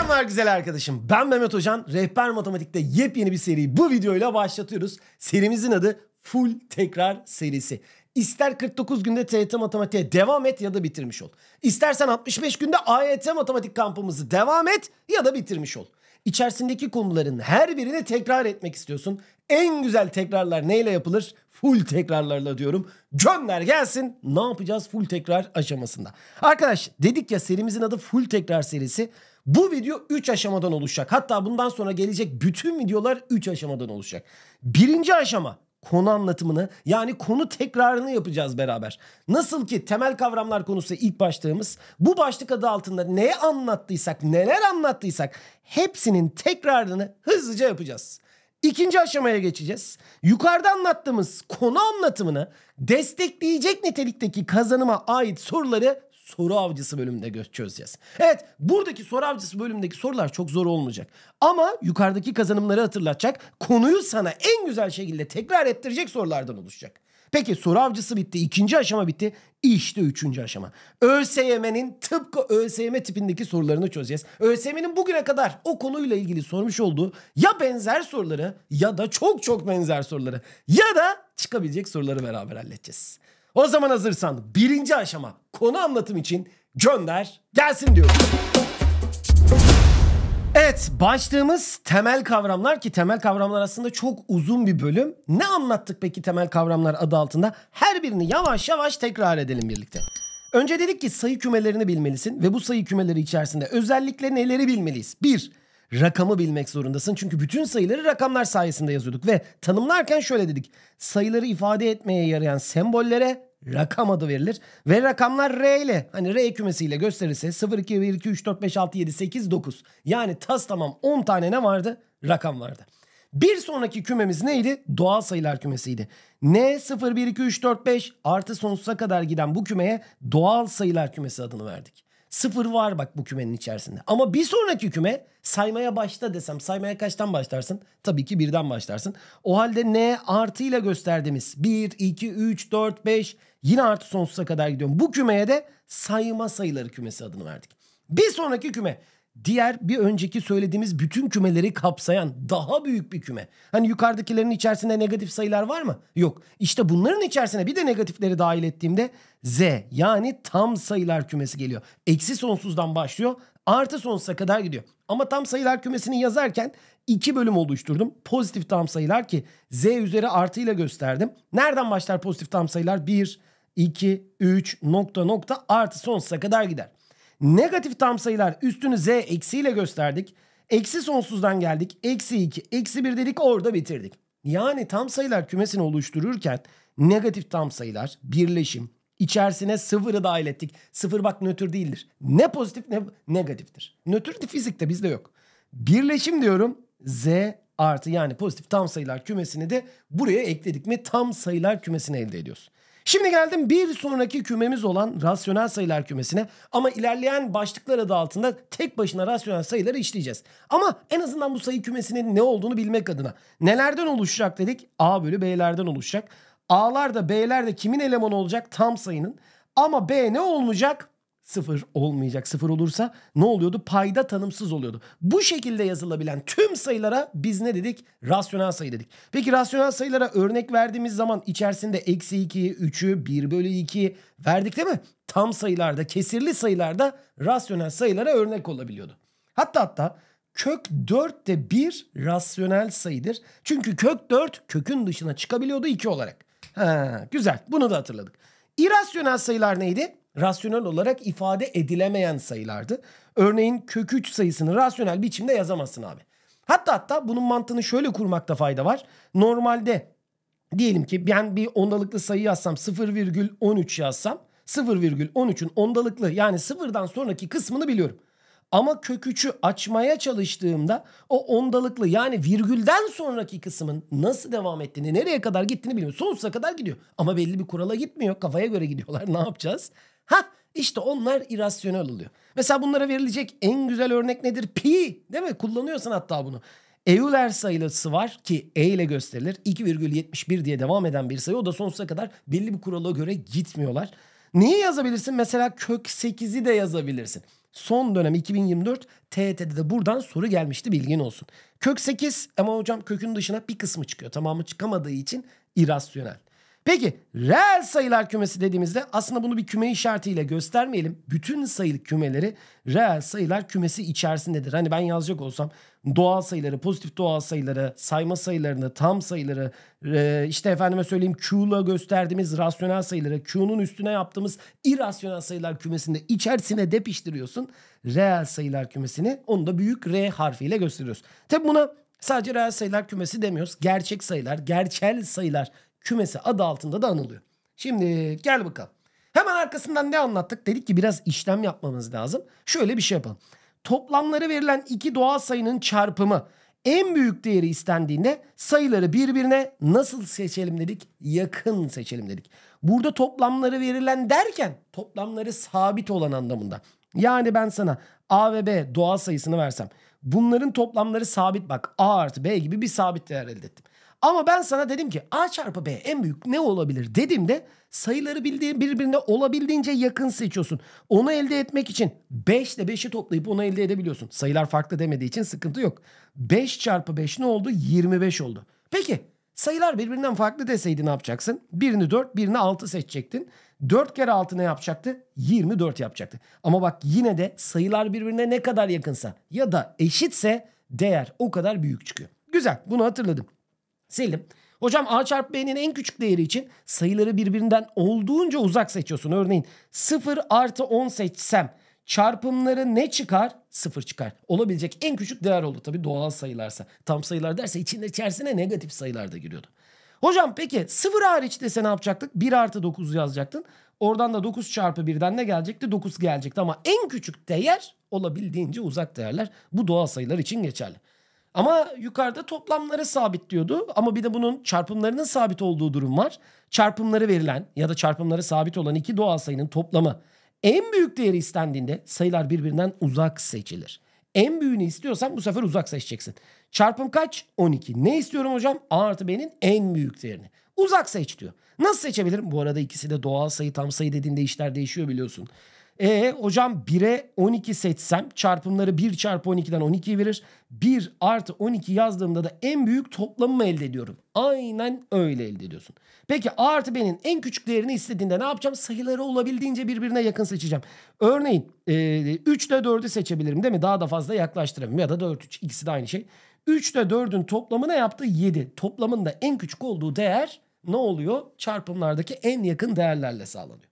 Selamlar güzel arkadaşım. Ben Mehmet Hocan. Rehber Matematik'te yepyeni bir seriyi bu videoyla başlatıyoruz. Serimizin adı Full Tekrar serisi. İster 49 günde TYT matematiğe devam et ya da bitirmiş ol. İstersen 65 günde AYT matematik kampımızı devam et ya da bitirmiş ol. İçerisindeki konuların her birini tekrar etmek istiyorsun. En güzel tekrarlar neyle yapılır? Full tekrarlarla diyorum. Gönder gelsin. Ne yapacağız full tekrar aşamasında? Arkadaş dedik ya serimizin adı full tekrar serisi. Bu video 3 aşamadan oluşacak. Hatta bundan sonra gelecek bütün videolar 3 aşamadan oluşacak. Birinci aşama konu anlatımını yani konu tekrarını yapacağız beraber. Nasıl ki temel kavramlar konusu ilk başlığımız bu başlık adı altında ne anlattıysak neler anlattıysak hepsinin tekrarını hızlıca yapacağız. İkinci aşamaya geçeceğiz. Yukarıda anlattığımız konu anlatımını destekleyecek nitelikteki kazanıma ait soruları soru avcısı bölümünde çözeceğiz. Evet buradaki soru avcısı bölümündeki sorular çok zor olmayacak. Ama yukarıdaki kazanımları hatırlatacak, konuyu sana en güzel şekilde tekrar ettirecek sorulardan oluşacak. Peki soru avcısı bitti, ikinci aşama bitti. İşte üçüncü aşama. ÖSYM'nin tıpkı ÖSYM tipindeki sorularını çözeceğiz. ÖSYM'nin bugüne kadar o konuyla ilgili sormuş olduğu ya benzer soruları ya da çok çok benzer soruları ya da çıkabilecek soruları beraber halledeceğiz. O zaman hazırsan birinci aşama konu anlatım için gönder gelsin diyorum. Evet başlığımız temel kavramlar ki temel kavramlar aslında çok uzun bir bölüm. Ne anlattık peki temel kavramlar adı altında? Her birini yavaş yavaş tekrar edelim birlikte. Önce dedik ki sayı kümelerini bilmelisin ve bu sayı kümeleri içerisinde özellikle neleri bilmeliyiz? 1 rakamı bilmek zorundasın. Çünkü bütün sayıları rakamlar sayesinde yazıyorduk ve tanımlarken şöyle dedik. Sayıları ifade etmeye yarayan sembollere rakam adı verilir ve rakamlar R ile hani R kümesiyle gösterirse 0 2 1 2 3 4 5 6 7 8 9 yani tas tamam 10 tane ne vardı? Rakam vardı. Bir sonraki kümemiz neydi? Doğal sayılar kümesiydi. N 0 1 2 3 4 5 artı sonsuza kadar giden bu kümeye doğal sayılar kümesi adını verdik. Sıfır var bak bu kümenin içerisinde. Ama bir sonraki küme Saymaya başla desem saymaya kaçtan başlarsın? Tabii ki birden başlarsın. O halde n artıyla gösterdiğimiz 1, 2, 3, 4, 5 yine artı sonsuza kadar gidiyorum. Bu kümeye de sayma sayıları kümesi adını verdik. Bir sonraki küme diğer bir önceki söylediğimiz bütün kümeleri kapsayan daha büyük bir küme. Hani yukarıdakilerin içerisinde negatif sayılar var mı? Yok. İşte bunların içerisine bir de negatifleri dahil ettiğimde Z yani tam sayılar kümesi geliyor. Eksi sonsuzdan başlıyor Artı sonsuza kadar gidiyor. Ama tam sayılar kümesini yazarken iki bölüm oluşturdum. Pozitif tam sayılar ki z üzeri artıyla gösterdim. Nereden başlar pozitif tam sayılar? 1, 2, 3, nokta nokta artı sonsuza kadar gider. Negatif tam sayılar üstünü z eksi ile gösterdik. Eksi sonsuzdan geldik. Eksi 2, eksi 1 dedik orada bitirdik. Yani tam sayılar kümesini oluştururken negatif tam sayılar, birleşim, İçerisine sıfırı dahil ettik. Sıfır bak nötr değildir. Ne pozitif ne negatiftir. Nötr fizikte bizde yok. Birleşim diyorum Z artı yani pozitif tam sayılar kümesini de buraya ekledik mi tam sayılar kümesini elde ediyoruz. Şimdi geldim bir sonraki kümemiz olan rasyonel sayılar kümesine ama ilerleyen başlıklar adı altında tek başına rasyonel sayıları işleyeceğiz. Ama en azından bu sayı kümesinin ne olduğunu bilmek adına nelerden oluşacak dedik? A bölü B'lerden oluşacak. A'lar da B'ler de kimin elemanı olacak? Tam sayının. Ama B ne olmayacak? Sıfır olmayacak. Sıfır olursa ne oluyordu? Payda tanımsız oluyordu. Bu şekilde yazılabilen tüm sayılara biz ne dedik? Rasyonel sayı dedik. Peki rasyonel sayılara örnek verdiğimiz zaman içerisinde eksi 2'yi, 3'ü, 1 bölü 2 verdik değil mi? Tam sayılarda, kesirli sayılarda rasyonel sayılara örnek olabiliyordu. Hatta hatta kök 4 de bir rasyonel sayıdır. Çünkü kök 4 kökün dışına çıkabiliyordu 2 olarak. Ha, güzel. Bunu da hatırladık. İrasyonel sayılar neydi? Rasyonel olarak ifade edilemeyen sayılardı. Örneğin kök 3 sayısını rasyonel biçimde yazamazsın abi. Hatta hatta bunun mantığını şöyle kurmakta fayda var. Normalde diyelim ki ben bir ondalıklı sayı yazsam 0,13 yazsam 0,13'ün ondalıklı yani sıfırdan sonraki kısmını biliyorum. Ama kök açmaya çalıştığımda o ondalıklı yani virgülden sonraki kısmın nasıl devam ettiğini, nereye kadar gittiğini bilmiyorum. Sonsuza kadar gidiyor. Ama belli bir kurala gitmiyor. Kafaya göre gidiyorlar. Ne yapacağız? Ha işte onlar irasyonel oluyor. Mesela bunlara verilecek en güzel örnek nedir? Pi değil mi? Kullanıyorsun hatta bunu. Euler sayısı var ki E ile gösterilir. 2,71 diye devam eden bir sayı. O da sonsuza kadar belli bir kurala göre gitmiyorlar. Niye yazabilirsin? Mesela kök 8'i de yazabilirsin. Son dönem 2024 TET'de de buradan soru gelmişti bilgin olsun. Kök 8 ama hocam kökün dışına bir kısmı çıkıyor. Tamamı çıkamadığı için irasyonel. Peki reel sayılar kümesi dediğimizde aslında bunu bir küme işaretiyle göstermeyelim. Bütün sayı kümeleri reel sayılar kümesi içerisindedir. Hani ben yazacak olsam doğal sayıları, pozitif doğal sayıları, sayma sayılarını, tam sayıları, e, işte efendime söyleyeyim Q'la gösterdiğimiz rasyonel sayıları, Q'nun üstüne yaptığımız irrasyonel sayılar kümesinde içerisine depiştiriyorsun. Reel sayılar kümesini onu da büyük R harfiyle gösteriyoruz. Tabi buna Sadece reel sayılar kümesi demiyoruz. Gerçek sayılar, gerçel sayılar kümesi adı altında da anılıyor. Şimdi gel bakalım. Hemen arkasından ne anlattık? Dedik ki biraz işlem yapmamız lazım. Şöyle bir şey yapalım. Toplamları verilen iki doğal sayının çarpımı en büyük değeri istendiğinde sayıları birbirine nasıl seçelim dedik? Yakın seçelim dedik. Burada toplamları verilen derken toplamları sabit olan anlamında. Yani ben sana A ve B doğal sayısını versem bunların toplamları sabit bak A artı B gibi bir sabit değer elde ettim. Ama ben sana dedim ki A çarpı B en büyük ne olabilir dedim de sayıları bildiğin birbirine olabildiğince yakın seçiyorsun. Onu elde etmek için 5 ile 5'i toplayıp onu elde edebiliyorsun. Sayılar farklı demediği için sıkıntı yok. 5 çarpı 5 ne oldu? 25 oldu. Peki sayılar birbirinden farklı deseydi ne yapacaksın? Birini 4 birini 6 seçecektin. 4 kere 6 ne yapacaktı? 24 yapacaktı. Ama bak yine de sayılar birbirine ne kadar yakınsa ya da eşitse değer o kadar büyük çıkıyor. Güzel bunu hatırladım. Selim. Hocam A çarpı B'nin en küçük değeri için sayıları birbirinden olduğunca uzak seçiyorsun. Örneğin 0 artı 10 seçsem çarpımları ne çıkar? 0 çıkar. Olabilecek en küçük değer oldu. Tabii doğal sayılarsa. Tam sayılar derse içinde içerisine negatif sayılar da giriyordu. Hocam peki 0 hariç dese ne yapacaktık? 1 artı 9 yazacaktın. Oradan da 9 çarpı 1'den ne gelecekti? 9 gelecekti ama en küçük değer olabildiğince uzak değerler bu doğal sayılar için geçerli. Ama yukarıda toplamları sabit diyordu. Ama bir de bunun çarpımlarının sabit olduğu durum var. Çarpımları verilen ya da çarpımları sabit olan iki doğal sayının toplamı en büyük değeri istendiğinde sayılar birbirinden uzak seçilir. En büyüğünü istiyorsan bu sefer uzak seçeceksin. Çarpım kaç? 12. Ne istiyorum hocam? A artı B'nin en büyük değerini. Uzak seç diyor. Nasıl seçebilirim? Bu arada ikisi de doğal sayı tam sayı dediğinde işler değişiyor biliyorsun. E hocam 1'e 12 seçsem çarpımları 1 çarpı 12'den 12'yi verir. 1 artı 12 yazdığımda da en büyük toplamımı elde ediyorum. Aynen öyle elde ediyorsun. Peki A artı B'nin en küçük değerini istediğinde ne yapacağım? Sayıları olabildiğince birbirine yakın seçeceğim. Örneğin e, 3 ile 4'ü seçebilirim değil mi? Daha da fazla yaklaştırabilirim ya da 4 3 ikisi de aynı şey. 3 ile 4'ün toplamı ne yaptı? 7. Toplamın da en küçük olduğu değer ne oluyor? Çarpımlardaki en yakın değerlerle sağlanıyor.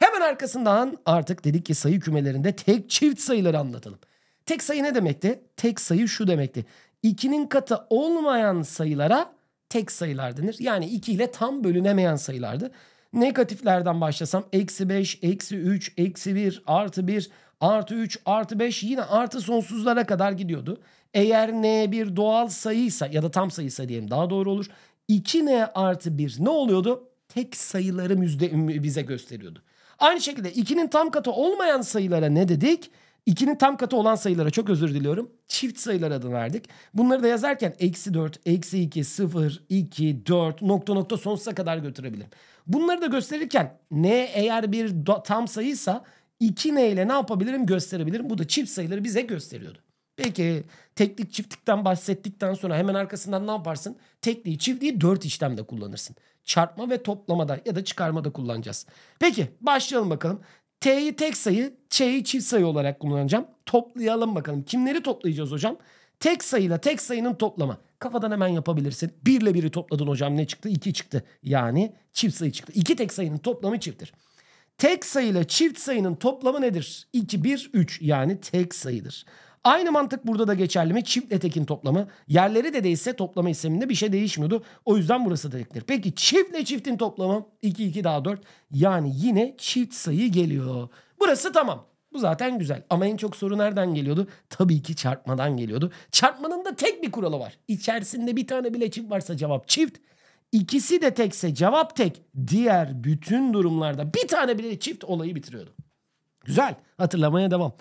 Hemen arkasından artık dedik ki sayı kümelerinde tek çift sayıları anlatalım. Tek sayı ne demekti? Tek sayı şu demekti. 2'nin katı olmayan sayılara tek sayılar denir. Yani 2 ile tam bölünemeyen sayılardı. Negatiflerden başlasam eksi 5, eksi 3, eksi 1, artı 1, artı 3, artı 5 yine artı sonsuzlara kadar gidiyordu. Eğer n bir doğal sayıysa ya da tam sayıysa diyelim daha doğru olur. 2n artı 1 ne oluyordu? Tek sayıları müzde, bize gösteriyordu. Aynı şekilde 2'nin tam katı olmayan sayılara ne dedik? 2'nin tam katı olan sayılara çok özür diliyorum. Çift sayılar adını verdik. Bunları da yazarken eksi 4, eksi 2, 0, 2, 4 nokta nokta sonsuza kadar götürebilirim. Bunları da gösterirken n eğer bir tam sayıysa 2 n ile ne yapabilirim gösterebilirim. Bu da çift sayıları bize gösteriyordu. Peki teklik çiftlikten bahsettikten sonra hemen arkasından ne yaparsın? Tekliği çiftliği 4 işlemde kullanırsın çarpma ve toplamada ya da çıkarmada kullanacağız. Peki başlayalım bakalım. T'yi tek sayı, Ç'yi çift sayı olarak kullanacağım. Toplayalım bakalım. Kimleri toplayacağız hocam? Tek sayıyla tek sayının toplama. Kafadan hemen yapabilirsin. Bir ile biri topladın hocam ne çıktı? İki çıktı. Yani çift sayı çıktı. İki tek sayının toplamı çifttir. Tek sayı çift sayının toplamı nedir? 2, 1, 3 yani tek sayıdır. Aynı mantık burada da geçerli mi? Çift etekin toplamı. Yerleri de değişse toplama isminde bir şey değişmiyordu. O yüzden burası da tektir. Peki çiftle çiftin toplamı 2 2 daha 4. Yani yine çift sayı geliyor. Burası tamam. Bu zaten güzel. Ama en çok soru nereden geliyordu? Tabii ki çarpmadan geliyordu. Çarpmanın da tek bir kuralı var. İçerisinde bir tane bile çift varsa cevap çift. İkisi de tekse cevap tek. Diğer bütün durumlarda bir tane bile çift olayı bitiriyordu. Güzel. Hatırlamaya devam.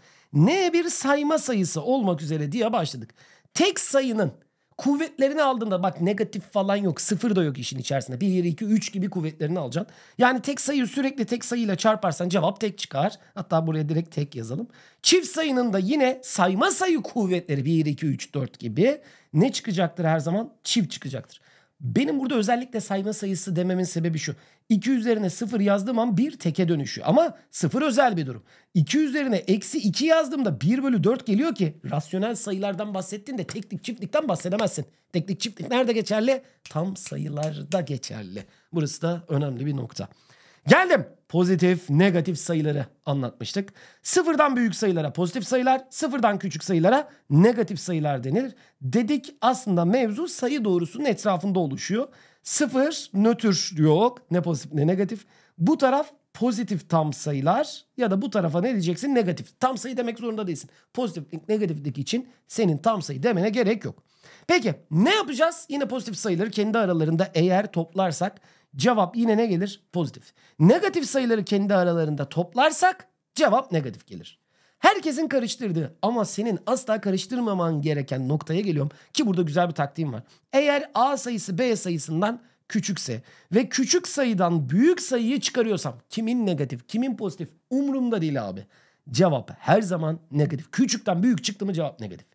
Ne bir sayma sayısı olmak üzere diye başladık. Tek sayının kuvvetlerini aldığında bak negatif falan yok. Sıfır da yok işin içerisinde. 1, 2, 3 gibi kuvvetlerini alacaksın. Yani tek sayıyı sürekli tek sayıyla çarparsan cevap tek çıkar. Hatta buraya direkt tek yazalım. Çift sayının da yine sayma sayı kuvvetleri 1, 2, 3, 4 gibi ne çıkacaktır her zaman? Çift çıkacaktır. Benim burada özellikle sayma sayısı dememin sebebi şu. 2 üzerine 0 yazdığım an 1 teke dönüşüyor. Ama 0 özel bir durum. 2 üzerine eksi 2 yazdığımda 1 bölü 4 geliyor ki rasyonel sayılardan bahsettiğinde teklik çiftlikten bahsedemezsin. Teklik çiftlik nerede geçerli? Tam sayılarda geçerli. Burası da önemli bir nokta. Geldim. Pozitif, negatif sayıları anlatmıştık. Sıfırdan büyük sayılara pozitif sayılar, sıfırdan küçük sayılara negatif sayılar denir. Dedik aslında mevzu sayı doğrusunun etrafında oluşuyor. Sıfır nötr yok. Ne pozitif ne negatif. Bu taraf pozitif tam sayılar ya da bu tarafa ne diyeceksin? Negatif. Tam sayı demek zorunda değilsin. Pozitiflik negatiflik için senin tam sayı demene gerek yok. Peki ne yapacağız? Yine pozitif sayıları kendi aralarında eğer toplarsak Cevap yine ne gelir? Pozitif. Negatif sayıları kendi aralarında toplarsak cevap negatif gelir. Herkesin karıştırdığı ama senin asla karıştırmaman gereken noktaya geliyorum ki burada güzel bir taktiğim var. Eğer A sayısı B sayısından küçükse ve küçük sayıdan büyük sayıyı çıkarıyorsam kimin negatif kimin pozitif umurumda değil abi. Cevap her zaman negatif. Küçükten büyük çıktı mı cevap negatif.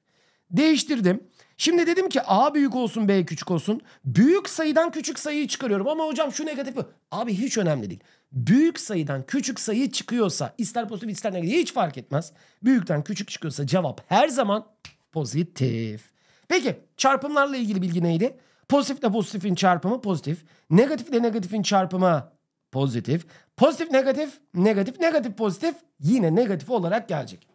Değiştirdim. Şimdi dedim ki A büyük olsun B küçük olsun. Büyük sayıdan küçük sayıyı çıkarıyorum ama hocam şu negatif Abi hiç önemli değil. Büyük sayıdan küçük sayı çıkıyorsa ister pozitif ister negatif hiç fark etmez. Büyükten küçük çıkıyorsa cevap her zaman pozitif. Peki çarpımlarla ilgili bilgi neydi? Pozitifle pozitifin çarpımı pozitif. Negatifle negatifin çarpımı pozitif. Pozitif negatif, negatif negatif pozitif yine negatif olarak gelecek.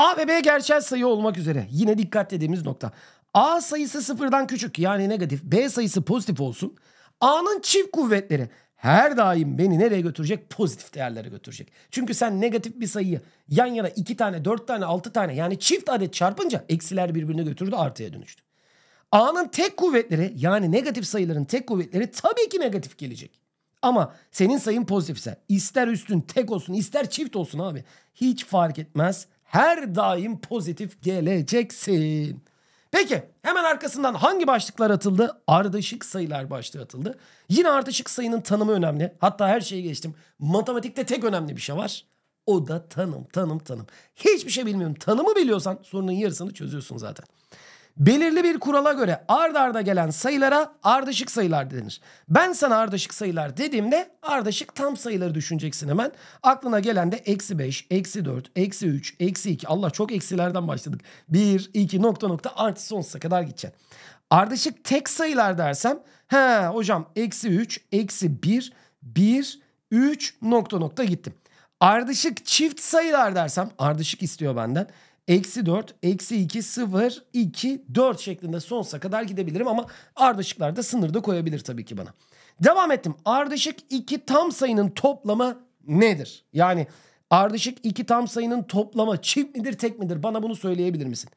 A ve B gerçel sayı olmak üzere. Yine dikkat dediğimiz nokta. A sayısı sıfırdan küçük yani negatif. B sayısı pozitif olsun. A'nın çift kuvvetleri her daim beni nereye götürecek? Pozitif değerlere götürecek. Çünkü sen negatif bir sayıyı yan yana iki tane, dört tane, altı tane yani çift adet çarpınca eksiler birbirine götürdü artıya dönüştü. A'nın tek kuvvetleri yani negatif sayıların tek kuvvetleri tabii ki negatif gelecek. Ama senin sayın pozitifse ister üstün tek olsun ister çift olsun abi hiç fark etmez her daim pozitif geleceksin. Peki hemen arkasından hangi başlıklar atıldı? Ardışık sayılar başlığı atıldı. Yine ardışık sayının tanımı önemli. Hatta her şeyi geçtim. Matematikte tek önemli bir şey var. O da tanım, tanım, tanım. Hiçbir şey bilmiyorum. Tanımı biliyorsan sorunun yarısını çözüyorsun zaten. Belirli bir kurala göre ard arda gelen sayılara ardışık sayılar denir. Ben sana ardışık sayılar dediğimde ardışık tam sayıları düşüneceksin hemen. Aklına gelen de eksi 5, eksi 4, eksi 3, eksi 2. Allah çok eksilerden başladık. 1, 2 nokta nokta artı sonsuza kadar gideceksin. Ardışık tek sayılar dersem he hocam eksi 3, eksi 1, 1, 3 nokta nokta gittim. Ardışık çift sayılar dersem ardışık istiyor benden eksi 4, eksi 2, 0, 2, 4 şeklinde sonsuza kadar gidebilirim ama ardışıklar da sınırda koyabilir tabii ki bana. Devam ettim. Ardışık iki tam sayının toplamı nedir? Yani ardışık iki tam sayının toplama çift midir tek midir? Bana bunu söyleyebilir misin?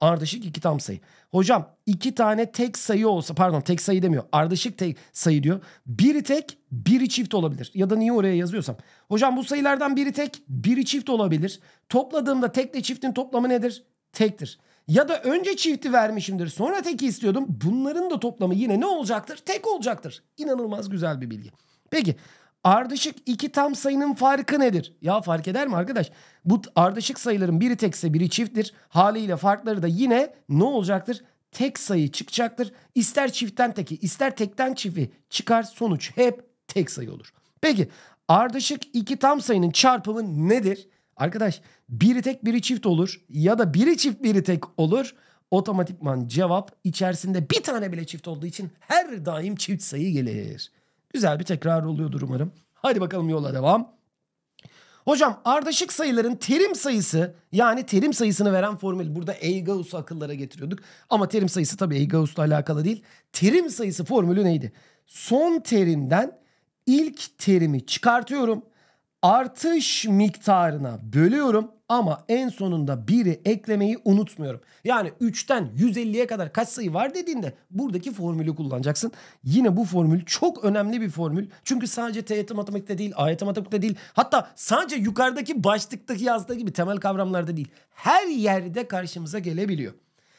Ardışık iki tam sayı. Hocam iki tane tek sayı olsa pardon tek sayı demiyor. Ardışık tek sayı diyor. Biri tek biri çift olabilir. Ya da niye oraya yazıyorsam. Hocam bu sayılardan biri tek biri çift olabilir. Topladığımda tekle çiftin toplamı nedir? Tektir. Ya da önce çifti vermişimdir sonra teki istiyordum. Bunların da toplamı yine ne olacaktır? Tek olacaktır. İnanılmaz güzel bir bilgi. Peki Ardışık iki tam sayının farkı nedir? Ya fark eder mi arkadaş? Bu ardışık sayıların biri tekse biri çifttir. Haliyle farkları da yine ne olacaktır? Tek sayı çıkacaktır. İster çiftten teki ister tekten çifti çıkar sonuç hep tek sayı olur. Peki ardışık iki tam sayının çarpımı nedir? Arkadaş biri tek biri çift olur ya da biri çift biri tek olur. Otomatikman cevap içerisinde bir tane bile çift olduğu için her daim çift sayı gelir. Güzel bir tekrar oluyordur umarım. Hadi bakalım yola devam. Hocam ardışık sayıların terim sayısı yani terim sayısını veren formül burada Eigaus'u akıllara getiriyorduk. Ama terim sayısı tabii Eigaus'la alakalı değil. Terim sayısı formülü neydi? Son terimden ilk terimi çıkartıyorum artış miktarına bölüyorum ama en sonunda biri eklemeyi unutmuyorum. Yani 3'ten 150'ye kadar kaç sayı var dediğinde buradaki formülü kullanacaksın. Yine bu formül çok önemli bir formül. Çünkü sadece TYT matematikte değil, AYT matematikte değil. Hatta sadece yukarıdaki başlıktaki yazdığı gibi temel kavramlarda değil. Her yerde karşımıza gelebiliyor.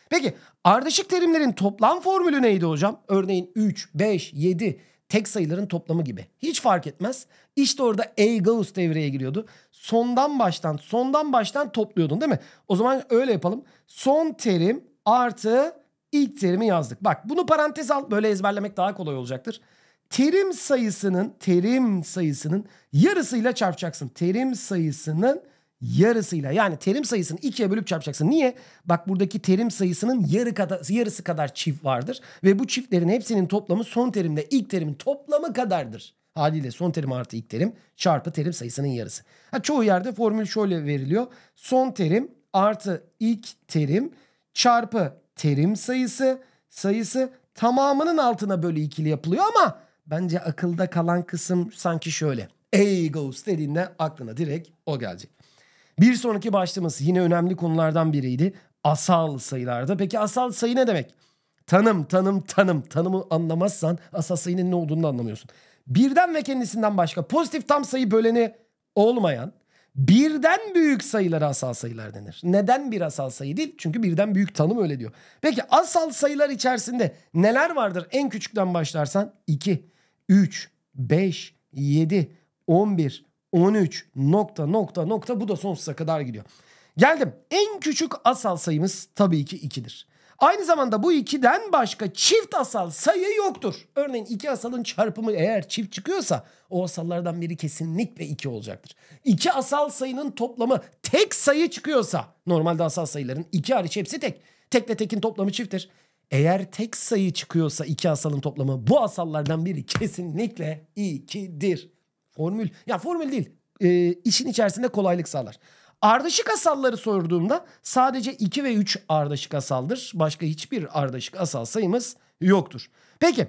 Peki ardışık terimlerin toplam formülü neydi hocam? Örneğin 3, 5, 7, tek sayıların toplamı gibi. Hiç fark etmez. İşte orada A Gauss devreye giriyordu. Sondan baştan, sondan baştan topluyordun değil mi? O zaman öyle yapalım. Son terim artı ilk terimi yazdık. Bak bunu parantez al. Böyle ezberlemek daha kolay olacaktır. Terim sayısının, terim sayısının yarısıyla çarpacaksın. Terim sayısının yarısıyla yani terim sayısını ikiye bölüp çarpacaksın. Niye? Bak buradaki terim sayısının yarı kadar, yarısı kadar çift vardır. Ve bu çiftlerin hepsinin toplamı son terimle ilk terimin toplamı kadardır. Haliyle son terim artı ilk terim çarpı terim sayısının yarısı. Ha, çoğu yerde formül şöyle veriliyor. Son terim artı ilk terim çarpı terim sayısı sayısı tamamının altına böyle ikili yapılıyor ama bence akılda kalan kısım sanki şöyle. Ey Ghost dediğinde aklına direkt o gelecek. Bir sonraki başlığımız yine önemli konulardan biriydi. Asal sayılarda. Peki asal sayı ne demek? Tanım, tanım, tanım. Tanımı anlamazsan asal sayının ne olduğunu anlamıyorsun. Birden ve kendisinden başka pozitif tam sayı böleni olmayan birden büyük sayılara asal sayılar denir. Neden bir asal sayı değil? Çünkü birden büyük tanım öyle diyor. Peki asal sayılar içerisinde neler vardır? En küçükten başlarsan 2, 3, 5, 7, 11, 13 nokta nokta nokta bu da sonsuza kadar gidiyor. Geldim. En küçük asal sayımız tabii ki 2'dir. Aynı zamanda bu 2'den başka çift asal sayı yoktur. Örneğin iki asalın çarpımı eğer çift çıkıyorsa o asallardan biri kesinlikle 2 olacaktır. İki asal sayının toplamı tek sayı çıkıyorsa normalde asal sayıların iki hariç hepsi tek. Tekle tekin toplamı çifttir. Eğer tek sayı çıkıyorsa iki asalın toplamı bu asallardan biri kesinlikle 2'dir. Formül. Ya formül değil. E, işin içerisinde kolaylık sağlar. Ardışık asalları sorduğumda sadece 2 ve 3 ardışık asaldır. Başka hiçbir ardışık asal sayımız yoktur. Peki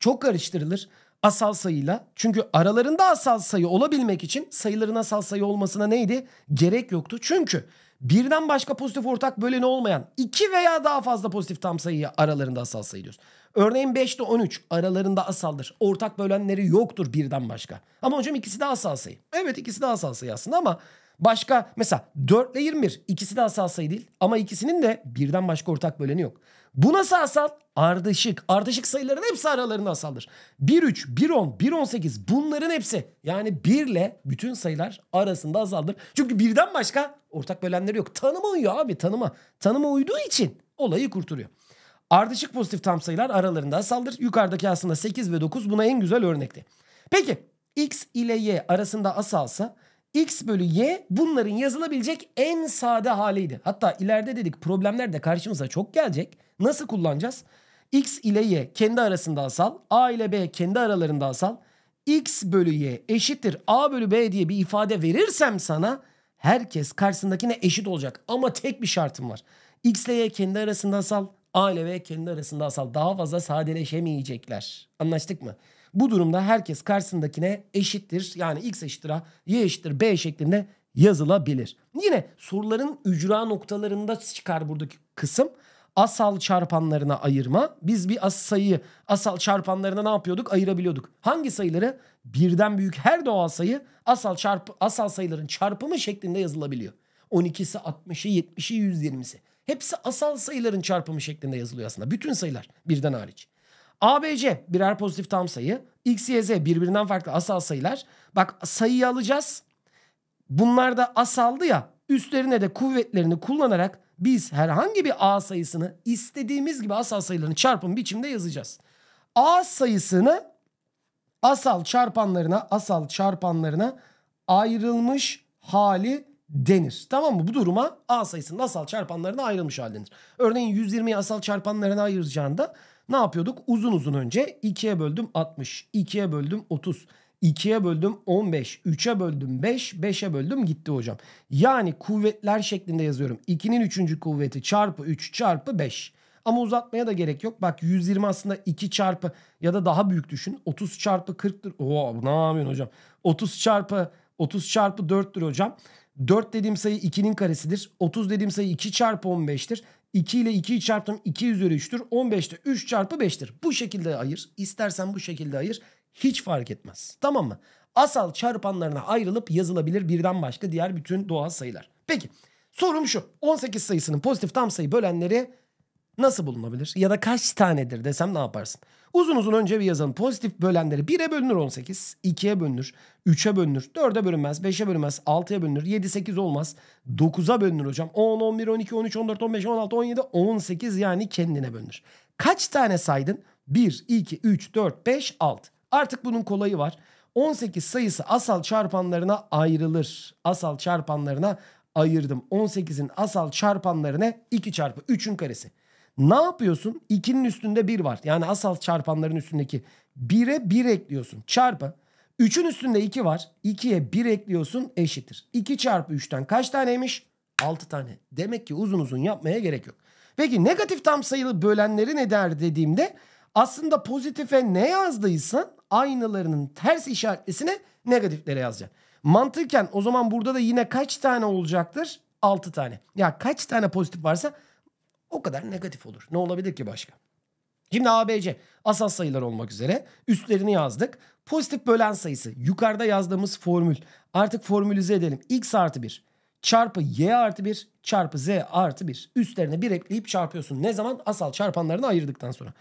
çok karıştırılır asal sayıyla. Çünkü aralarında asal sayı olabilmek için sayıların asal sayı olmasına neydi? Gerek yoktu. Çünkü birden başka pozitif ortak böleni olmayan iki veya daha fazla pozitif tam sayıyı aralarında asal sayı diyoruz. Örneğin 5 ile 13 aralarında asaldır. Ortak bölenleri yoktur birden başka. Ama hocam ikisi de asal sayı. Evet ikisi de asal sayı aslında ama başka mesela 4 ile 21 ikisi de asal sayı değil. Ama ikisinin de birden başka ortak böleni yok. Bu nasıl asal? Ardışık. Ardışık sayıların hepsi aralarında asaldır. 1, 3, 1, 10, 1, 18 bunların hepsi. Yani 1 ile bütün sayılar arasında asaldır. Çünkü birden başka ortak bölenleri yok. Tanıma uyuyor abi tanıma. Tanıma uyduğu için olayı kurtarıyor. Ardışık pozitif tam sayılar aralarında asaldır. Yukarıdaki aslında 8 ve 9 buna en güzel örnekti. Peki x ile y arasında asalsa x bölü y bunların yazılabilecek en sade haliydi. Hatta ileride dedik problemler de karşımıza çok gelecek. Nasıl kullanacağız? x ile y kendi arasında asal, a ile b kendi aralarında asal, x bölü y eşittir a bölü b diye bir ifade verirsem sana herkes karşısındakine eşit olacak. Ama tek bir şartım var. x ile y kendi arasında asal, aile ve kendi arasında asal daha fazla sadeleşemeyecekler. Anlaştık mı? Bu durumda herkes karşısındakine eşittir. Yani x eşittir a, y eşittir b şeklinde yazılabilir. Yine soruların ücra noktalarında çıkar buradaki kısım. Asal çarpanlarına ayırma. Biz bir as sayıyı asal çarpanlarına ne yapıyorduk? Ayırabiliyorduk. Hangi sayıları? Birden büyük her doğal sayı asal çarp asal sayıların çarpımı şeklinde yazılabiliyor. 12'si, 60'ı, 70'i, 120'si. Hepsi asal sayıların çarpımı şeklinde yazılıyor aslında. Bütün sayılar birden hariç. ABC birer pozitif tam sayı. X, Y, Z birbirinden farklı asal sayılar. Bak sayıyı alacağız. Bunlar da asaldı ya. Üstlerine de kuvvetlerini kullanarak biz herhangi bir A sayısını istediğimiz gibi asal sayıların çarpım biçimde yazacağız. A sayısını asal çarpanlarına, asal çarpanlarına ayrılmış hali denir. Tamam mı? Bu duruma A sayısının asal çarpanlarına ayrılmış hal Örneğin 120'yi asal çarpanlarına ayıracağında ne yapıyorduk? Uzun uzun önce 2'ye böldüm 60, 2'ye böldüm 30, 2'ye böldüm 15, 3'e böldüm 5, 5'e böldüm gitti hocam. Yani kuvvetler şeklinde yazıyorum. 2'nin 3. kuvveti çarpı 3 çarpı 5. Ama uzatmaya da gerek yok. Bak 120 aslında 2 çarpı ya da daha büyük düşün. 30 çarpı 40'tır. Oo, ne yapıyorsun hocam? 30 çarpı 30 çarpı 4'tür hocam. 4 dediğim sayı 2'nin karesidir. 30 dediğim sayı 2 çarpı 15'tir. 2 ile 2'yi çarptım 2 üzeri 3'tür. 15 de 3 çarpı 5'tir. Bu şekilde ayır. İstersen bu şekilde ayır. Hiç fark etmez. Tamam mı? Asal çarpanlarına ayrılıp yazılabilir birden başka diğer bütün doğal sayılar. Peki sorum şu. 18 sayısının pozitif tam sayı bölenleri nasıl bulunabilir? Ya da kaç tanedir desem ne yaparsın? Uzun uzun önce bir yazalım. Pozitif bölenleri 1'e bölünür 18, 2'ye bölünür, 3'e bölünür, 4'e bölünmez, 5'e bölünmez, 6'ya bölünür, 7, 8 olmaz, 9'a bölünür hocam. 10, 11, 12, 13, 14, 15, 16, 17, 18 yani kendine bölünür. Kaç tane saydın? 1, 2, 3, 4, 5, 6. Artık bunun kolayı var. 18 sayısı asal çarpanlarına ayrılır. Asal çarpanlarına ayırdım. 18'in asal çarpanlarına 2 çarpı 3'ün karesi. Ne yapıyorsun? 2'nin üstünde 1 var. Yani asal çarpanların üstündeki 1'e 1 ekliyorsun. Çarpı 3'ün üstünde 2 var. 2'ye 1 ekliyorsun eşittir. 2 çarpı 3'ten kaç taneymiş? 6 tane. Demek ki uzun uzun yapmaya gerek yok. Peki negatif tam sayılı bölenleri ne der dediğimde aslında pozitife ne yazdıysan aynalarının ters işaretlisine negatiflere yazacaksın. Mantıken o zaman burada da yine kaç tane olacaktır? 6 tane. Ya kaç tane pozitif varsa o kadar negatif olur. Ne olabilir ki başka? Şimdi ABC asal sayılar olmak üzere üstlerini yazdık. Pozitif bölen sayısı yukarıda yazdığımız formül. Artık formülize edelim. X artı 1 çarpı Y artı 1 çarpı Z artı 1. Üstlerine bir ekleyip çarpıyorsun. Ne zaman? Asal çarpanlarını ayırdıktan sonra.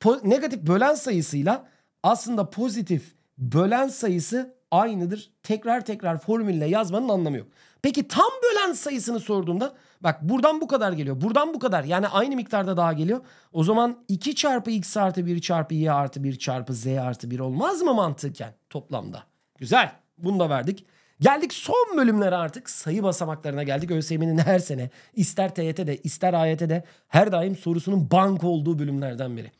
Po- negatif bölen sayısıyla aslında pozitif bölen sayısı aynıdır. Tekrar tekrar formülle yazmanın anlamı yok. Peki tam bölen sayısını sorduğumda Bak buradan bu kadar geliyor. Buradan bu kadar. Yani aynı miktarda daha geliyor. O zaman 2 çarpı x artı 1 çarpı y artı 1 çarpı z artı 1 olmaz mı mantıken toplamda? Güzel. Bunu da verdik. Geldik son bölümlere artık sayı basamaklarına geldik. ÖSYM'nin her sene ister TYT'de ister AYT'de her daim sorusunun bank olduğu bölümlerden biri.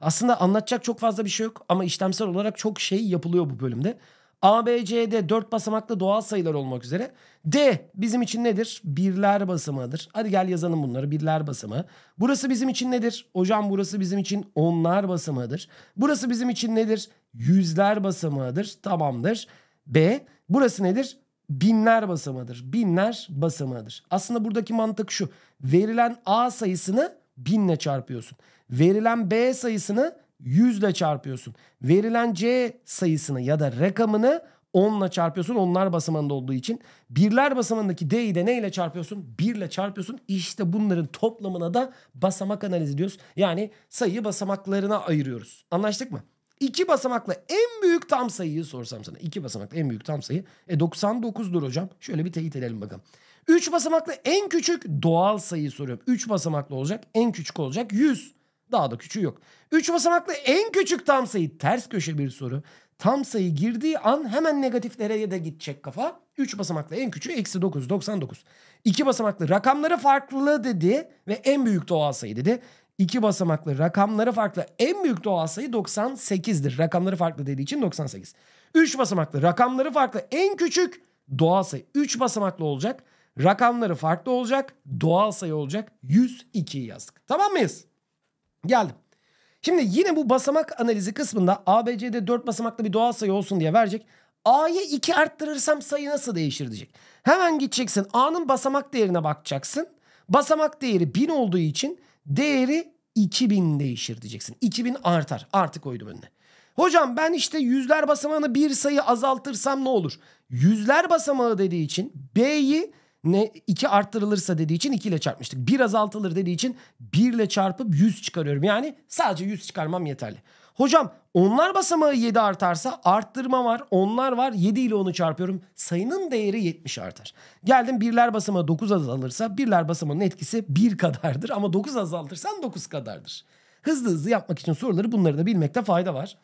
Aslında anlatacak çok fazla bir şey yok ama işlemsel olarak çok şey yapılıyor bu bölümde. A, B, C'de 4 basamaklı doğal sayılar olmak üzere. D bizim için nedir? Birler basamağıdır. Hadi gel yazalım bunları. Birler basamağı. Burası bizim için nedir? Hocam burası bizim için onlar basamağıdır. Burası bizim için nedir? Yüzler basamağıdır. Tamamdır. B burası nedir? Binler basamağıdır. Binler basamağıdır. Aslında buradaki mantık şu. Verilen A sayısını binle çarpıyorsun. Verilen B sayısını 100 ile çarpıyorsun. Verilen C sayısını ya da rakamını 10 ile çarpıyorsun. Onlar basamanda olduğu için. Birler basamağındaki D'yi de neyle çarpıyorsun? 1 ile çarpıyorsun. İşte bunların toplamına da basamak analizi diyoruz. Yani sayı basamaklarına ayırıyoruz. Anlaştık mı? İki basamakla en büyük tam sayıyı sorsam sana. iki basamakla en büyük tam sayı. E 99'dur hocam. Şöyle bir teyit edelim bakalım. Üç basamaklı en küçük doğal sayı soruyorum. Üç basamaklı olacak. En küçük olacak 100. Daha da küçüğü yok. 3 basamaklı en küçük tam sayı. Ters köşe bir soru. Tam sayı girdiği an hemen negatiflere de gidecek kafa. 3 basamaklı en küçüğü eksi 9, 99. 2 basamaklı rakamları farklı dedi ve en büyük doğal sayı dedi. 2 basamaklı rakamları farklı en büyük doğal sayı 98'dir. Rakamları farklı dediği için 98. 3 basamaklı rakamları farklı en küçük doğal sayı 3 basamaklı olacak. Rakamları farklı olacak. Doğal sayı olacak. 102 yazdık. Tamam mıyız? Geldim. Şimdi yine bu basamak analizi kısmında ABC'de 4 basamaklı bir doğal sayı olsun diye verecek. A'yı 2 arttırırsam sayı nasıl değişir diyecek. Hemen gideceksin A'nın basamak değerine bakacaksın. Basamak değeri 1000 olduğu için değeri 2000 değişir diyeceksin. 2000 artar. Artık koydum önüne. Hocam ben işte yüzler basamağını bir sayı azaltırsam ne olur? Yüzler basamağı dediği için B'yi ne 2 arttırılırsa dediği için 2 ile çarpmıştık. Bir azaltılır dediği için 1 ile çarpıp 100 çıkarıyorum. Yani sadece 100 çıkarmam yeterli. Hocam onlar basamağı 7 artarsa arttırma var. Onlar var 7 ile onu çarpıyorum. Sayının değeri 70 artar. Geldim birler basamağı 9 azalırsa birler basamağının etkisi 1 kadardır. Ama 9 azaltırsan 9 kadardır. Hızlı hızlı yapmak için soruları bunları da bilmekte fayda var.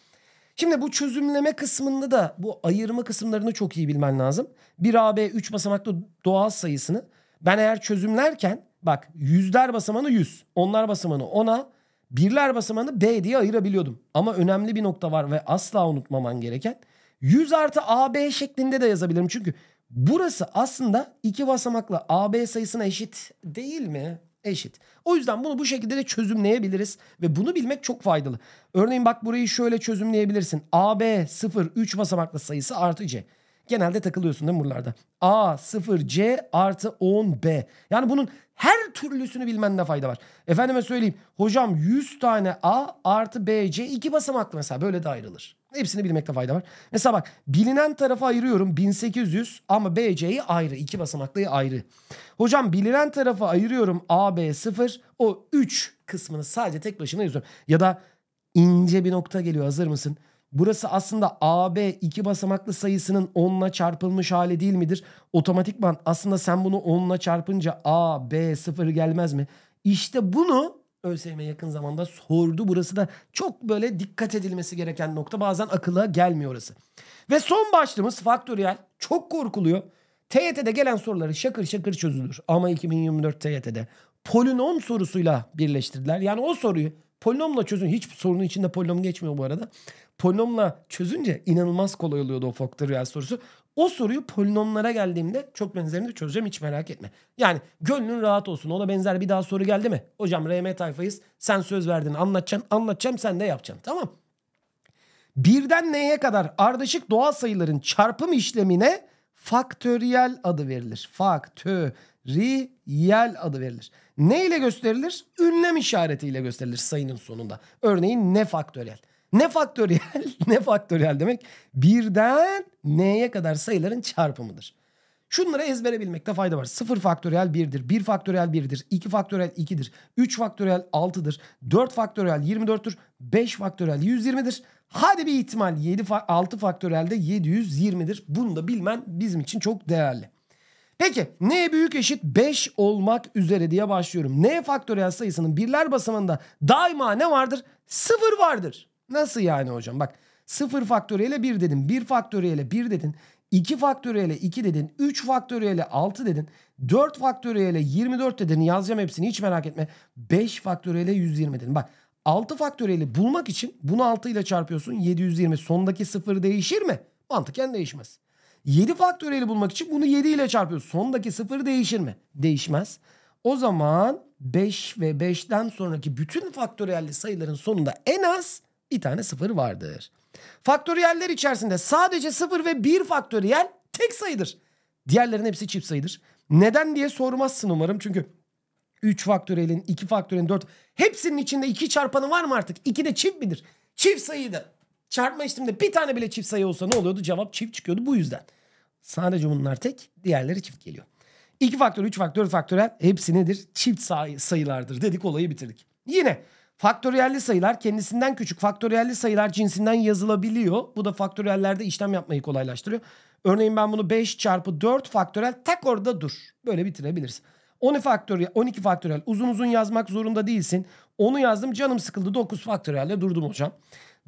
Şimdi bu çözümleme kısmında da bu ayırma kısımlarını çok iyi bilmen lazım. 1 AB 3 basamaklı doğal sayısını ben eğer çözümlerken bak yüzler basamanı 100, onlar basamanı 10'a, birler basamanı B diye ayırabiliyordum. Ama önemli bir nokta var ve asla unutmaman gereken 100 artı AB şeklinde de yazabilirim. Çünkü burası aslında iki basamaklı AB sayısına eşit değil mi? eşit. O yüzden bunu bu şekilde de çözümleyebiliriz ve bunu bilmek çok faydalı. Örneğin bak burayı şöyle çözümleyebilirsin. A b 0 3 basamaklı sayısı artı C. Genelde takılıyorsun değil mi buralarda? A 0 C artı 10 B. Yani bunun her türlüsünü bilmende fayda var. Efendime söyleyeyim. Hocam 100 tane A artı B C 2 basamaklı mesela böyle de ayrılır. Hepsini bilmekte fayda var. Mesela bak bilinen tarafı ayırıyorum 1800 ama BC'yi ayrı. iki basamaklıyı ayrı. Hocam bilinen tarafı ayırıyorum AB 0 o 3 kısmını sadece tek başına yazıyorum. Ya da ince bir nokta geliyor hazır mısın? Burası aslında AB iki basamaklı sayısının 10'la çarpılmış hali değil midir? Otomatikman aslında sen bunu 10'la çarpınca AB 0 gelmez mi? İşte bunu ÖSYM yakın zamanda sordu. Burası da çok böyle dikkat edilmesi gereken nokta. Bazen akıla gelmiyor orası. Ve son başlığımız faktöriyel. Çok korkuluyor. TYT'de gelen soruları şakır şakır çözülür. Ama 2024 TYT'de polinom sorusuyla birleştirdiler. Yani o soruyu polinomla çözün. Hiç sorunun içinde polinom geçmiyor bu arada. Polinomla çözünce inanılmaz kolay oluyordu o faktöriyel sorusu. O soruyu polinomlara geldiğimde çok benzerini çözeceğim hiç merak etme. Yani gönlün rahat olsun. Ona benzer bir daha soru geldi mi? Hocam RM tayfayız. Sen söz verdin anlatacaksın. Anlatacağım sen de yapacaksın. Tamam. Birden neye kadar ardışık doğal sayıların çarpım işlemine faktöriyel adı verilir. Faktöriyel adı verilir. Ne ile gösterilir? Ünlem işaretiyle gösterilir sayının sonunda. Örneğin ne faktöriyel? Ne faktöriyel? ne faktöriyel demek? Birden n'ye kadar sayıların çarpımıdır. Şunları ezbere bilmekte fayda var. 0 faktöriyel 1'dir, 1 faktöriyel 1'dir, 2 faktöriyel 2'dir, 3 faktöriyel 6'dır, 4 faktöriyel 24'tür, 5 faktöriyel 120'dir. Hadi bir ihtimal 7 fa 6 faktöriyel de 720'dir. Bunu da bilmen bizim için çok değerli. Peki n büyük eşit 5 olmak üzere diye başlıyorum. n faktöriyel sayısının birler basamında daima ne vardır? 0 vardır. Nasıl yani hocam? Bak 0 faktöriyele 1 dedin. 1 faktöriyele 1 dedin. 2 faktöriyele 2 dedin. 3 faktöriyele 6 dedin. 4 faktöriyele 24 dedin. Yazacağım hepsini hiç merak etme. 5 faktöriyele 120 dedin. Bak 6 faktöriyeli bulmak için bunu 6 ile çarpıyorsun. 720 sondaki 0 değişir mi? Mantıken değişmez. 7 faktöriyeli bulmak için bunu 7 ile çarpıyorsun. Sondaki 0 değişir mi? Değişmez. O zaman 5 ve 5'ten sonraki bütün faktöriyelli sayıların sonunda en az bir tane sıfır vardır. Faktöriyeller içerisinde sadece sıfır ve bir faktöriyel tek sayıdır. Diğerlerin hepsi çift sayıdır. Neden diye sormazsın umarım çünkü 3 faktöriyelin, 2 faktöriyelin, 4 hepsinin içinde 2 çarpanı var mı artık? 2 de çift midir? Çift sayıydı. Çarpma işleminde bir tane bile çift sayı olsa ne oluyordu? Cevap çift çıkıyordu bu yüzden. Sadece bunlar tek, diğerleri çift geliyor. 2 faktör, 3 faktör, faktörel hepsi nedir? Çift sayı, sayılardır dedik olayı bitirdik. Yine Faktöriyelli sayılar kendisinden küçük faktöriyelli sayılar cinsinden yazılabiliyor. Bu da faktöriyellerde işlem yapmayı kolaylaştırıyor. Örneğin ben bunu 5 çarpı 4 faktörel tak orada dur. Böyle bitirebilirsin. 12 faktöriyel, 12 faktöriyel uzun uzun yazmak zorunda değilsin. Onu yazdım canım sıkıldı 9 faktöriyelde durdum hocam.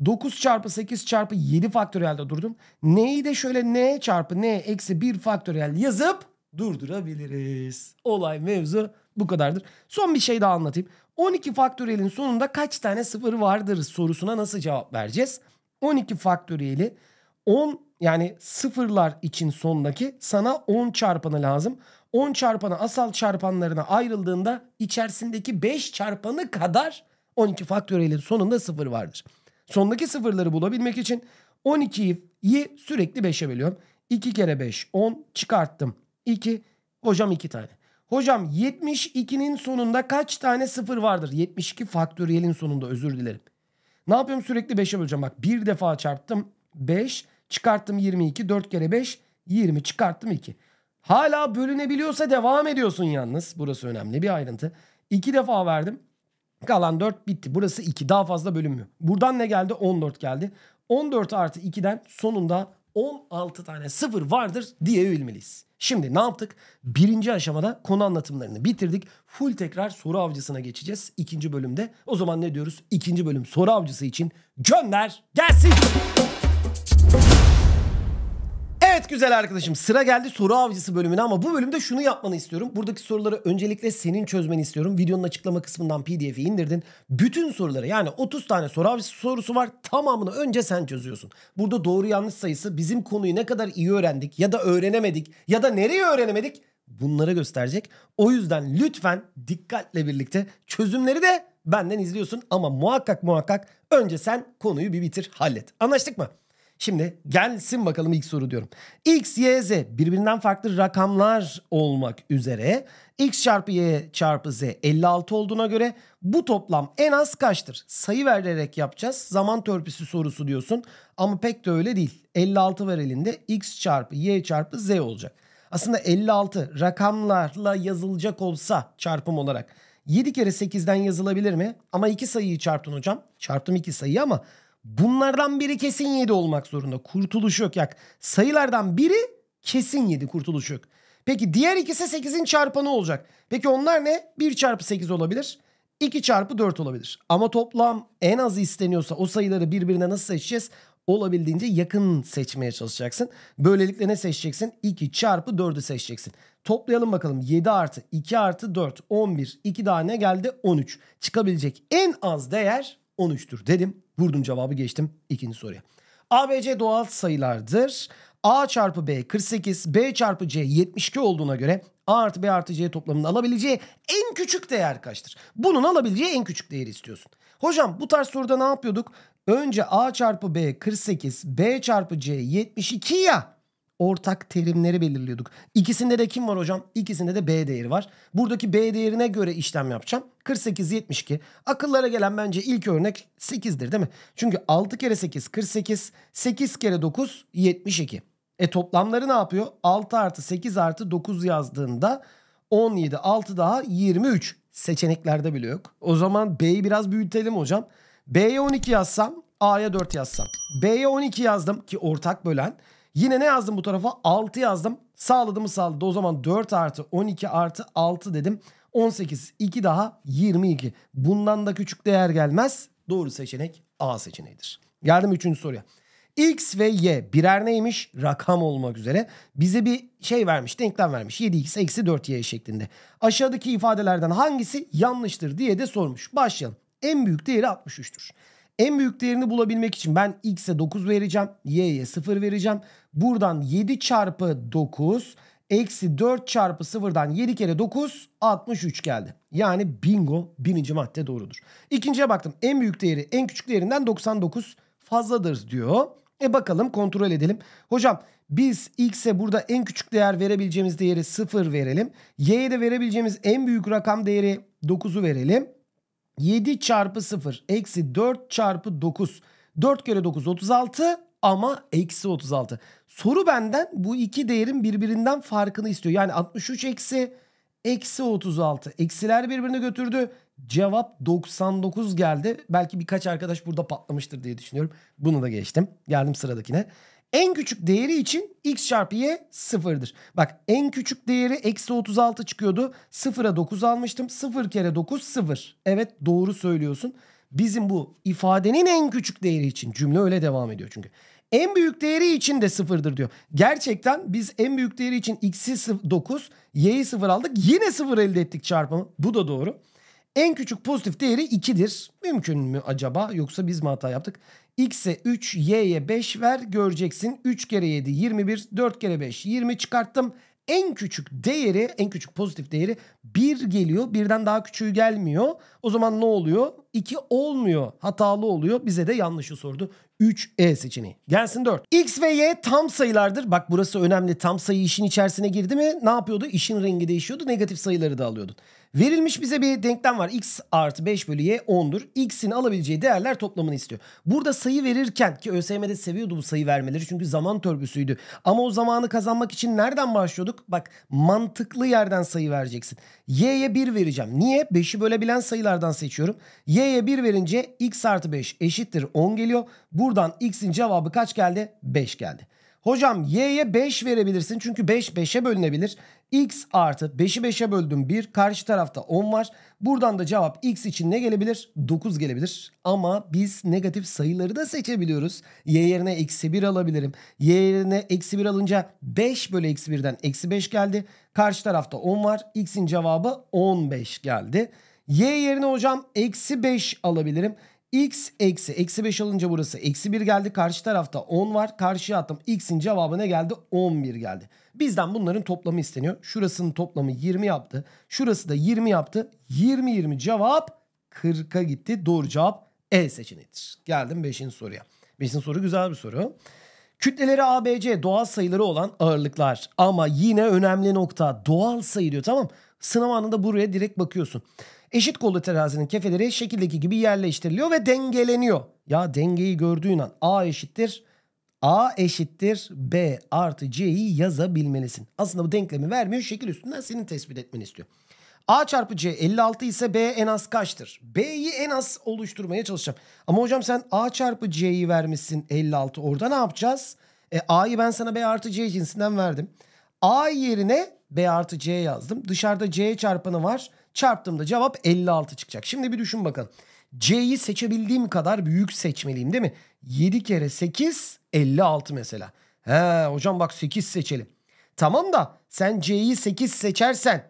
9 çarpı 8 çarpı 7 faktöriyelde durdum. N'yi de şöyle n çarpı n eksi 1 faktöriyel yazıp durdurabiliriz. Olay mevzu bu kadardır. Son bir şey daha anlatayım. 12 faktöriyelin sonunda kaç tane sıfır vardır sorusuna nasıl cevap vereceğiz? 12 faktöriyeli 10 yani sıfırlar için sondaki sana 10 çarpanı lazım. 10 çarpanı asal çarpanlarına ayrıldığında içerisindeki 5 çarpanı kadar 12 faktöriyelin sonunda sıfır vardır. Sondaki sıfırları bulabilmek için 12'yi sürekli 5'e bölüyorum. 2 kere 5 10 çıkarttım 2 hocam 2 tane. Hocam 72'nin sonunda kaç tane sıfır vardır? 72 faktöriyelin sonunda özür dilerim. Ne yapıyorum sürekli 5'e böleceğim. Bak bir defa çarptım 5 çıkarttım 22 4 kere 5 20 çıkarttım 2. Hala bölünebiliyorsa devam ediyorsun yalnız. Burası önemli bir ayrıntı. 2 defa verdim. Kalan 4 bitti. Burası 2 daha fazla bölünmüyor. Buradan ne geldi? 14 geldi. 14 artı 2'den sonunda 16 tane sıfır vardır diye övülmeliyiz. Şimdi ne yaptık? Birinci aşamada konu anlatımlarını bitirdik. Full tekrar soru avcısına geçeceğiz ikinci bölümde. O zaman ne diyoruz? İkinci bölüm soru avcısı için gönder gelsin güzel arkadaşım sıra geldi soru avcısı bölümüne ama bu bölümde şunu yapmanı istiyorum. Buradaki soruları öncelikle senin çözmeni istiyorum. Videonun açıklama kısmından pdf'i indirdin. Bütün soruları yani 30 tane soru avcısı sorusu var tamamını önce sen çözüyorsun. Burada doğru yanlış sayısı bizim konuyu ne kadar iyi öğrendik ya da öğrenemedik ya da nereye öğrenemedik bunlara gösterecek. O yüzden lütfen dikkatle birlikte çözümleri de benden izliyorsun ama muhakkak muhakkak önce sen konuyu bir bitir hallet. Anlaştık mı? Şimdi gelsin bakalım ilk soru diyorum. X, Y, Z birbirinden farklı rakamlar olmak üzere X çarpı Y çarpı Z 56 olduğuna göre bu toplam en az kaçtır? Sayı vererek yapacağız. Zaman törpüsü sorusu diyorsun ama pek de öyle değil. 56 var elinde X çarpı Y çarpı Z olacak. Aslında 56 rakamlarla yazılacak olsa çarpım olarak 7 kere 8'den yazılabilir mi? Ama 2 sayıyı çarptın hocam. Çarptım 2 sayıyı ama Bunlardan biri kesin 7 olmak zorunda. Kurtuluş yok. Yak. Sayılardan biri kesin 7 kurtuluş yok. Peki diğer ikisi 8'in çarpanı olacak. Peki onlar ne? 1 çarpı 8 olabilir. 2 çarpı 4 olabilir. Ama toplam en az isteniyorsa o sayıları birbirine nasıl seçeceğiz? Olabildiğince yakın seçmeye çalışacaksın. Böylelikle ne seçeceksin? 2 çarpı 4'ü seçeceksin. Toplayalım bakalım. 7 artı 2 artı 4 11. 2 daha ne geldi? 13. Çıkabilecek en az değer 13'tür dedim. Vurdum cevabı geçtim ikinci soruya. ABC doğal sayılardır. A çarpı B 48, B çarpı C 72 olduğuna göre A artı B artı C toplamının alabileceği en küçük değer kaçtır? Bunun alabileceği en küçük değeri istiyorsun. Hocam bu tarz soruda ne yapıyorduk? Önce A çarpı B 48, B çarpı C 72 ya ortak terimleri belirliyorduk. İkisinde de kim var hocam? İkisinde de B değeri var. Buradaki B değerine göre işlem yapacağım. 48, 72. Akıllara gelen bence ilk örnek 8'dir değil mi? Çünkü 6 kere 8 48, 8 kere 9 72. E toplamları ne yapıyor? 6 artı 8 artı 9 yazdığında 17, 6 daha 23. Seçeneklerde bile yok. O zaman B'yi biraz büyütelim hocam. B'ye 12 yazsam, A'ya 4 yazsam. B'ye 12 yazdım ki ortak bölen. Yine ne yazdım bu tarafa? 6 yazdım. Sağladı mı sağladı. O zaman 4 artı 12 artı 6 dedim. 18. 2 daha 22. Bundan da küçük değer gelmez. Doğru seçenek A seçeneğidir. Geldim 3. soruya. X ve Y birer neymiş? Rakam olmak üzere. Bize bir şey vermiş, denklem vermiş. 7X eksi 4Y şeklinde. Aşağıdaki ifadelerden hangisi yanlıştır diye de sormuş. Başlayalım. En büyük değeri 63'tür. En büyük değerini bulabilmek için ben x'e 9 vereceğim. y'ye 0 vereceğim. Buradan 7 çarpı 9 eksi 4 çarpı 0'dan 7 kere 9 63 geldi. Yani bingo birinci madde doğrudur. İkinciye baktım en büyük değeri en küçük değerinden 99 fazladır diyor. E bakalım kontrol edelim. Hocam biz x'e burada en küçük değer verebileceğimiz değeri 0 verelim. y'ye de verebileceğimiz en büyük rakam değeri 9'u verelim. 7 çarpı 0 eksi 4 çarpı 9. 4 kere 9 36 ama eksi 36. Soru benden bu iki değerin birbirinden farkını istiyor. Yani 63 eksi eksi 36. Eksiler birbirine götürdü. Cevap 99 geldi. Belki birkaç arkadaş burada patlamıştır diye düşünüyorum. Bunu da geçtim. Geldim sıradakine. En küçük değeri için x çarpı y sıfırdır. Bak en küçük değeri eksi 36 çıkıyordu. Sıfıra 9 almıştım. Sıfır kere 9 sıfır. Evet doğru söylüyorsun. Bizim bu ifadenin en küçük değeri için cümle öyle devam ediyor çünkü. En büyük değeri için de sıfırdır diyor. Gerçekten biz en büyük değeri için x'i 9, y'yi 0 aldık. Yine 0 elde ettik çarpımı. Bu da doğru. En küçük pozitif değeri 2'dir. Mümkün mü acaba yoksa biz mi hata yaptık? X'e 3, Y'ye 5 ver göreceksin. 3 kere 7 21, 4 kere 5 20 çıkarttım en küçük değeri, en küçük pozitif değeri 1 geliyor. Birden daha küçüğü gelmiyor. O zaman ne oluyor? 2 olmuyor. Hatalı oluyor. Bize de yanlışı sordu. 3E seçeneği. Gelsin 4. X ve Y tam sayılardır. Bak burası önemli. Tam sayı işin içerisine girdi mi ne yapıyordu? İşin rengi değişiyordu. Negatif sayıları da alıyordun. Verilmiş bize bir denklem var. X artı 5 bölü Y 10'dur. X'in alabileceği değerler toplamını istiyor. Burada sayı verirken ki ÖSYM'de seviyordu bu sayı vermeleri çünkü zaman törpüsüydü. Ama o zamanı kazanmak için nereden başlıyorduk? Bak mantıklı yerden sayı vereceksin. Y'ye 1 vereceğim. Niye? 5'i bölebilen sayılardan seçiyorum. Y'ye 1 verince X artı 5 eşittir 10 geliyor. Buradan X'in cevabı kaç geldi? 5 geldi. Hocam y'ye 5 verebilirsin çünkü 5 5'e bölünebilir x artı 5'i 5'e böldüm 1. Karşı tarafta 10 var. Buradan da cevap x için ne gelebilir? 9 gelebilir. Ama biz negatif sayıları da seçebiliyoruz. Y yerine eksi 1 alabilirim. Y yerine eksi 1 alınca 5 bölü eksi 1'den eksi 5 geldi. Karşı tarafta 10 var. X'in cevabı 15 geldi. Y yerine hocam eksi 5 alabilirim. X eksi eksi 5 alınca burası eksi 1 geldi. Karşı tarafta 10 var. Karşıya attım. X'in cevabı ne geldi? 11 geldi. Bizden bunların toplamı isteniyor. Şurasının toplamı 20 yaptı. Şurası da 20 yaptı. 20 20 cevap 40'a gitti. Doğru cevap E seçeneğidir. Geldim 5. soruya. 5. soru güzel bir soru. Kütleleri ABC doğal sayıları olan ağırlıklar. Ama yine önemli nokta doğal sayı diyor tamam. Sınav anında buraya direkt bakıyorsun. Eşit kollu terazinin kefeleri şekildeki gibi yerleştiriliyor ve dengeleniyor. Ya dengeyi gördüğün an A eşittir A eşittir B artı C'yi yazabilmelisin. Aslında bu denklemi vermiyor. Şekil üstünden senin tespit etmeni istiyor. A çarpı C 56 ise B en az kaçtır? B'yi en az oluşturmaya çalışacağım. Ama hocam sen A çarpı C'yi vermişsin 56. Orada ne yapacağız? E, A'yı ben sana B artı C cinsinden verdim. A yerine B artı C yazdım. Dışarıda C çarpanı var. Çarptığımda cevap 56 çıkacak. Şimdi bir düşün bakalım. C'yi seçebildiğim kadar büyük seçmeliyim değil mi? 7 kere 8 56 mesela. He hocam bak 8 seçelim. Tamam da sen C'yi 8 seçersen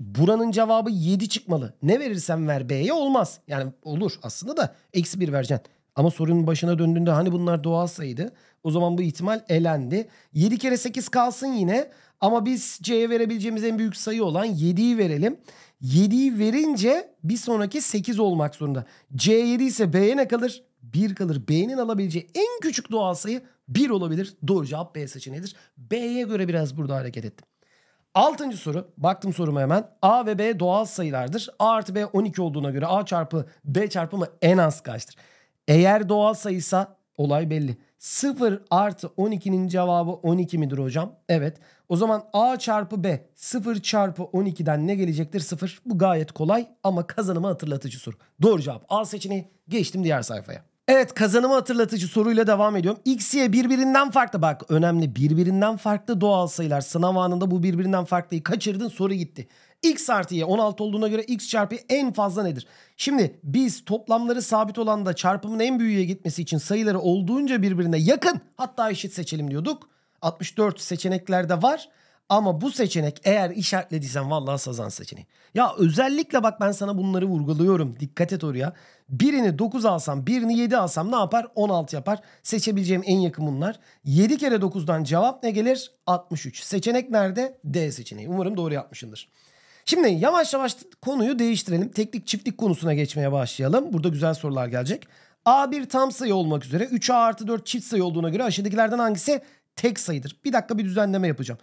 buranın cevabı 7 çıkmalı. Ne verirsen ver B'ye olmaz. Yani olur aslında da eksi 1 vereceksin. Ama sorunun başına döndüğünde hani bunlar doğal sayıydı. O zaman bu ihtimal elendi. 7 kere 8 kalsın yine. Ama biz C'ye verebileceğimiz en büyük sayı olan 7'yi verelim. 7'yi verince bir sonraki 8 olmak zorunda. C 7 ise B'ye ne kalır? Bir kalır. B'nin alabileceği en küçük doğal sayı 1 olabilir. Doğru cevap B seçeneğidir. B'ye göre biraz burada hareket ettim. Altıncı soru. Baktım soruma hemen. A ve B doğal sayılardır. A artı B 12 olduğuna göre A çarpı B çarpımı en az kaçtır? Eğer doğal sayısa olay belli. 0 artı 12'nin cevabı 12 midir hocam? Evet. O zaman A çarpı B 0 çarpı 12'den ne gelecektir? 0. Bu gayet kolay ama kazanımı hatırlatıcı soru. Doğru cevap A seçeneği. Geçtim diğer sayfaya. Evet kazanımı hatırlatıcı soruyla devam ediyorum. X, Y birbirinden farklı bak önemli birbirinden farklı doğal sayılar. Sınav anında bu birbirinden farklıyı kaçırdın soru gitti. X artı Y 16 olduğuna göre X çarpı en fazla nedir? Şimdi biz toplamları sabit olan da çarpımın en büyüğe gitmesi için sayıları olduğunca birbirine yakın hatta eşit seçelim diyorduk. 64 seçeneklerde var. Ama bu seçenek eğer işaretlediysen vallahi sazan seçeneği. Ya özellikle bak ben sana bunları vurguluyorum. Dikkat et oraya. Birini 9 alsam birini 7 alsam ne yapar? 16 yapar. Seçebileceğim en yakın bunlar. 7 kere 9'dan cevap ne gelir? 63. Seçenek nerede? D seçeneği. Umarım doğru yapmışındır. Şimdi yavaş yavaş konuyu değiştirelim. Teknik çiftlik konusuna geçmeye başlayalım. Burada güzel sorular gelecek. A bir tam sayı olmak üzere 3A artı 4 çift sayı olduğuna göre aşağıdakilerden hangisi tek sayıdır? Bir dakika bir düzenleme yapacağım.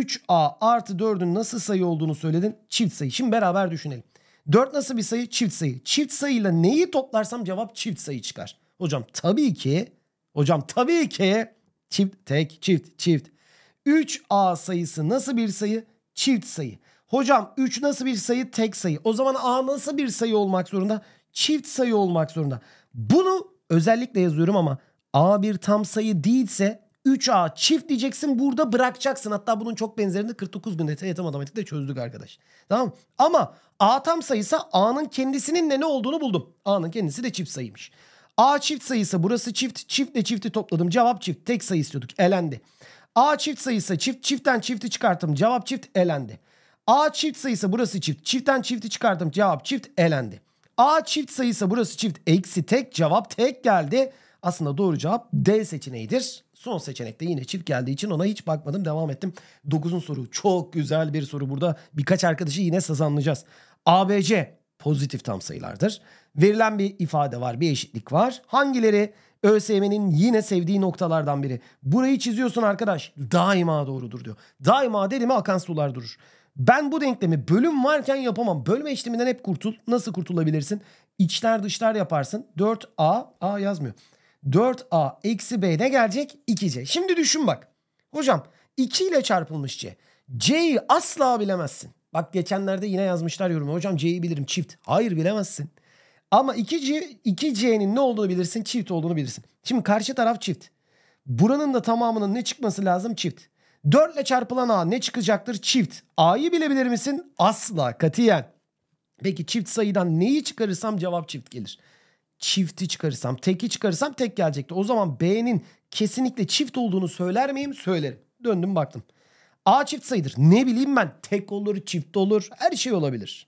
3a artı 4'ün nasıl sayı olduğunu söyledin? Çift sayı. Şimdi beraber düşünelim. 4 nasıl bir sayı? Çift sayı. Çift sayıyla neyi toplarsam cevap çift sayı çıkar. Hocam tabii ki hocam tabii ki çift tek çift çift. 3a sayısı nasıl bir sayı? Çift sayı. Hocam 3 nasıl bir sayı? Tek sayı. O zaman a nasıl bir sayı olmak zorunda? Çift sayı olmak zorunda. Bunu özellikle yazıyorum ama a bir tam sayı değilse 3A çift diyeceksin burada bırakacaksın. Hatta bunun çok benzerini 49 gün TYT matematikte çözdük arkadaş. Tamam Ama A tam sayısı A'nın kendisinin de ne olduğunu buldum. A'nın kendisi de çift sayıymış. A çift sayısı burası çift. Çiftle çifti topladım. Cevap çift. Tek sayı istiyorduk. Elendi. A çift sayısı çift. Çiftten çifti çıkarttım. Cevap çift. Elendi. A çift sayısı burası çift. Çiftten çifti çıkarttım. Cevap çift. Elendi. A çift sayısı burası çift. Eksi tek. Cevap tek geldi. Aslında doğru cevap D seçeneğidir. Son seçenekte yine çift geldiği için ona hiç bakmadım devam ettim. 9. soru çok güzel bir soru burada. Birkaç arkadaşı yine sazanlayacağız. ABC pozitif tam sayılardır. Verilen bir ifade var, bir eşitlik var. Hangileri ÖSYM'nin yine sevdiği noktalardan biri. Burayı çiziyorsun arkadaş. Daima doğrudur diyor. Daima derime akan sular durur. Ben bu denklemi bölüm varken yapamam. Bölme işleminden hep kurtul. Nasıl kurtulabilirsin? İçler dışlar yaparsın. 4A, A yazmıyor. 4a eksi b ne gelecek 2c. Şimdi düşün bak. Hocam 2 ile çarpılmış c. C'yi asla bilemezsin. Bak geçenlerde yine yazmışlar yorumu Hocam C'yi bilirim çift. Hayır bilemezsin. Ama 2C, 2C'nin ne olduğunu bilirsin çift olduğunu bilirsin. Şimdi karşı taraf çift. Buranın da tamamının ne çıkması lazım? Çift. 4 ile çarpılan A ne çıkacaktır? Çift. A'yı bilebilir misin? Asla katiyen. Peki çift sayıdan neyi çıkarırsam cevap çift gelir çifti çıkarırsam, teki çıkarırsam tek gelecekti. O zaman B'nin kesinlikle çift olduğunu söyler miyim? Söylerim. Döndüm baktım. A çift sayıdır. Ne bileyim ben tek olur, çift olur, her şey olabilir.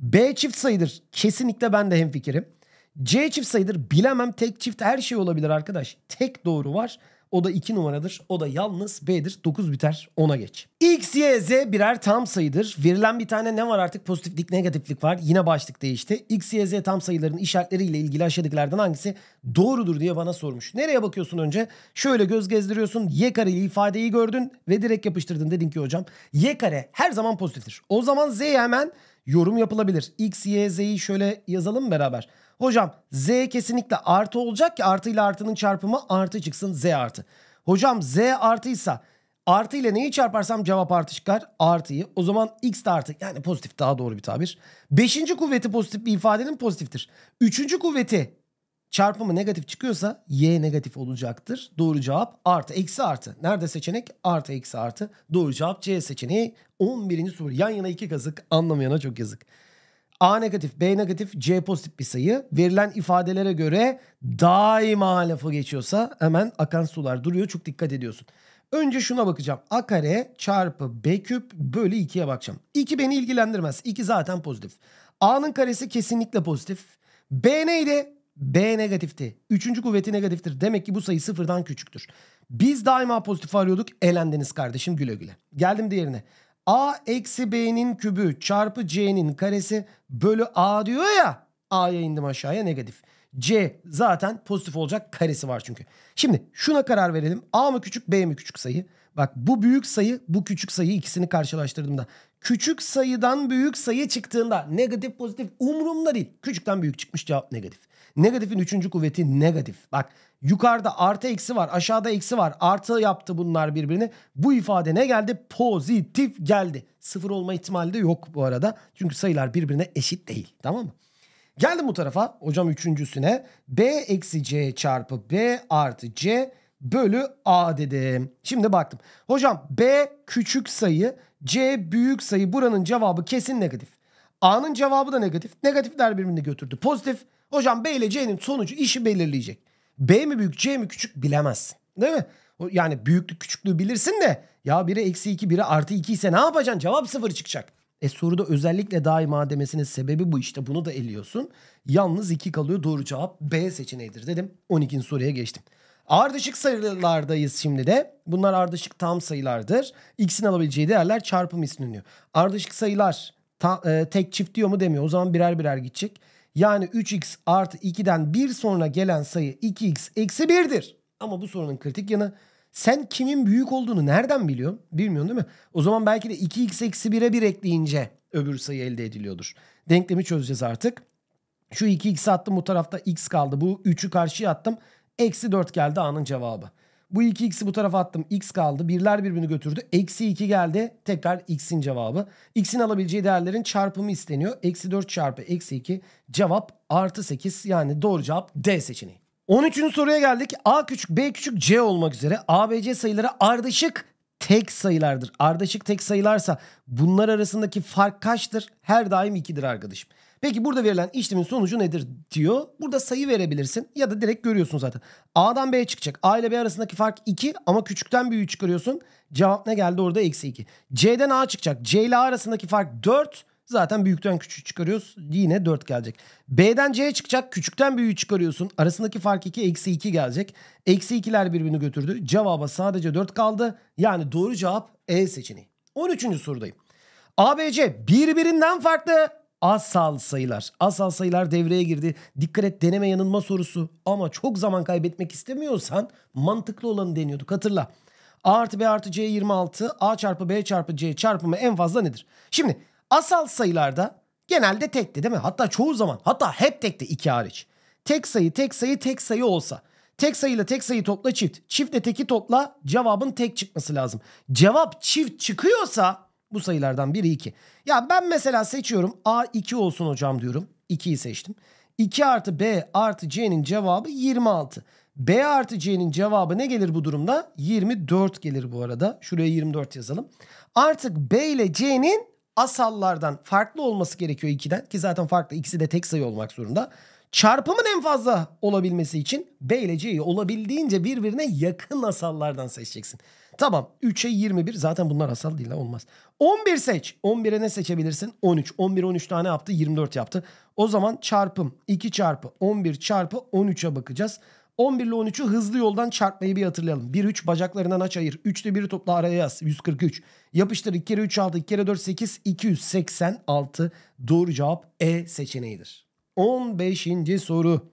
B çift sayıdır. Kesinlikle ben de hemfikirim. C çift sayıdır. Bilemem tek çift her şey olabilir arkadaş. Tek doğru var. O da 2 numaradır. O da yalnız B'dir. 9 biter. 10'a geç. X, Y, Z birer tam sayıdır. Verilen bir tane ne var artık? Pozitiflik, negatiflik var. Yine başlık değişti. X, Y, Z tam sayıların işaretleriyle ilgili aşağıdakilerden hangisi doğrudur diye bana sormuş. Nereye bakıyorsun önce? Şöyle göz gezdiriyorsun. Y kareli ifadeyi gördün ve direkt yapıştırdın. Dedin ki hocam Y kare her zaman pozitiftir. O zaman Z hemen yorum yapılabilir. X, Y, Z'yi şöyle yazalım beraber. Hocam z kesinlikle artı olacak ki artı ile artının çarpımı artı çıksın z artı. Hocam z artıysa artı ile neyi çarparsam cevap artı çıkar artıyı. O zaman x de artı yani pozitif daha doğru bir tabir. Beşinci kuvveti pozitif bir ifadenin pozitiftir. Üçüncü kuvveti çarpımı negatif çıkıyorsa y negatif olacaktır. Doğru cevap artı eksi artı. Nerede seçenek? Artı eksi artı. Doğru cevap C seçeneği 11. soru. Yan yana iki kazık anlamayana çok yazık. A negatif, B negatif, C pozitif bir sayı. Verilen ifadelere göre daima lafı geçiyorsa hemen akan sular duruyor. Çok dikkat ediyorsun. Önce şuna bakacağım. A kare çarpı B küp bölü 2'ye bakacağım. 2 beni ilgilendirmez. 2 zaten pozitif. A'nın karesi kesinlikle pozitif. B neydi? B negatifti. Üçüncü kuvveti negatiftir. Demek ki bu sayı sıfırdan küçüktür. Biz daima pozitif arıyorduk. Elendiniz kardeşim güle güle. Geldim diğerine. A eksi B'nin kübü çarpı C'nin karesi bölü A diyor ya. A'ya indim aşağıya negatif. C zaten pozitif olacak karesi var çünkü. Şimdi şuna karar verelim. A mı küçük B mi küçük sayı? Bak bu büyük sayı bu küçük sayı ikisini karşılaştırdığımda. Küçük sayıdan büyük sayı çıktığında negatif pozitif umurumda değil. Küçükten büyük çıkmış cevap negatif. Negatifin üçüncü kuvveti negatif. Bak Yukarıda artı eksi var. Aşağıda eksi var. Artı yaptı bunlar birbirini. Bu ifade ne geldi? Pozitif geldi. Sıfır olma ihtimali de yok bu arada. Çünkü sayılar birbirine eşit değil. Tamam mı? Geldim bu tarafa. Hocam üçüncüsüne. B eksi C çarpı B artı C bölü A dedim. Şimdi baktım. Hocam B küçük sayı, C büyük sayı buranın cevabı kesin negatif. A'nın cevabı da negatif. Negatifler birbirini götürdü. Pozitif. Hocam B ile C'nin sonucu işi belirleyecek. B mi büyük C mi küçük bilemezsin. Değil mi? Yani büyüklük küçüklüğü bilirsin de ya biri eksi 2 biri artı 2 ise ne yapacaksın? Cevap sıfır çıkacak. E soruda özellikle daima demesinin sebebi bu işte bunu da eliyorsun. Yalnız 2 kalıyor doğru cevap B seçeneğidir dedim. 12. soruya geçtim. Ardışık sayılardayız şimdi de. Bunlar ardışık tam sayılardır. X'in alabileceği değerler çarpım isteniyor. Ardışık sayılar ta, e, tek çift diyor mu demiyor. O zaman birer birer gidecek. Yani 3x artı 2'den bir sonra gelen sayı 2x eksi 1'dir. Ama bu sorunun kritik yanı sen kimin büyük olduğunu nereden biliyorsun? Bilmiyorsun değil mi? O zaman belki de 2x eksi 1'e 1 ekleyince öbür sayı elde ediliyordur. Denklemi çözeceğiz artık. Şu 2x attım bu tarafta x kaldı. Bu 3'ü karşıya attım. Eksi 4 geldi A'nın cevabı. Bu 2x'i bu tarafa attım. X kaldı. Birler birbirini götürdü. Eksi 2 geldi. Tekrar x'in cevabı. X'in alabileceği değerlerin çarpımı isteniyor. Eksi 4 çarpı eksi 2 cevap artı 8. Yani doğru cevap D seçeneği. 13. soruya geldik. A küçük B küçük C olmak üzere A, B, C sayıları ardışık tek sayılardır. Ardışık tek sayılarsa bunlar arasındaki fark kaçtır? Her daim 2'dir arkadaşım. Peki burada verilen işlemin sonucu nedir diyor. Burada sayı verebilirsin ya da direkt görüyorsun zaten. A'dan B'ye çıkacak. A ile B arasındaki fark 2 ama küçükten büyüğü çıkarıyorsun. Cevap ne geldi orada? Eksi 2. C'den A çıkacak. C ile A arasındaki fark 4. Zaten büyükten küçüğü çıkarıyoruz. Yine 4 gelecek. B'den C'ye çıkacak. Küçükten büyüğü çıkarıyorsun. Arasındaki fark 2. Eksi 2 gelecek. Eksi 2'ler birbirini götürdü. Cevaba sadece 4 kaldı. Yani doğru cevap E seçeneği. 13. sorudayım. ABC birbirinden farklı asal sayılar. Asal sayılar devreye girdi. Dikkat et deneme yanılma sorusu. Ama çok zaman kaybetmek istemiyorsan mantıklı olanı deniyorduk. Hatırla. A artı B artı C 26. A çarpı B çarpı C çarpımı en fazla nedir? Şimdi asal sayılarda genelde tekti değil mi? Hatta çoğu zaman hatta hep tekti iki hariç. Tek sayı tek sayı tek sayı olsa. Tek sayıyla tek sayı topla çift. Çiftle teki topla cevabın tek çıkması lazım. Cevap çift çıkıyorsa bu sayılardan biri 2. Ya ben mesela seçiyorum A 2 olsun hocam diyorum. 2'yi seçtim. 2 artı B artı C'nin cevabı 26. B artı C'nin cevabı ne gelir bu durumda? 24 gelir bu arada. Şuraya 24 yazalım. Artık B ile C'nin asallardan farklı olması gerekiyor 2'den. Ki zaten farklı ikisi de tek sayı olmak zorunda. Çarpımın en fazla olabilmesi için B ile C'yi olabildiğince birbirine yakın asallardan seçeceksin. Tamam 3'e 21 zaten bunlar asal değil la olmaz. 11 seç. 11'e ne seçebilirsin? 13. 11 13 tane yaptı 24 yaptı. O zaman çarpım 2 çarpı 11 çarpı 13'e bakacağız. 11 ile 13'ü hızlı yoldan çarpmayı bir hatırlayalım. 1 3 bacaklarından aç ayır. 3 ile 1'i topla araya yaz. 143. Yapıştır 2 kere 3 6 2 kere 4 8 286. Doğru cevap E seçeneğidir. 15. soru.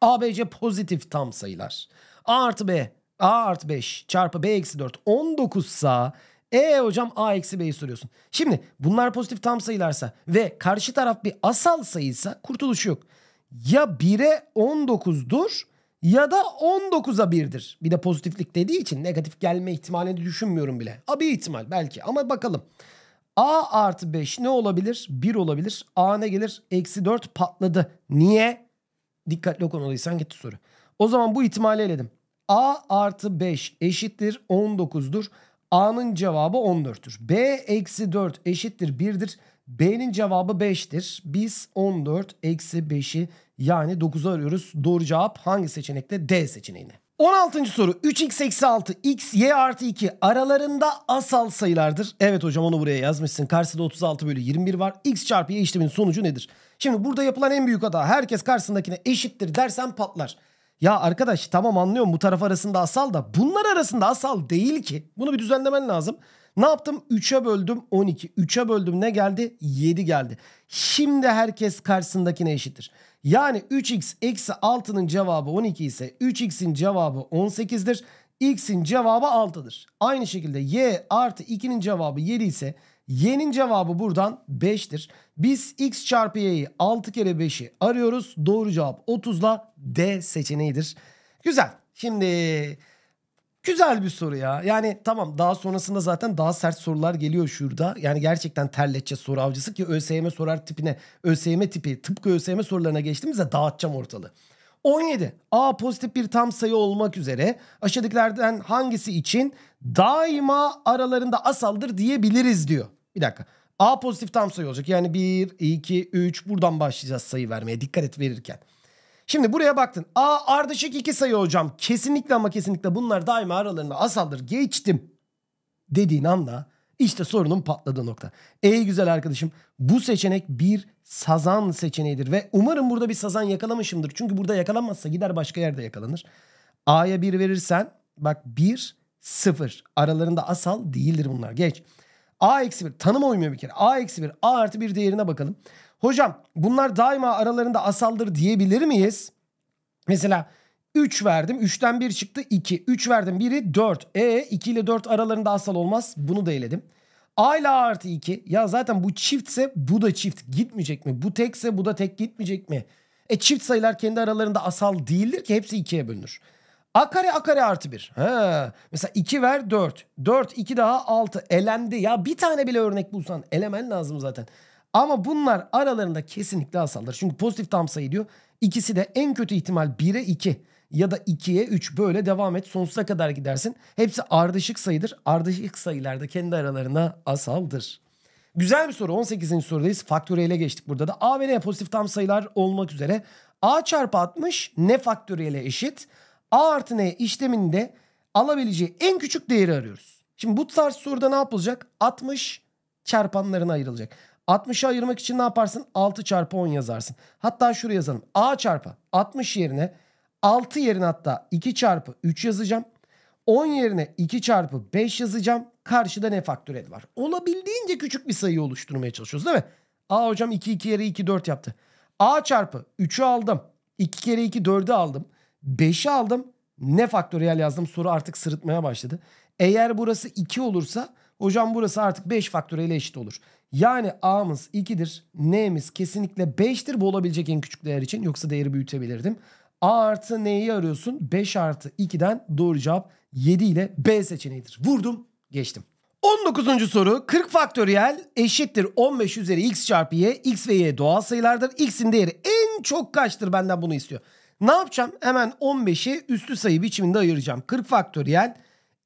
ABC pozitif tam sayılar. A artı B A artı 5 çarpı B eksi 4 19 sağ. E hocam A eksi B'yi soruyorsun. Şimdi bunlar pozitif tam sayılarsa ve karşı taraf bir asal sayıysa kurtuluş yok. Ya 1'e 19'dur ya da 19'a 1'dir. Bir de pozitiflik dediği için negatif gelme ihtimalini düşünmüyorum bile. A bir ihtimal belki ama bakalım. A artı 5 ne olabilir? 1 olabilir. A ne gelir? Eksi 4 patladı. Niye? Dikkatli okumalıysan git soru. O zaman bu ihtimali eledim. A artı 5 eşittir 19'dur. A'nın cevabı 14'tür. B eksi 4 eşittir 1'dir. B'nin cevabı 5'tir. Biz 14 eksi 5'i yani 9'u arıyoruz. Doğru cevap hangi seçenekte? D seçeneğine. 16. soru 3x eksi 6 x y artı 2 aralarında asal sayılardır. Evet hocam onu buraya yazmışsın. Karşısında 36 bölü 21 var. x çarpı y işleminin sonucu nedir? Şimdi burada yapılan en büyük hata herkes karşısındakine eşittir dersen patlar. Ya arkadaş tamam anlıyorum bu taraf arasında asal da bunlar arasında asal değil ki. Bunu bir düzenlemen lazım. Ne yaptım? 3'e böldüm 12. 3'e böldüm ne geldi? 7 geldi. Şimdi herkes karşısındakine eşittir. Yani 3x eksi 6'nın cevabı 12 ise 3x'in cevabı 18'dir. x'in cevabı 6'dır. Aynı şekilde y artı 2'nin cevabı 7 ise y'nin cevabı buradan 5'tir. Biz x çarpı y'yi 6 kere 5'i arıyoruz. Doğru cevap 30'la D seçeneğidir. Güzel. Şimdi Güzel bir soru ya. Yani tamam daha sonrasında zaten daha sert sorular geliyor şurada. Yani gerçekten terletçe soru avcısı ki ÖSYM sorar tipine. ÖSYM tipi tıpkı ÖSYM sorularına geçtiğimizde dağıtacağım ortalığı. 17. A pozitif bir tam sayı olmak üzere aşağıdakilerden hangisi için daima aralarında asaldır diyebiliriz diyor. Bir dakika. A pozitif tam sayı olacak. Yani 1, 2, 3 buradan başlayacağız sayı vermeye. Dikkat et verirken. Şimdi buraya baktın. A ardışık 2 sayı hocam. Kesinlikle ama kesinlikle bunlar daima aralarında asaldır. Geçtim dediğin anda işte sorunun patladığı nokta. Ey güzel arkadaşım bu seçenek bir sazan seçeneğidir. Ve umarım burada bir sazan yakalamışımdır. Çünkü burada yakalanmazsa gider başka yerde yakalanır. A'ya 1 verirsen bak 1, 0. Aralarında asal değildir bunlar. Geç. A eksi 1 tanıma uymuyor bir kere. A eksi 1 A artı 1 değerine bakalım. Hocam bunlar daima aralarında asaldır diyebilir miyiz? Mesela 3 verdim. 3'ten 1 çıktı 2. 3 verdim 1'i 4. E 2 ile 4 aralarında asal olmaz. Bunu da eledim. A ile A artı 2. Ya zaten bu çiftse bu da çift gitmeyecek mi? Bu tekse bu da tek gitmeyecek mi? E çift sayılar kendi aralarında asal değildir ki hepsi 2'ye bölünür. A kare A kare artı 1. Ha. Mesela 2 ver 4. 4 2 daha 6 elendi. Ya bir tane bile örnek bulsan elemen lazım zaten. Ama bunlar aralarında kesinlikle asaldır. Çünkü pozitif tam sayı diyor. İkisi de en kötü ihtimal 1'e 2 ya da 2'ye 3 böyle devam et sonsuza kadar gidersin. Hepsi ardışık sayıdır. Ardışık sayılar da kendi aralarında asaldır. Güzel bir soru. 18. sorudayız. Faktöriyele geçtik burada da. A ve N pozitif tam sayılar olmak üzere. A çarpı 60 ne faktöriyele eşit? A artı N işleminde alabileceği en küçük değeri arıyoruz. Şimdi bu tarz soruda ne yapılacak? 60 çarpanlarına ayrılacak. 60'a ayırmak için ne yaparsın? 6 çarpı 10 yazarsın. Hatta şuraya yazalım. A çarpı 60 yerine 6 yerine hatta 2 çarpı 3 yazacağım. 10 yerine 2 çarpı 5 yazacağım. Karşıda ne faktörel var? Olabildiğince küçük bir sayı oluşturmaya çalışıyoruz değil mi? A hocam 2 2 yere 2 4 yaptı. A çarpı 3'ü aldım. 2 kere 2 4'ü aldım. 5'i aldım. Ne faktöriyel yazdım soru artık sırıtmaya başladı. Eğer burası 2 olursa hocam burası artık 5 faktöriyel eşit olur. Yani A'mız 2'dir. N'miz kesinlikle 5'tir. Bu olabilecek en küçük değer için. Yoksa değeri büyütebilirdim. A artı N'yi arıyorsun. 5 artı 2'den doğru cevap 7 ile B seçeneğidir. Vurdum geçtim. 19. soru 40 faktöriyel eşittir 15 üzeri x çarpı y. x ve y doğal sayılardır. x'in değeri en çok kaçtır benden bunu istiyor. Ne yapacağım? Hemen 15'i üstü sayı biçiminde ayıracağım. 40 faktöriyel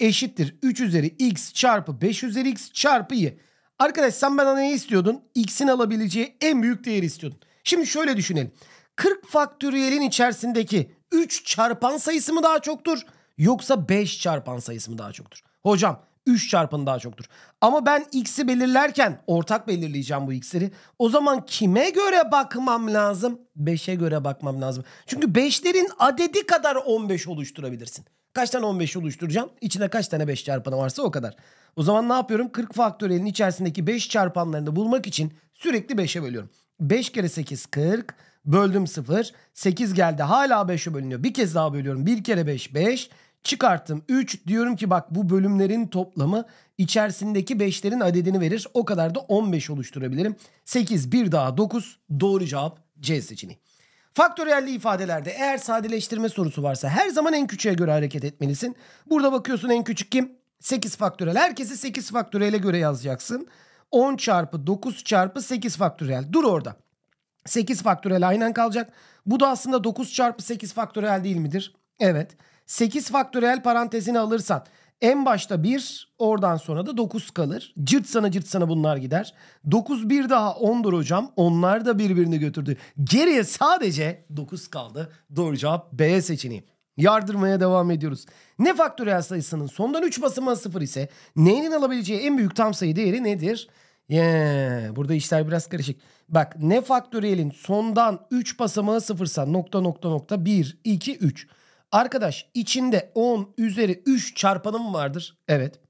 eşittir 3 üzeri x çarpı 5 üzeri x çarpı y. Arkadaş sen bana ne istiyordun? X'in alabileceği en büyük değer istiyordun. Şimdi şöyle düşünelim. 40 faktöriyelin içerisindeki 3 çarpan sayısı mı daha çoktur? Yoksa 5 çarpan sayısı mı daha çoktur? Hocam 3 çarpın daha çoktur. Ama ben x'i belirlerken ortak belirleyeceğim bu x'leri. O zaman kime göre bakmam lazım? 5'e göre bakmam lazım. Çünkü 5'lerin adedi kadar 15 oluşturabilirsin. Kaç tane 15 oluşturacağım? İçine kaç tane 5 çarpanı varsa o kadar. O zaman ne yapıyorum? 40 faktörelin içerisindeki 5 çarpanlarını bulmak için sürekli 5'e bölüyorum. 5 kere 8 40 böldüm 0. 8 geldi hala 5'e bölünüyor. Bir kez daha bölüyorum. 1 kere 5 5 çıkarttım. 3 diyorum ki bak bu bölümlerin toplamı içerisindeki 5'lerin adedini verir. O kadar da 15 oluşturabilirim. 8 bir daha 9 doğru cevap C seçeneği. Faktöriyelli ifadelerde eğer sadeleştirme sorusu varsa her zaman en küçüğe göre hareket etmelisin. Burada bakıyorsun en küçük kim? 8 faktöriyel. Herkesi 8 faktöriyele göre yazacaksın. 10 çarpı 9 çarpı 8 faktöriyel. Dur orada. 8 faktöriyel aynen kalacak. Bu da aslında 9 çarpı 8 faktöriyel değil midir? Evet. 8 faktöriyel parantezini alırsan en başta 1 oradan sonra da 9 kalır. Cırt sana cırt sana bunlar gider. 9 bir daha 10'dur hocam. Onlar da birbirini götürdü. Geriye sadece 9 kaldı. Doğru cevap B seçeneği. Yardırmaya devam ediyoruz. Ne faktöriyel sayısının sondan 3 basamağı 0 ise neyinin alabileceği en büyük tam sayı değeri nedir? Yee, burada işler biraz karışık. Bak ne faktöriyelin sondan 3 basamağı sıfırsa nokta nokta nokta 1, 2, 3. Arkadaş içinde 10 üzeri 3 çarpanım vardır. Evet.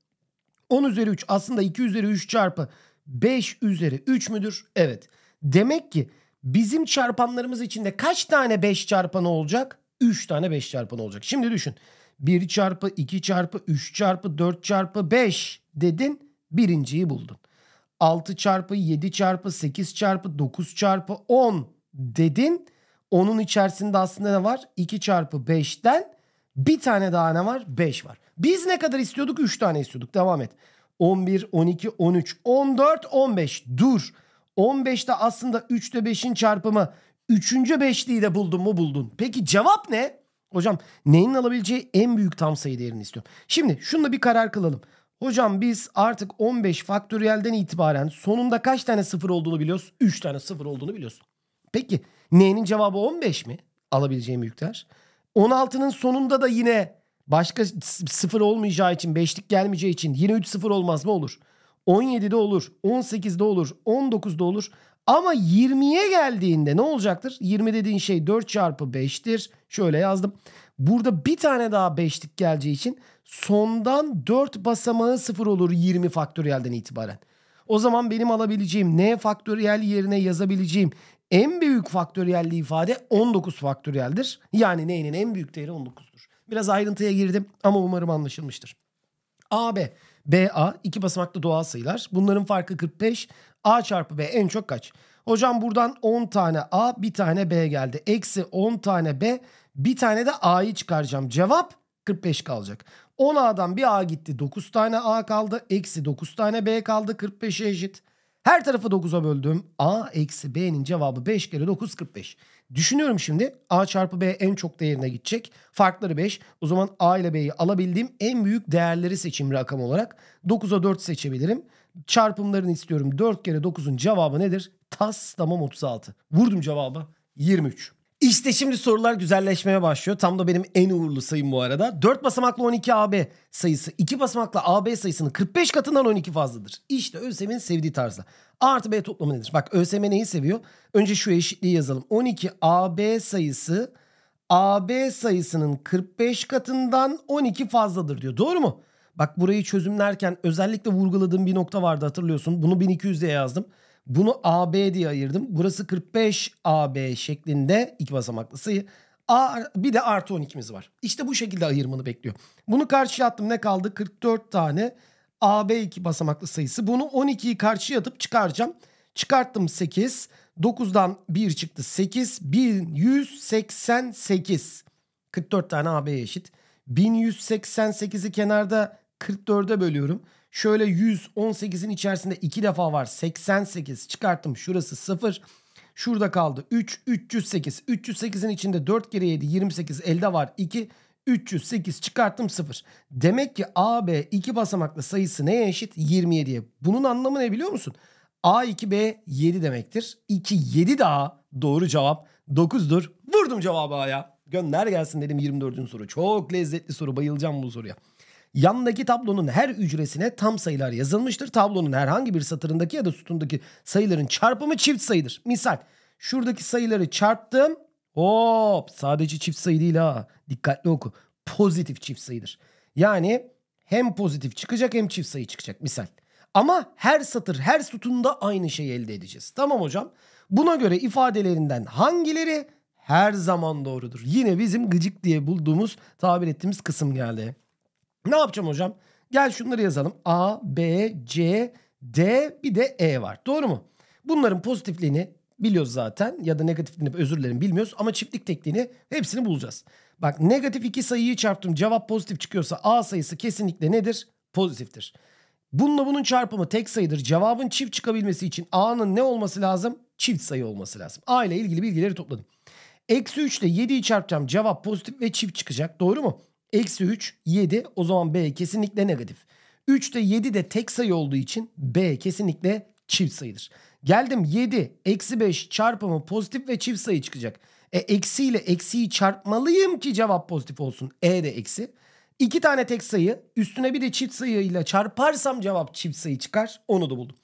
10 üzeri 3 aslında 2 üzeri 3 çarpı 5 üzeri 3 müdür? Evet. Demek ki bizim çarpanlarımız içinde kaç tane 5 çarpanı olacak? 3 tane 5 çarpanı olacak. Şimdi düşün. 1 çarpı 2 çarpı 3 çarpı 4 çarpı 5 dedin birinciyi buldun. 6 çarpı 7 çarpı 8 çarpı 9 çarpı 10 dedin onun içerisinde aslında ne var? 2 çarpı 5'ten bir tane daha ne var? 5 var. Biz ne kadar istiyorduk? 3 tane istiyorduk. Devam et. 11, 12, 13, 14, 15. Dur. 15'te aslında 3'te 5'in çarpımı. 3. 5'liyi de buldun mu buldun. Peki cevap ne? Hocam neyin alabileceği en büyük tam sayı değerini istiyorum. Şimdi şununla bir karar kılalım. Hocam biz artık 15 faktöriyelden itibaren sonunda kaç tane sıfır olduğunu biliyoruz? 3 tane sıfır olduğunu biliyorsun. Peki N'nin cevabı 15 mi? Alabileceğim miktar. 16'nın sonunda da yine başka sıfır olmayacağı için, beşlik gelmeyeceği için yine 3 sıfır olmaz mı olur? 17'de olur, 18'de olur, 19'da olur. Ama 20'ye geldiğinde ne olacaktır? 20 dediğin şey 4 çarpı 5'tir. Şöyle yazdım. Burada bir tane daha beşlik geleceği için sondan 4 basamağı sıfır olur 20 faktöriyelden itibaren. O zaman benim alabileceğim n faktöriyel yerine yazabileceğim en büyük faktöriyelli ifade 19 faktöriyeldir. Yani neyinin en büyük değeri 19'dur. Biraz ayrıntıya girdim ama umarım anlaşılmıştır. AB, BA iki basamaklı doğal sayılar. Bunların farkı 45. A çarpı B en çok kaç? Hocam buradan 10 tane A, bir tane B geldi. Eksi 10 tane B, bir tane de A'yı çıkaracağım. Cevap 45 kalacak. 10 A'dan bir A gitti. 9 tane A kaldı. Eksi 9 tane B kaldı. 45'e eşit. Her tarafı 9'a böldüm. A eksi B'nin cevabı 5 kere 9 45. Düşünüyorum şimdi. A çarpı B en çok değerine gidecek. Farkları 5. O zaman A ile B'yi alabildiğim en büyük değerleri seçim rakam olarak. 9'a 4 seçebilirim. Çarpımlarını istiyorum. 4 kere 9'un cevabı nedir? Tas tamam 36. Vurdum cevabı 23. İşte şimdi sorular güzelleşmeye başlıyor. Tam da benim en uğurlu sayım bu arada. 4 basamaklı 12 AB sayısı 2 basamaklı AB sayısının 45 katından 12 fazladır. İşte ÖSYM'in sevdiği tarzda. A artı B toplamı nedir? Bak ÖSYM neyi seviyor? Önce şu eşitliği yazalım. 12 AB sayısı AB sayısının 45 katından 12 fazladır diyor. Doğru mu? Bak burayı çözümlerken özellikle vurguladığım bir nokta vardı hatırlıyorsun. Bunu 1200 1200'e yazdım. Bunu AB diye ayırdım. Burası 45 AB şeklinde iki basamaklı sayı. A, bir de artı 12'miz var. İşte bu şekilde ayırmanı bekliyor. Bunu karşıya attım ne kaldı? 44 tane AB iki basamaklı sayısı. Bunu 12'yi karşıya atıp çıkaracağım. Çıkarttım 8. 9'dan 1 çıktı 8. 1188. 44 tane AB eşit. 1188'i kenarda 44'e bölüyorum. Şöyle 118'in içerisinde 2 defa var. 88 çıkarttım. Şurası 0. Şurada kaldı 3. 308. 308'in içinde 4 kere 7 28 elde var 2. 308 çıkarttım 0. Demek ki a b 2 basamaklı sayısı neye eşit? 27'ye. Bunun anlamı ne biliyor musun? A2B 7 demektir. 2 7 daha doğru cevap 9'dur. Vurdum cevabı A'ya. Gönder gelsin dedim 24. soru. Çok lezzetli soru. Bayılacağım bu soruya. Yandaki tablonun her ücresine tam sayılar yazılmıştır. Tablonun herhangi bir satırındaki ya da sütundaki sayıların çarpımı çift sayıdır. Misal şuradaki sayıları çarptım. Hop sadece çift sayı değil ha. Dikkatli oku. Pozitif çift sayıdır. Yani hem pozitif çıkacak hem çift sayı çıkacak misal. Ama her satır her sütunda aynı şeyi elde edeceğiz. Tamam hocam. Buna göre ifadelerinden hangileri her zaman doğrudur? Yine bizim gıcık diye bulduğumuz tabir ettiğimiz kısım geldi. Ne yapacağım hocam? Gel şunları yazalım. A, B, C, D bir de E var. Doğru mu? Bunların pozitifliğini biliyoruz zaten ya da negatifliğini özür dilerim bilmiyoruz ama çiftlik tekniğini hepsini bulacağız. Bak negatif iki sayıyı çarptım cevap pozitif çıkıyorsa A sayısı kesinlikle nedir? Pozitiftir. Bununla bunun çarpımı tek sayıdır. Cevabın çift çıkabilmesi için A'nın ne olması lazım? Çift sayı olması lazım. A ile ilgili bilgileri topladım. Eksi 3 ile 7'yi çarpacağım. Cevap pozitif ve çift çıkacak. Doğru mu? Eksi 3, 7. O zaman B kesinlikle negatif. 3 de 7 de tek sayı olduğu için B kesinlikle çift sayıdır. Geldim 7, eksi 5 çarpımı pozitif ve çift sayı çıkacak. E ile eksiyi çarpmalıyım ki cevap pozitif olsun. E de eksi. İki tane tek sayı üstüne bir de çift sayıyla çarparsam cevap çift sayı çıkar. Onu da buldum.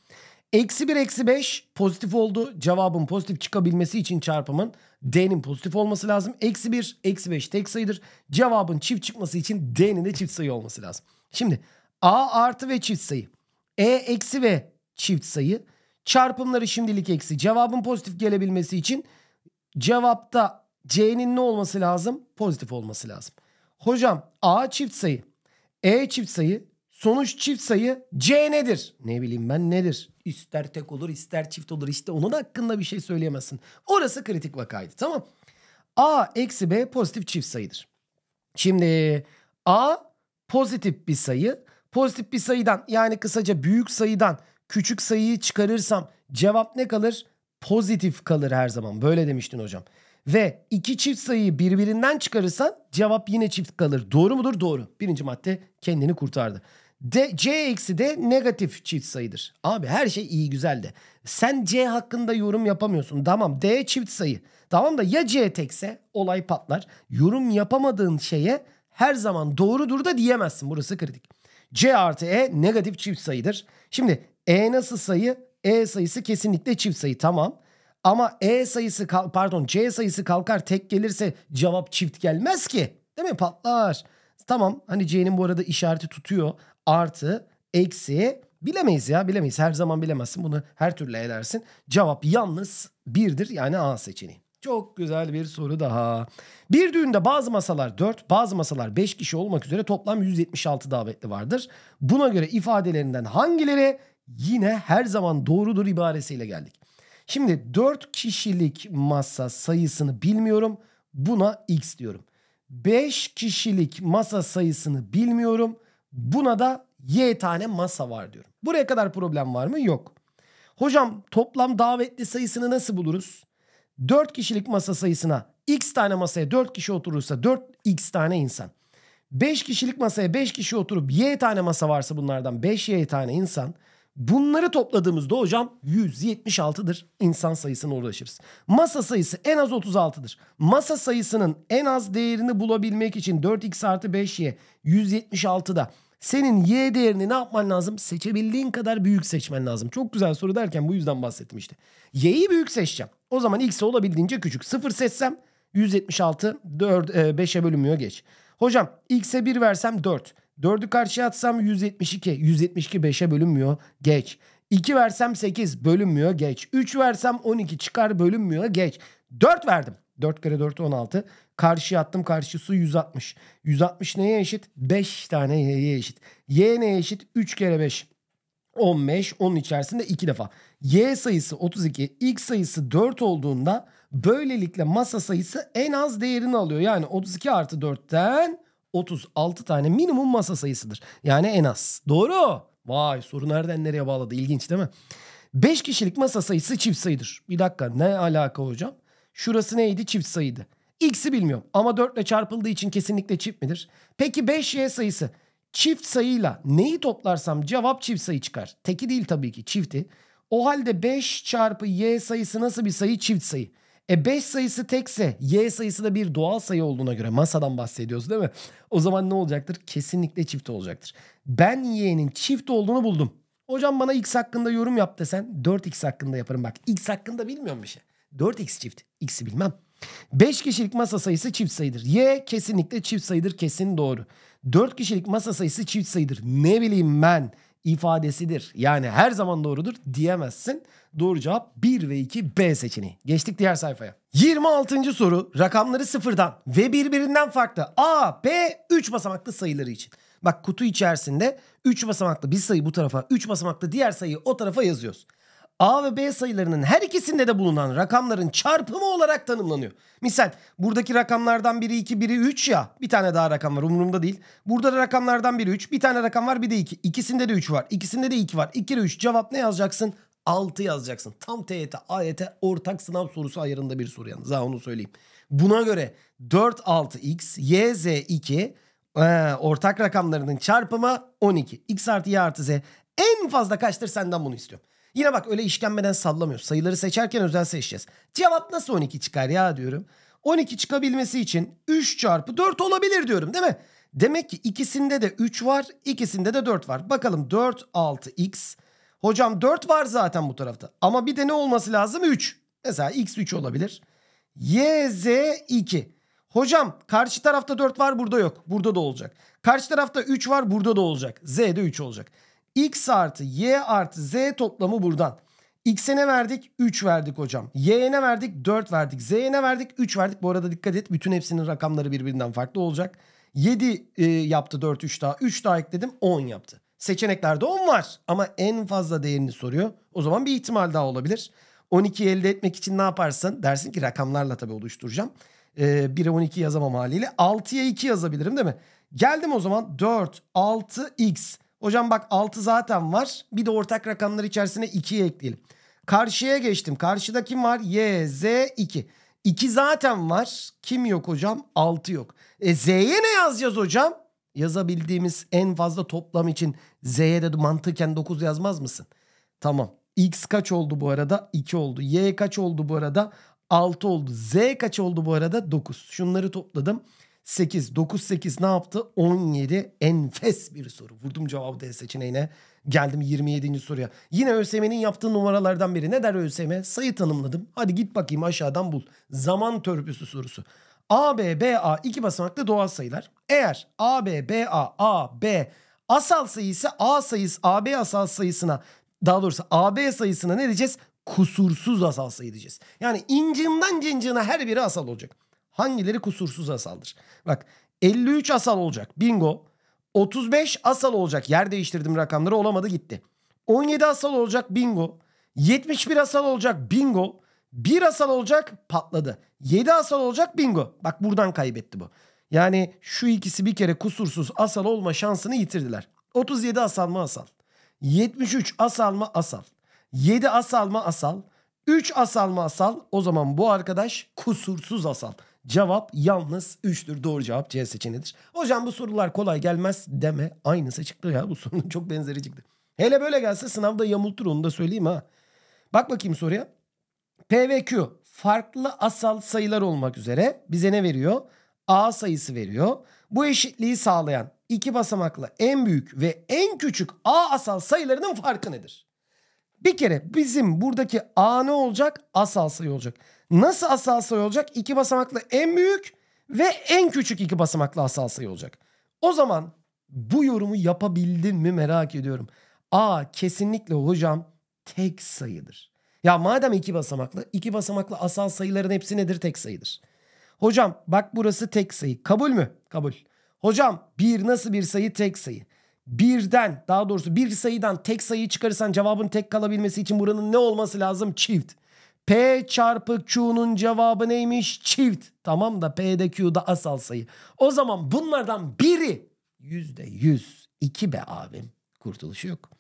Eksi 1 eksi 5 pozitif oldu. Cevabın pozitif çıkabilmesi için çarpımın D'nin pozitif olması lazım. Eksi 1 eksi 5 tek sayıdır. Cevabın çift çıkması için D'nin de çift sayı olması lazım. Şimdi A artı ve çift sayı. E eksi ve çift sayı. Çarpımları şimdilik eksi. Cevabın pozitif gelebilmesi için cevapta C'nin ne olması lazım? Pozitif olması lazım. Hocam A çift sayı. E çift sayı. Sonuç çift sayı C nedir? Ne bileyim ben nedir? İster tek olur ister çift olur işte onun hakkında bir şey söyleyemezsin. Orası kritik vakaydı tamam. A eksi B pozitif çift sayıdır. Şimdi A pozitif bir sayı. Pozitif bir sayıdan yani kısaca büyük sayıdan küçük sayıyı çıkarırsam cevap ne kalır? Pozitif kalır her zaman. Böyle demiştin hocam. Ve iki çift sayıyı birbirinden çıkarırsan cevap yine çift kalır. Doğru mudur? Doğru. Birinci madde kendini kurtardı. D, C eksi de negatif çift sayıdır. Abi her şey iyi güzel de. Sen C hakkında yorum yapamıyorsun. Tamam D çift sayı. Tamam da ya C tekse olay patlar. Yorum yapamadığın şeye her zaman doğrudur da diyemezsin. Burası kritik. C artı E negatif çift sayıdır. Şimdi E nasıl sayı? E sayısı kesinlikle çift sayı tamam. Ama E sayısı pardon C sayısı kalkar tek gelirse cevap çift gelmez ki. Değil mi? Patlar. Tamam hani C'nin bu arada işareti tutuyor artı eksi bilemeyiz ya bilemeyiz. Her zaman bilemezsin bunu her türlü edersin. Cevap yalnız birdir yani A seçeneği. Çok güzel bir soru daha. Bir düğünde bazı masalar 4, bazı masalar 5 kişi olmak üzere toplam 176 davetli vardır. Buna göre ifadelerinden hangileri yine her zaman doğrudur ibaresiyle geldik. Şimdi 4 kişilik masa sayısını bilmiyorum. Buna x diyorum. 5 kişilik masa sayısını bilmiyorum. Buna da y tane masa var diyorum. Buraya kadar problem var mı? Yok. Hocam toplam davetli sayısını nasıl buluruz? 4 kişilik masa sayısına x tane masaya 4 kişi oturursa 4x tane insan. 5 kişilik masaya 5 kişi oturup y tane masa varsa bunlardan 5y tane insan. Bunları topladığımızda hocam 176'dır. insan sayısına ulaşırız. Masa sayısı en az 36'dır. Masa sayısının en az değerini bulabilmek için 4x artı 5y 176'da senin y değerini ne yapman lazım? Seçebildiğin kadar büyük seçmen lazım. Çok güzel soru derken bu yüzden bahsettim işte. Y'yi büyük seçeceğim. O zaman x'e olabildiğince küçük. 0 seçsem 176 4 5'e bölünmüyor geç. Hocam x'e 1 versem 4. 4'ü karşıya atsam 172. 172 5'e bölünmüyor. Geç. 2 versem 8 bölünmüyor. Geç. 3 versem 12 çıkar bölünmüyor. Geç. 4 verdim. 4 kere 4 16. Karşıya attım karşısı 160. 160 neye eşit? 5 tane y'ye eşit. Y neye eşit? 3 kere 5. 15, Onun içerisinde 2 defa. Y sayısı 32, X sayısı 4 olduğunda böylelikle masa sayısı en az değerini alıyor. Yani 32 artı 4'ten 36 tane minimum masa sayısıdır. Yani en az. Doğru. Vay soru nereden nereye bağladı İlginç değil mi? 5 kişilik masa sayısı çift sayıdır. Bir dakika ne alaka hocam? Şurası neydi çift sayıydı. X'i bilmiyorum ama 4 ile çarpıldığı için kesinlikle çift midir? Peki 5Y sayısı çift sayıyla neyi toplarsam cevap çift sayı çıkar. Teki değil tabii ki çifti. O halde 5 çarpı Y sayısı nasıl bir sayı? Çift sayı. E 5 sayısı tekse y sayısı da bir doğal sayı olduğuna göre masadan bahsediyoruz değil mi? O zaman ne olacaktır? Kesinlikle çift olacaktır. Ben y'nin çift olduğunu buldum. Hocam bana x hakkında yorum yap desen 4x hakkında yaparım bak. x hakkında bilmiyorum bir şey. 4x çift. x'i bilmem. 5 kişilik masa sayısı çift sayıdır. Y kesinlikle çift sayıdır kesin doğru. 4 kişilik masa sayısı çift sayıdır. Ne bileyim ben ifadesidir. Yani her zaman doğrudur diyemezsin. Doğru cevap 1 ve 2 B seçeneği. Geçtik diğer sayfaya. 26. soru rakamları sıfırdan ve birbirinden farklı A, B 3 basamaklı sayıları için. Bak kutu içerisinde 3 basamaklı bir sayı bu tarafa 3 basamaklı diğer sayıyı o tarafa yazıyoruz. A ve B sayılarının her ikisinde de bulunan rakamların çarpımı olarak tanımlanıyor. Misal buradaki rakamlardan biri 2, biri 3 ya. Bir tane daha rakam var umurumda değil. Burada da rakamlardan biri 3, bir tane rakam var bir de 2. İki. İkisinde de 3 var, ikisinde de 2 iki var. 2 ile 3 cevap ne yazacaksın? 6 yazacaksın. Tam TYT, e AYT e ortak sınav sorusu ayarında bir soru yalnız. Ha onu söyleyeyim. Buna göre 4, 6, X, Y, Z, 2 ee, ortak rakamlarının çarpımı 12. X artı Y artı Z en fazla kaçtır senden bunu istiyorum. Yine bak öyle işkembeden sallamıyoruz. Sayıları seçerken özel seçeceğiz. Cevap nasıl 12 çıkar ya diyorum. 12 çıkabilmesi için 3 çarpı 4 olabilir diyorum değil mi? Demek ki ikisinde de 3 var, ikisinde de 4 var. Bakalım 4, 6, x. Hocam 4 var zaten bu tarafta. Ama bir de ne olması lazım? 3. Mesela x 3 olabilir. y, z 2. Hocam karşı tarafta 4 var burada yok. Burada da olacak. Karşı tarafta 3 var burada da olacak. Z de 3 olacak. X artı Y artı Z toplamı buradan. X'e ne verdik? 3 verdik hocam. Y'ye ne verdik? 4 verdik. Z'ye ne verdik? 3 verdik. Bu arada dikkat et bütün hepsinin rakamları birbirinden farklı olacak. 7 e, yaptı 4 3 daha. 3 daha ekledim 10 yaptı. Seçeneklerde 10 var ama en fazla değerini soruyor. O zaman bir ihtimal daha olabilir. 12 elde etmek için ne yaparsın? Dersin ki rakamlarla tabii oluşturacağım. E, 1'e 12 yazamam haliyle. 6'ya 2 yazabilirim değil mi? Geldim o zaman 4, 6, x. Hocam bak 6 zaten var. Bir de ortak rakamlar içerisine 2'yi ekleyelim. Karşıya geçtim. Karşıda kim var? Y, Z, 2. 2 zaten var. Kim yok hocam? 6 yok. E Z'ye ne yazacağız hocam? Yazabildiğimiz en fazla toplam için Z'ye de mantıken 9 yazmaz mısın? Tamam. X kaç oldu bu arada? 2 oldu. Y kaç oldu bu arada? 6 oldu. Z kaç oldu bu arada? 9. Şunları topladım. 8. 9 8 ne yaptı? 17 enfes bir soru. Vurdum cevabı D seçeneğine. Geldim 27. soruya. Yine ÖSYM'nin yaptığı numaralardan biri. Ne der ÖSYM? Sayı tanımladım. Hadi git bakayım aşağıdan bul. Zaman törpüsü sorusu. A, B, B, A iki basamaklı doğal sayılar. Eğer A, B, B, A, A, B asal sayı ise A sayısı A B asal sayısına daha doğrusu A B sayısına ne diyeceğiz? Kusursuz asal sayı diyeceğiz. Yani incinden cincine her biri asal olacak. Hangileri kusursuz asaldır? Bak 53 asal olacak. Bingo. 35 asal olacak. Yer değiştirdim rakamları olamadı gitti. 17 asal olacak. Bingo. 71 asal olacak. Bingo. 1 asal olacak patladı. 7 asal olacak bingo. Bak buradan kaybetti bu. Yani şu ikisi bir kere kusursuz asal olma şansını yitirdiler. 37 asal mı asal? 73 asal mı asal? 7 asal mı asal? 3 asal mı asal? O zaman bu arkadaş kusursuz asal. Cevap yalnız 3'tür. Doğru cevap C seçeneğidir. Hocam bu sorular kolay gelmez deme. Aynısı çıktı ya bu sorunun çok benzeri çıktı. Hele böyle gelse sınavda yamultur onu da söyleyeyim ha. Bak bakayım soruya. PVQ farklı asal sayılar olmak üzere bize ne veriyor? A sayısı veriyor. Bu eşitliği sağlayan iki basamaklı en büyük ve en küçük A asal sayılarının farkı nedir? Bir kere bizim buradaki A ne olacak? Asal sayı olacak. Nasıl asal sayı olacak? İki basamaklı en büyük ve en küçük iki basamaklı asal sayı olacak. O zaman bu yorumu yapabildim mi merak ediyorum. A kesinlikle hocam tek sayıdır. Ya madem iki basamaklı, iki basamaklı asal sayıların hepsi nedir? Tek sayıdır. Hocam bak burası tek sayı. Kabul mü? Kabul. Hocam bir nasıl bir sayı? Tek sayı. Birden daha doğrusu bir sayıdan tek sayıyı çıkarırsan cevabın tek kalabilmesi için buranın ne olması lazım? Çift. P çarpı Q'nun cevabı neymiş? Çift. Tamam da P'de Q'da asal sayı. O zaman bunlardan biri yüzde yüz. iki be abim. Kurtuluşu yok.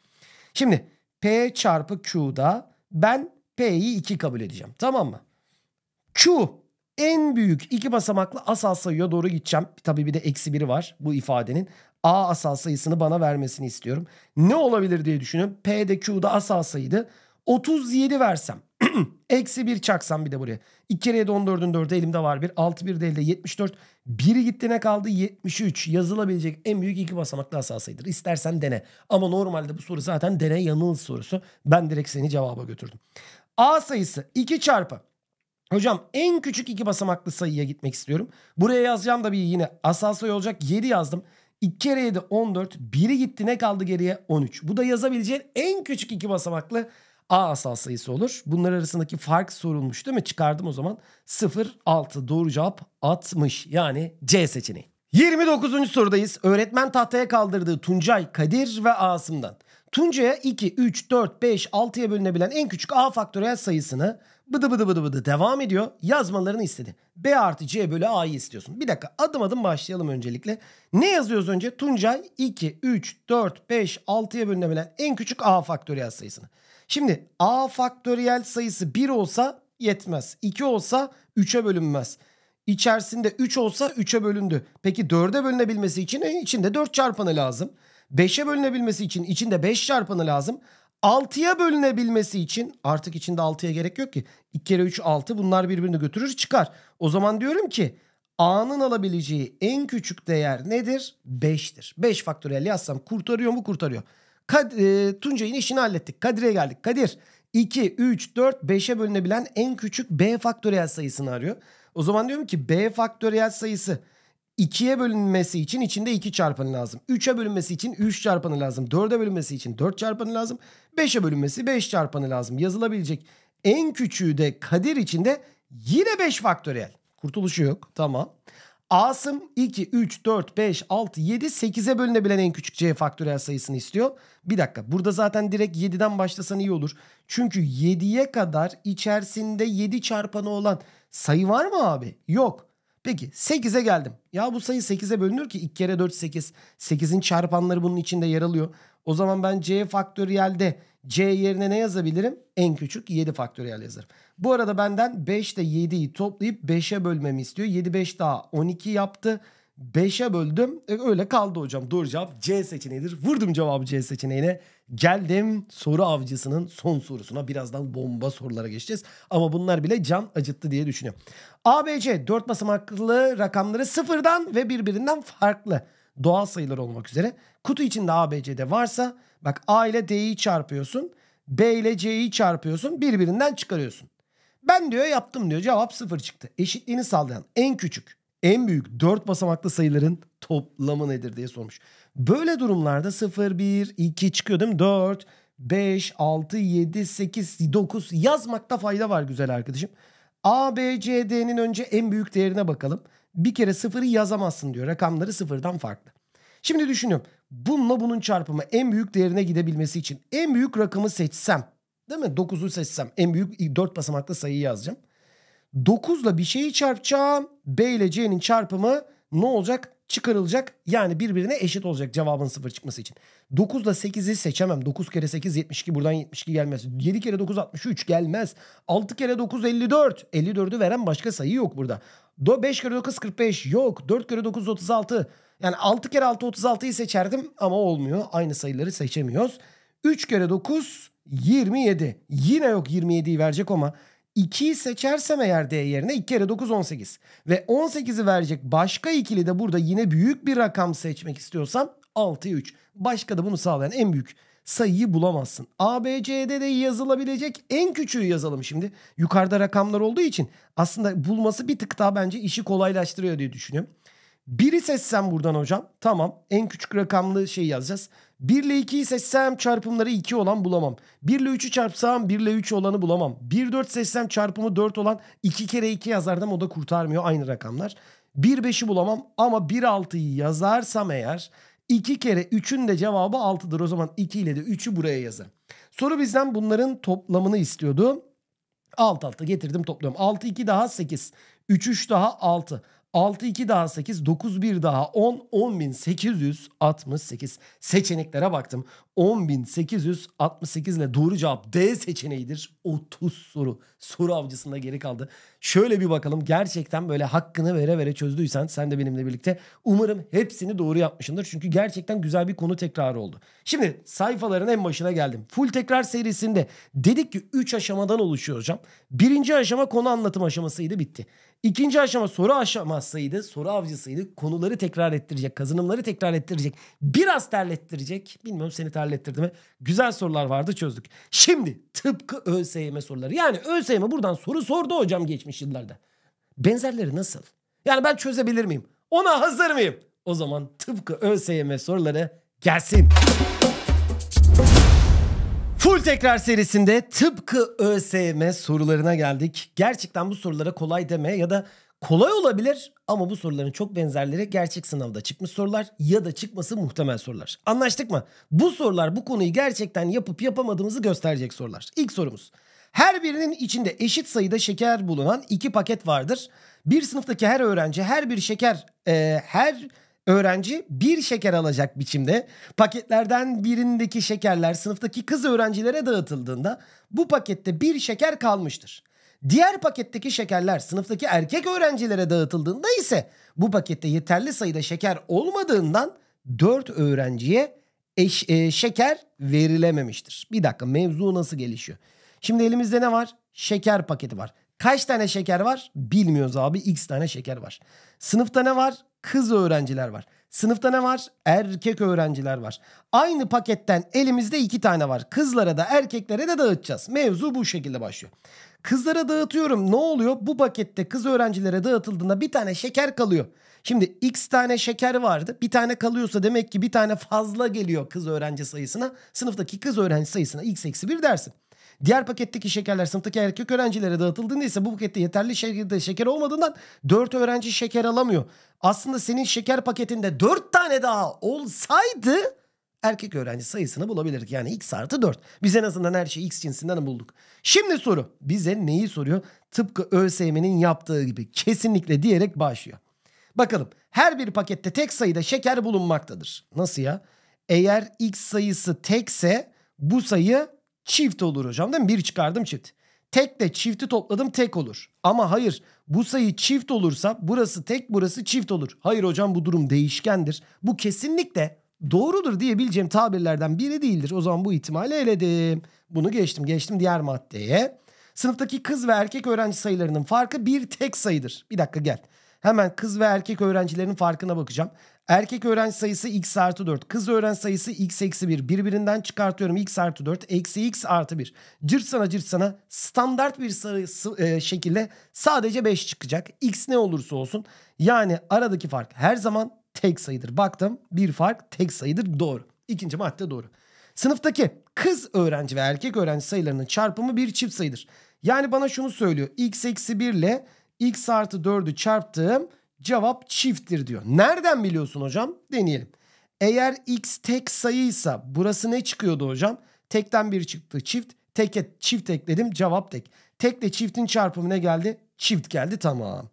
Şimdi P çarpı Q'da ben P'yi 2 kabul edeceğim. Tamam mı? Q en büyük iki basamaklı asal sayıya doğru gideceğim. Tabii bir de eksi biri var bu ifadenin. A asal sayısını bana vermesini istiyorum. Ne olabilir diye düşünün. P'de Q'da asal sayıydı. 37 versem Eksi 1 çaksam bir de buraya. 2 kere 7 14'ün 4'ü elimde var. 1. 6 1 de elde 74. 1'i gitti ne kaldı? 73. Yazılabilecek en büyük iki basamaklı asasıdır. İstersen dene. Ama normalde bu soru zaten dene yanıl sorusu. Ben direkt seni cevaba götürdüm. A sayısı 2 çarpı. Hocam en küçük iki basamaklı sayıya gitmek istiyorum. Buraya yazacağım da bir yine asal sayı olacak 7 yazdım. 2 kere 7 14. Biri gitti ne kaldı geriye? 13. Bu da yazabileceğin en küçük iki basamaklı A asal sayısı olur. Bunlar arasındaki fark sorulmuş değil mi? Çıkardım o zaman. 0, 6. Doğru cevap 60. Yani C seçeneği. 29. sorudayız. Öğretmen tahtaya kaldırdığı Tuncay, Kadir ve Asım'dan. Tuncay'a 2, 3, 4, 5, 6'ya bölünebilen en küçük A faktöriyel sayısını bıdı bıdı bıdı bıdı devam ediyor. Yazmalarını istedi. B artı C bölü A'yı istiyorsun. Bir dakika adım adım başlayalım öncelikle. Ne yazıyoruz önce? Tuncay 2, 3, 4, 5, 6'ya bölünebilen en küçük A faktöriyel sayısını. Şimdi a faktöriyel sayısı 1 olsa yetmez. 2 olsa 3'e bölünmez. İçerisinde 3 olsa 3'e bölündü. Peki 4'e e, bölünebilmesi için içinde 4 çarpanı lazım. 5'e bölünebilmesi için içinde 5 çarpanı lazım. 6'ya bölünebilmesi için artık içinde 6'ya gerek yok ki. 2 kere 3 6 bunlar birbirini götürür çıkar. O zaman diyorum ki A'nın alabileceği en küçük değer nedir? 5'tir. 5 faktöriyel yazsam kurtarıyor mu? Kurtarıyor. Kad e, Tuncay'ın işini hallettik. Kadir'e geldik. Kadir 2, 3, 4, 5'e bölünebilen en küçük B faktöriyel sayısını arıyor. O zaman diyorum ki B faktöriyel sayısı 2'ye bölünmesi için içinde 2 çarpanı lazım. 3'e bölünmesi için 3 çarpanı lazım. 4'e bölünmesi için 4 çarpanı lazım. 5'e bölünmesi 5 çarpanı lazım. Yazılabilecek en küçüğü de Kadir içinde yine 5 faktöriyel. Kurtuluşu yok. Tamam. Asım 2, 3, 4, 5, 6, 7, 8'e bölünebilen en küçük C faktöriyel sayısını istiyor. Bir dakika burada zaten direkt 7'den başlasan iyi olur. Çünkü 7'ye kadar içerisinde 7 çarpanı olan sayı var mı abi? Yok. Peki 8'e geldim. Ya bu sayı 8'e bölünür ki 2 kere 4 8. 8'in çarpanları bunun içinde yer alıyor. O zaman ben C faktöriyelde C yerine ne yazabilirim? En küçük 7 faktöriyel yazarım. Bu arada benden 5 ile 7'yi toplayıp 5'e bölmemi istiyor. 7 5 daha 12 yaptı. 5'e böldüm. E, öyle kaldı hocam. Doğru cevap C seçeneğidir. Vurdum cevabı C seçeneğine. Geldim soru avcısının son sorusuna. Birazdan bomba sorulara geçeceğiz. Ama bunlar bile can acıttı diye düşünüyorum. ABC 4 basamaklı rakamları sıfırdan ve birbirinden farklı doğal sayılar olmak üzere. Kutu içinde ABC'de varsa bak A ile D'yi çarpıyorsun. B ile C'yi çarpıyorsun. Birbirinden çıkarıyorsun. Ben diyor yaptım diyor. Cevap sıfır çıktı. Eşitliğini sağlayan en küçük, en büyük dört basamaklı sayıların toplamı nedir diye sormuş. Böyle durumlarda 0, 1, 2 çıkıyor değil mi? 4, 5, 6, 7, 8, 9 yazmakta fayda var güzel arkadaşım. A, B, C, D'nin önce en büyük değerine bakalım. Bir kere sıfırı yazamazsın diyor. Rakamları sıfırdan farklı. Şimdi düşünüyorum. Bununla bunun çarpımı en büyük değerine gidebilmesi için en büyük rakamı seçsem Değil mi? 9'u seçsem en büyük 4 basamaklı sayıyı yazacağım. 9 ile bir şeyi çarpacağım. B ile C'nin çarpımı ne olacak? Çıkarılacak. Yani birbirine eşit olacak cevabın 0 çıkması için. 9 ile 8'i seçemem. 9 kere 8 72 buradan 72 gelmez. 7 kere 9 63 gelmez. 6 kere 9 54. 54'ü veren başka sayı yok burada. 5 kere 9 45 yok. 4 kere 9 36. Yani 6 kere 6 36'yı seçerdim ama olmuyor. Aynı sayıları seçemiyoruz. 3 kere 9 27. Yine yok 27'yi verecek ama 2'yi seçersem eğer D yerine 2 kere 9 18. Ve 18'i verecek başka ikili de burada yine büyük bir rakam seçmek istiyorsam 6 3. Başka da bunu sağlayan en büyük sayıyı bulamazsın. A, B, C C'de de yazılabilecek en küçüğü yazalım şimdi. Yukarıda rakamlar olduğu için aslında bulması bir tık daha bence işi kolaylaştırıyor diye düşünüyorum. Biri seçsem buradan hocam. Tamam en küçük rakamlı şeyi yazacağız. 1 ile 2'yi seçsem çarpımları 2 olan bulamam. 1 ile 3'ü çarpsam 1 ile 3 olanı bulamam. 1 4 seçsem çarpımı 4 olan 2 kere 2 yazardım o da kurtarmıyor aynı rakamlar. 1 5'i bulamam ama 1 6'yı yazarsam eğer 2 kere 3'ün de cevabı 6'dır. O zaman 2 ile de 3'ü buraya yazarım. Soru bizden bunların toplamını istiyordu. 6, 6 getirdim topluyorum. 6 2 daha 8. 3 3 daha 6. 6-2 daha 8, 9-1 daha 10, 10.868. Seçeneklere baktım. 10.868 ile doğru cevap D seçeneğidir. 30 soru. Soru avcısında geri kaldı. Şöyle bir bakalım. Gerçekten böyle hakkını vere vere çözdüysen sen de benimle birlikte. Umarım hepsini doğru yapmışımdır. Çünkü gerçekten güzel bir konu tekrarı oldu. Şimdi sayfaların en başına geldim. Full tekrar serisinde dedik ki 3 aşamadan oluşuyor hocam. Birinci aşama konu anlatım aşamasıydı bitti. İkinci aşama soru aşamasıydı. Soru avcısıydı. Konuları tekrar ettirecek. Kazanımları tekrar ettirecek. Biraz terlettirecek. Bilmiyorum seni terlettirdi mi? Güzel sorular vardı çözdük. Şimdi tıpkı ÖSYM soruları. Yani ÖSYM buradan soru sordu hocam geçmiş yıllarda. Benzerleri nasıl? Yani ben çözebilir miyim? Ona hazır mıyım? O zaman tıpkı ÖSYM soruları gelsin. Sor Tekrar serisinde tıpkı ÖSYM sorularına geldik. Gerçekten bu sorulara kolay deme ya da kolay olabilir ama bu soruların çok benzerleri gerçek sınavda çıkmış sorular ya da çıkması muhtemel sorular. Anlaştık mı? Bu sorular bu konuyu gerçekten yapıp yapamadığımızı gösterecek sorular. İlk sorumuz. Her birinin içinde eşit sayıda şeker bulunan iki paket vardır. Bir sınıftaki her öğrenci her bir şeker e, her öğrenci bir şeker alacak biçimde paketlerden birindeki şekerler sınıftaki kız öğrencilere dağıtıldığında bu pakette bir şeker kalmıştır. Diğer paketteki şekerler sınıftaki erkek öğrencilere dağıtıldığında ise bu pakette yeterli sayıda şeker olmadığından 4 öğrenciye eş, e, şeker verilememiştir. Bir dakika mevzu nasıl gelişiyor? Şimdi elimizde ne var? Şeker paketi var. Kaç tane şeker var? Bilmiyoruz abi. X tane şeker var. Sınıfta ne var? Kız öğrenciler var. Sınıfta ne var? Erkek öğrenciler var. Aynı paketten elimizde iki tane var. Kızlara da erkeklere de dağıtacağız. Mevzu bu şekilde başlıyor. Kızlara dağıtıyorum. Ne oluyor? Bu pakette kız öğrencilere dağıtıldığında bir tane şeker kalıyor. Şimdi x tane şeker vardı. Bir tane kalıyorsa demek ki bir tane fazla geliyor kız öğrenci sayısına. Sınıftaki kız öğrenci sayısına x eksi 1 dersin. Diğer paketteki şekerler sınıftaki erkek öğrencilere dağıtıldığında ise bu pakette yeterli şekilde şeker olmadığından 4 öğrenci şeker alamıyor. Aslında senin şeker paketinde 4 tane daha olsaydı erkek öğrenci sayısını bulabilirdik. Yani x artı 4. Biz en azından her şeyi x cinsinden bulduk. Şimdi soru bize neyi soruyor? Tıpkı ÖSYM'nin yaptığı gibi kesinlikle diyerek başlıyor. Bakalım her bir pakette tek sayıda şeker bulunmaktadır. Nasıl ya? Eğer x sayısı tekse bu sayı Çift olur hocam değil mi? Bir çıkardım çift. Tek de çifti topladım tek olur. Ama hayır bu sayı çift olursa burası tek burası çift olur. Hayır hocam bu durum değişkendir. Bu kesinlikle doğrudur diyebileceğim tabirlerden biri değildir. O zaman bu ihtimali eledim. Bunu geçtim geçtim diğer maddeye. Sınıftaki kız ve erkek öğrenci sayılarının farkı bir tek sayıdır. Bir dakika gel. Hemen kız ve erkek öğrencilerin farkına bakacağım. Erkek öğrenci sayısı x artı 4. Kız öğrenci sayısı x eksi 1. Birbirinden çıkartıyorum x artı 4 eksi x artı 1. Cırt sana cırt sana standart bir sayısı, e, şekilde sadece 5 çıkacak. x ne olursa olsun. Yani aradaki fark her zaman tek sayıdır. Baktım bir fark tek sayıdır doğru. İkinci madde doğru. Sınıftaki kız öğrenci ve erkek öğrenci sayılarının çarpımı bir çift sayıdır. Yani bana şunu söylüyor. x eksi 1 ile x artı 4'ü çarptığım Cevap çifttir diyor. Nereden biliyorsun hocam? Deneyelim. Eğer x tek sayıysa burası ne çıkıyordu hocam? Tekten bir çıktı çift. Tek et, çift ekledim cevap tek. Tekle çiftin çarpımı ne geldi? Çift geldi tamam.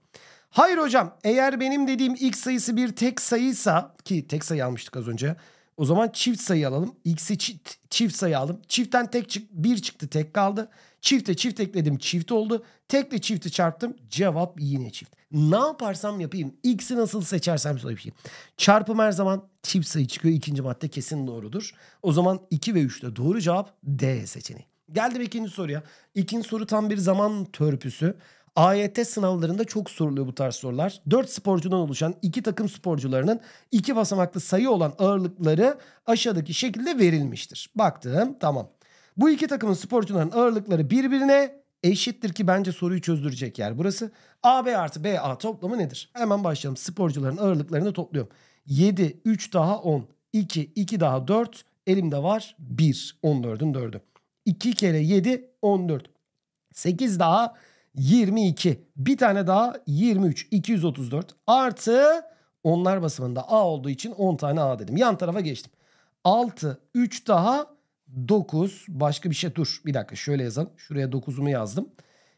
Hayır hocam eğer benim dediğim x sayısı bir tek sayıysa ki tek sayı almıştık az önce. O zaman çift sayı alalım. X'i çift, çift sayı alalım. Çiftten tek çık, bir çıktı tek kaldı. Çifte çift ekledim çift oldu. Tekle çifti çarptım cevap yine çift. Ne yaparsam yapayım. X'i nasıl seçersem yapayım. Çarpım her zaman çift sayı çıkıyor. İkinci madde kesin doğrudur. O zaman 2 ve 3'te doğru cevap D seçeneği. Geldim ikinci soruya. İkinci soru tam bir zaman törpüsü. AYT sınavlarında çok soruluyor bu tarz sorular. 4 sporcudan oluşan iki takım sporcularının iki basamaklı sayı olan ağırlıkları aşağıdaki şekilde verilmiştir. Baktım tamam. Bu iki takımın sporcuların ağırlıkları birbirine eşittir ki bence soruyu çözdürecek yer burası. AB artı BA toplamı nedir? Hemen başlayalım. Sporcuların ağırlıklarını topluyorum. 7, 3 daha 10, 2, 2 daha 4, elimde var 1, 14'ün 4'ü. 2 kere 7, 14. 8 daha 22. Bir tane daha 23, 234 artı onlar basımında A olduğu için 10 tane A dedim. Yan tarafa geçtim. 6, 3 daha 9 başka bir şey dur bir dakika şöyle yazalım. Şuraya 9'umu yazdım.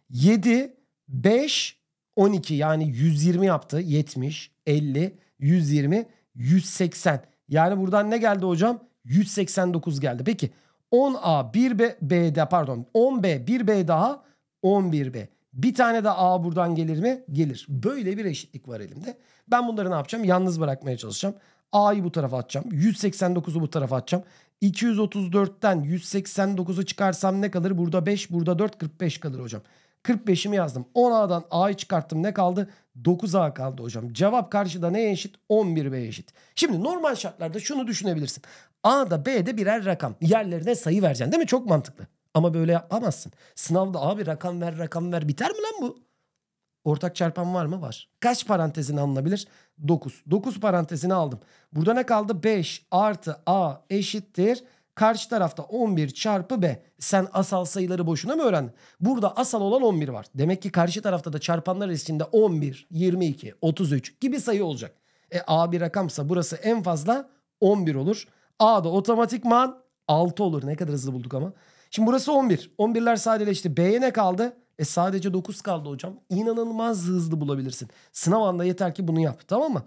7 5 12 yani 120 yaptı. 70 50 120 180. Yani buradan ne geldi hocam? 189 geldi. Peki 10A 1B B B'de pardon 10B 1B daha 11B. Bir tane de A buradan gelir mi? Gelir. Böyle bir eşitlik var elimde. Ben bunları ne yapacağım? Yalnız bırakmaya çalışacağım. A'yı bu tarafa atacağım. 189'u bu tarafa atacağım. 234'ten 189'a çıkarsam ne kalır? Burada 5, burada 4, 45 kalır hocam. 45'imi yazdım. 10A'dan A'yı çıkarttım. Ne kaldı? 9A kaldı hocam. Cevap karşıda neye eşit? 11B eşit. Şimdi normal şartlarda şunu düşünebilirsin. A'da B'de birer rakam. Yerlerine sayı vereceksin değil mi? Çok mantıklı. Ama böyle yapamazsın. Sınavda a bir rakam ver rakam ver biter mi lan bu? Ortak çarpan var mı? Var. Kaç parantezin alınabilir? 9. 9 parantezini aldım. Burada ne kaldı? 5 artı A eşittir. Karşı tarafta 11 çarpı B. Sen asal sayıları boşuna mı öğrendin? Burada asal olan 11 var. Demek ki karşı tarafta da çarpanlar içinde 11, 22, 33 gibi sayı olacak. E A bir rakamsa burası en fazla 11 olur. A da otomatikman 6 olur. Ne kadar hızlı bulduk ama. Şimdi burası 11. 11'ler sadeleşti. B'ye ne kaldı? E sadece 9 kaldı hocam. İnanılmaz hızlı bulabilirsin. Sınav anda yeter ki bunu yap tamam mı?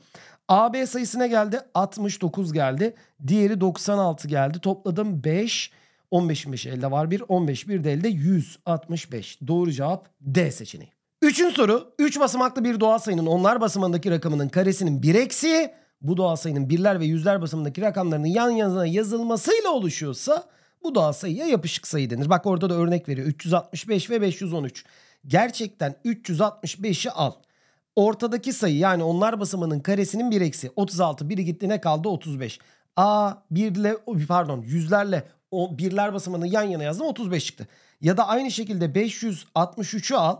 AB sayısına geldi 69 geldi. Diğeri 96 geldi. Topladım 5. 15'in 5'i elde var 1. 15 bir de elde 165. Doğru cevap D seçeneği. Üçün soru 3 basamaklı bir doğal sayının onlar basamındaki rakamının karesinin bir eksiği bu doğal sayının birler ve yüzler basamındaki rakamlarının yan yana yazılmasıyla oluşuyorsa bu doğal sayıya yapışık sayı denir. Bak orada da örnek veriyor. 365 ve 513. Gerçekten 365'i al. Ortadaki sayı yani onlar basamının karesinin bir eksi. 36 biri gitti ne kaldı 35. A birle pardon yüzlerle o birler basamağını yan yana yazdım 35 çıktı. Ya da aynı şekilde 563'ü al.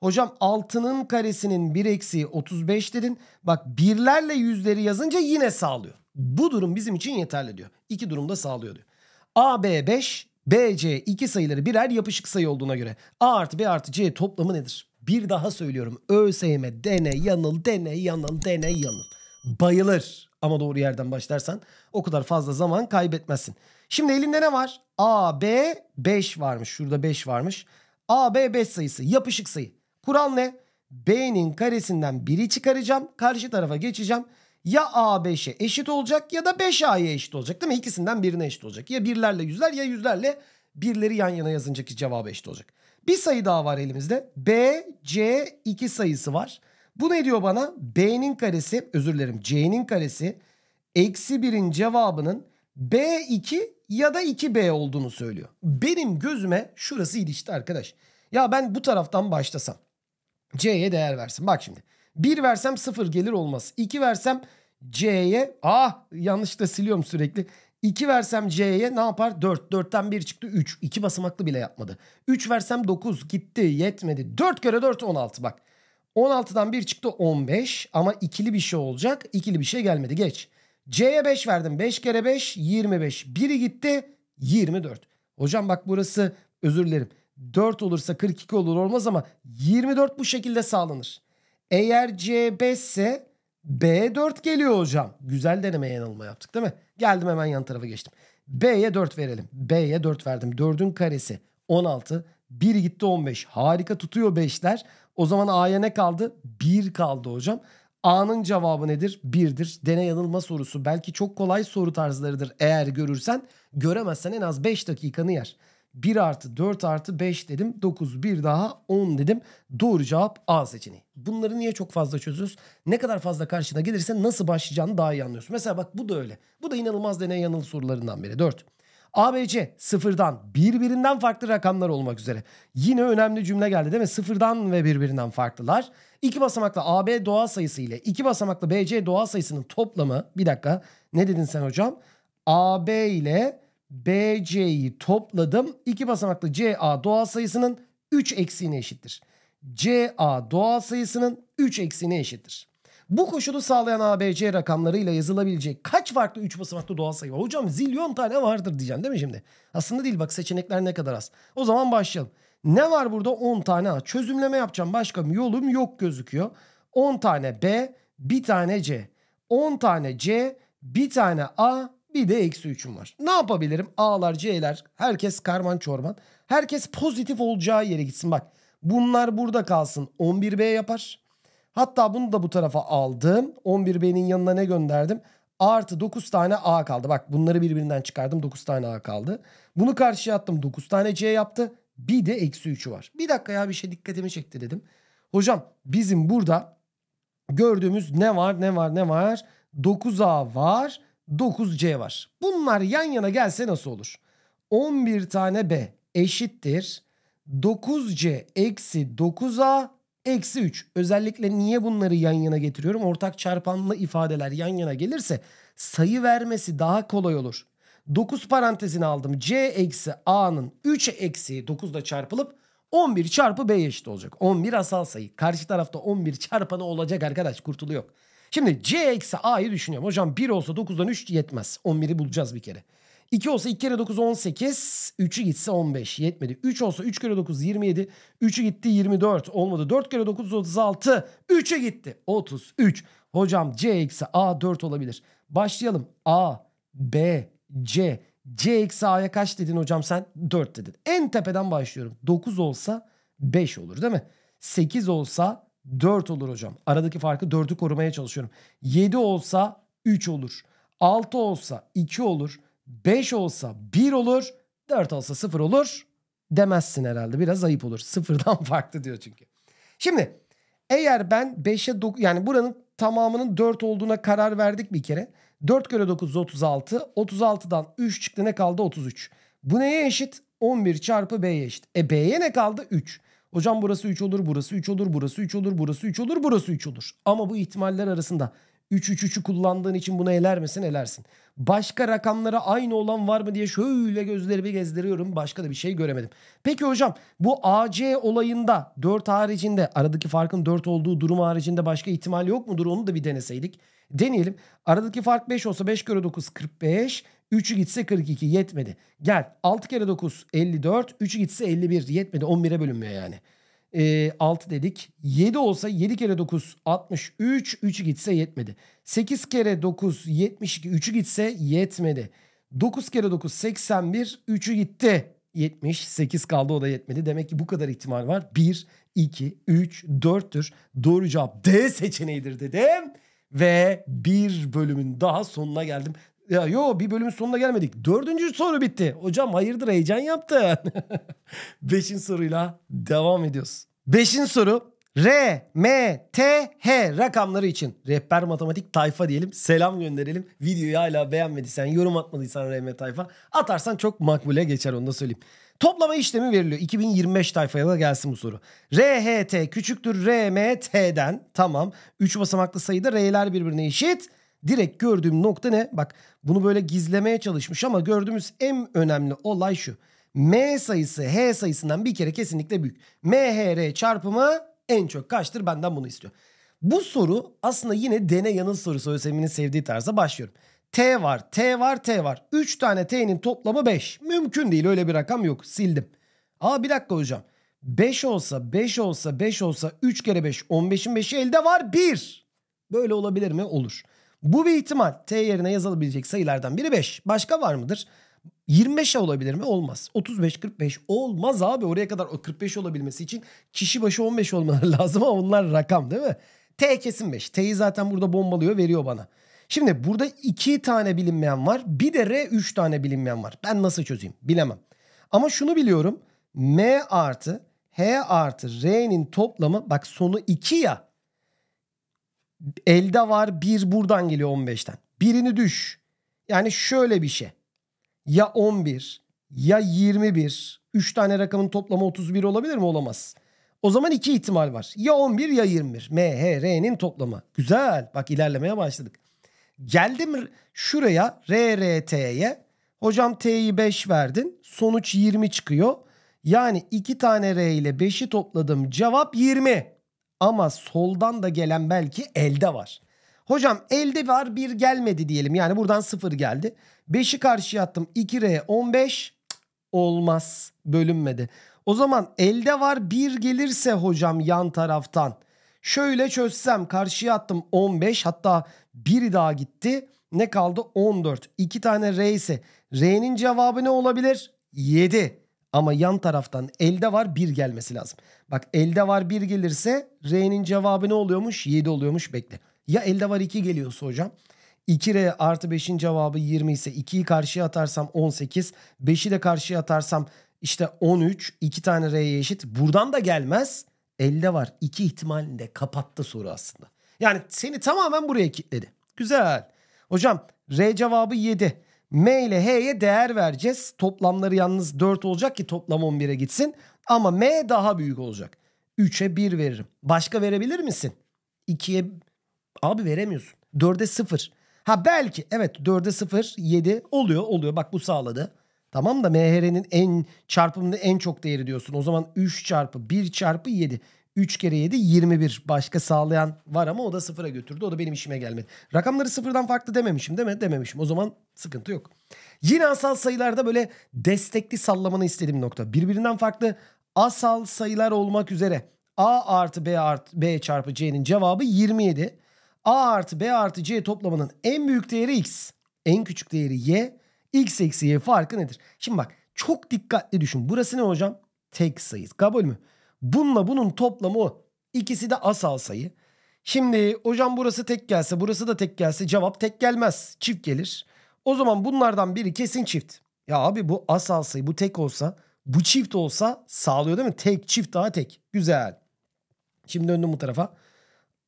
Hocam 6'nın karesinin 1 eksi 35 dedin. Bak birlerle yüzleri yazınca yine sağlıyor. Bu durum bizim için yeterli diyor. İki durumda sağlıyor diyor. AB5, BC2 sayıları birer yapışık sayı olduğuna göre A artı B artı C toplamı nedir? Bir daha söylüyorum. ÖSYM dene yanıl dene yanıl dene yanıl. Bayılır ama doğru yerden başlarsan o kadar fazla zaman kaybetmezsin. Şimdi elinde ne var? AB 5 varmış. Şurada 5 varmış. AB 5 sayısı yapışık sayı. Kural ne? B'nin karesinden 1'i çıkaracağım. Karşı tarafa geçeceğim ya A5'e eşit olacak ya da 5A'ya eşit olacak değil mi? İkisinden birine eşit olacak. Ya birlerle yüzler ya yüzlerle birleri yan yana yazınca ki cevabı eşit olacak. Bir sayı daha var elimizde. B, C, 2 sayısı var. Bu ne diyor bana? B'nin karesi, özür dilerim C'nin karesi eksi 1'in cevabının B2 ya da 2B olduğunu söylüyor. Benim gözüme şurası ilişti arkadaş. Ya ben bu taraftan başlasam. C'ye değer versin. Bak şimdi. 1 versem 0 gelir olmaz. 2 versem C'ye ah yanlış da siliyorum sürekli. 2 versem C'ye ne yapar? 4. 4'ten 1 çıktı 3. 2 basamaklı bile yapmadı. 3 versem 9 gitti yetmedi. 4 kere 4 16 bak. 16'dan 1 çıktı 15 ama ikili bir şey olacak. İkili bir şey gelmedi geç. C'ye 5 verdim. 5 kere 5 25. Biri gitti 24. Hocam bak burası özür dilerim. 4 olursa 42 olur olmaz ama 24 bu şekilde sağlanır. Eğer C5 ise B4 geliyor hocam. Güzel deneme yanılma yaptık değil mi? Geldim hemen yan tarafa geçtim. B'ye 4 verelim. B'ye 4 verdim. 4'ün karesi 16. 1 gitti 15. Harika tutuyor 5'ler. O zaman A'ya ne kaldı? 1 kaldı hocam. A'nın cevabı nedir? 1'dir. Dene yanılma sorusu. Belki çok kolay soru tarzlarıdır eğer görürsen. Göremezsen en az 5 dakikanı yer. 1 artı 4 artı 5 dedim. 9 bir daha 10 dedim. Doğru cevap A seçeneği. Bunları niye çok fazla çözüyoruz? Ne kadar fazla karşına gelirse nasıl başlayacağını daha iyi anlıyorsun. Mesela bak bu da öyle. Bu da inanılmaz deney yanıl sorularından biri. 4. ABC sıfırdan birbirinden farklı rakamlar olmak üzere. Yine önemli cümle geldi değil mi? Sıfırdan ve birbirinden farklılar. İki basamaklı AB doğal sayısı ile iki basamaklı BC doğal sayısının toplamı bir dakika ne dedin sen hocam? AB ile BC'yi topladım. İki basamaklı CA doğal sayısının 3 eksiğine eşittir. CA doğal sayısının 3 eksiğine eşittir. Bu koşulu sağlayan ABC rakamlarıyla yazılabilecek kaç farklı 3 basamaklı doğal sayı var? Hocam zilyon tane vardır diyeceksin değil mi şimdi? Aslında değil bak seçenekler ne kadar az. O zaman başlayalım. Ne var burada? 10 tane A. Çözümleme yapacağım. Başka bir yolum yok gözüküyor. 10 tane B, bir tane C. 10 tane C, bir tane A, bir de eksi 3'üm var. Ne yapabilirim? A'lar C'ler. Herkes karman çorman. Herkes pozitif olacağı yere gitsin. Bak bunlar burada kalsın. 11B yapar. Hatta bunu da bu tarafa aldım. 11B'nin yanına ne gönderdim? artı 9 tane A kaldı. Bak bunları birbirinden çıkardım. 9 tane A kaldı. Bunu karşıya attım. 9 tane C yaptı. Bir de eksi 3'ü var. Bir dakika ya bir şey dikkatimi çekti dedim. Hocam bizim burada gördüğümüz ne var ne var ne var? 9A var. 9C var. Bunlar yan yana gelse nasıl olur? 11 tane B eşittir. 9C eksi 9A eksi 3. Özellikle niye bunları yan yana getiriyorum? Ortak çarpanlı ifadeler yan yana gelirse sayı vermesi daha kolay olur. 9 parantezini aldım. C eksi A'nın 3 eksi 9 da çarpılıp 11 çarpı B eşit olacak. 11 asal sayı. Karşı tarafta 11 çarpanı olacak arkadaş. Kurtulu yok. Şimdi C eksi A'yı düşünüyorum. Hocam 1 olsa 9'dan 3 yetmez. 11'i bulacağız bir kere. 2 olsa 2 kere 9 18. 3'ü gitse 15 yetmedi. 3 olsa 3 kere 9 27. 3'ü gitti 24 olmadı. 4 kere 9 36. 3'ü gitti 33. Hocam C eksi A 4 olabilir. Başlayalım. A, B, C. C eksi A'ya kaç dedin hocam sen? 4 dedin. En tepeden başlıyorum. 9 olsa 5 olur değil mi? 8 olsa 4 olur hocam. Aradaki farkı 4'ü korumaya çalışıyorum. 7 olsa 3 olur. 6 olsa 2 olur. 5 olsa 1 olur. 4 olsa 0 olur. Demezsin herhalde. Biraz ayıp olur. Sıfırdan farklı diyor çünkü. Şimdi eğer ben 5'e 9 yani buranın tamamının 4 olduğuna karar verdik bir kere. 4 kere 9 36. 36'dan 3 çıktı ne kaldı? 33. Bu neye eşit? 11 çarpı B'ye eşit. E B'ye ne kaldı? 3. Hocam burası 3 olur, burası 3 olur, burası 3 olur, burası 3 olur, burası 3 olur. Ama bu ihtimaller arasında 3-3-3'ü kullandığın için bunu eler misin? Elersin. Başka rakamlara aynı olan var mı diye şöyle gözlerimi gezdiriyorum. Başka da bir şey göremedim. Peki hocam bu AC olayında 4 haricinde aradaki farkın 4 olduğu durum haricinde başka ihtimal yok mudur? Onu da bir deneseydik. Deneyelim. Aradaki fark 5 olsa 5 kere 9 45. 3'ü gitse 42 yetmedi. Gel 6 kere 9 54. 3'ü gitse 51 yetmedi. 11'e bölünmüyor yani. E, ee, 6 dedik. 7 olsa 7 kere 9 63. 3'ü gitse yetmedi. 8 kere 9 72. 3'ü gitse yetmedi. 9 kere 9 81. 3'ü gitti. 78 kaldı o da yetmedi. Demek ki bu kadar ihtimal var. 1, 2, 3, 4'tür. Doğru cevap D seçeneğidir dedim. Ve bir bölümün daha sonuna geldim. Ya yo bir bölümün sonuna gelmedik. Dördüncü soru bitti. Hocam hayırdır heyecan yaptı. Beşin soruyla devam ediyoruz. Beşin soru R, M, T, H rakamları için rehber matematik tayfa diyelim. Selam gönderelim. Videoyu hala beğenmediysen, yorum atmadıysan RM tayfa atarsan çok makbule geçer onu da söyleyeyim. Toplama işlemi veriliyor. 2025 tayfaya da gelsin bu soru. R H T küçüktür R M RMT'den. Tamam. Üç basamaklı sayıda R'ler birbirine eşit direkt gördüğüm nokta ne? Bak bunu böyle gizlemeye çalışmış ama gördüğümüz en önemli olay şu. M sayısı H sayısından bir kere kesinlikle büyük. M MHR çarpımı en çok kaçtır? Benden bunu istiyor. Bu soru aslında yine dene yanıl sorusu ÖSYM'nin sevdiği tarza başlıyorum. T var, T var, T var. 3 tane T'nin toplamı 5. Mümkün değil öyle bir rakam yok. Sildim. Aa bir dakika hocam. 5 olsa, 5 olsa, 5 olsa 3 kere 5, 15'in 5'i elde var 1. Böyle olabilir mi? Olur. Bu bir ihtimal. T yerine yazılabilecek sayılardan biri 5. Başka var mıdır? 25'e olabilir mi? Olmaz. 35, 45 olmaz abi. Oraya kadar o 45 olabilmesi için kişi başı 15 olmaları lazım ama onlar rakam değil mi? T kesin 5. T'yi zaten burada bombalıyor veriyor bana. Şimdi burada 2 tane bilinmeyen var. Bir de R 3 tane bilinmeyen var. Ben nasıl çözeyim? Bilemem. Ama şunu biliyorum. M artı H artı R'nin toplamı bak sonu 2 ya. Elde var bir buradan geliyor 15'ten. Birini düş. Yani şöyle bir şey. Ya 11 ya 21. 3 tane rakamın toplamı 31 olabilir mi? Olamaz. O zaman iki ihtimal var. Ya 11 ya 21. M, H, R'nin toplamı. Güzel. Bak ilerlemeye başladık. Geldim şuraya R R T'ye Hocam T'yi 5 verdin. Sonuç 20 çıkıyor. Yani 2 tane R ile 5'i topladım. Cevap 20 ama soldan da gelen belki elde var. Hocam elde var bir gelmedi diyelim. Yani buradan sıfır geldi. 5'i karşıya attım. 2R'ye 15 olmaz. Bölünmedi. O zaman elde var bir gelirse hocam yan taraftan. Şöyle çözsem karşıya attım 15 hatta biri daha gitti. Ne kaldı? 14. 2 tane R ise R'nin cevabı ne olabilir? 7. Ama yan taraftan elde var bir gelmesi lazım. Bak elde var bir gelirse R'nin cevabı ne oluyormuş? 7 oluyormuş bekle. Ya elde var 2 geliyorsa hocam. 2R artı 5'in cevabı 20 ise 2'yi karşıya atarsam 18. 5'i de karşıya atarsam işte 13. 2 tane R'ye eşit. Buradan da gelmez. Elde var. 2 ihtimalinde kapattı soru aslında. Yani seni tamamen buraya kilitledi. Güzel. Hocam R cevabı 7. M ile H'ye değer vereceğiz. Toplamları yalnız 4 olacak ki toplam 11'e gitsin. Ama M daha büyük olacak. 3'e 1 veririm. Başka verebilir misin? 2'ye abi veremiyorsun. 4'e 0. Ha belki evet 4'e 0 7 oluyor oluyor bak bu sağladı. Tamam da MHR'nin en çarpımında en çok değeri diyorsun. O zaman 3 çarpı 1 çarpı 7. 3 kere 7 21 başka sağlayan var ama o da sıfıra götürdü. O da benim işime gelmedi. Rakamları sıfırdan farklı dememişim değil mi? Dememişim. O zaman sıkıntı yok. Yine asal sayılarda böyle destekli sallamanı istediğim nokta. Birbirinden farklı asal sayılar olmak üzere A artı B artı B çarpı C'nin cevabı 27. A artı B artı C toplamanın en büyük değeri X. En küçük değeri Y. X eksi Y farkı nedir? Şimdi bak çok dikkatli düşün. Burası ne hocam? Tek sayı. Kabul mü? Bununla bunun toplamı o. İkisi de asal sayı. Şimdi hocam burası tek gelse burası da tek gelse cevap tek gelmez. Çift gelir. O zaman bunlardan biri kesin çift. Ya abi bu asal sayı bu tek olsa bu çift olsa sağlıyor değil mi? Tek çift daha tek. Güzel. Şimdi döndüm bu tarafa.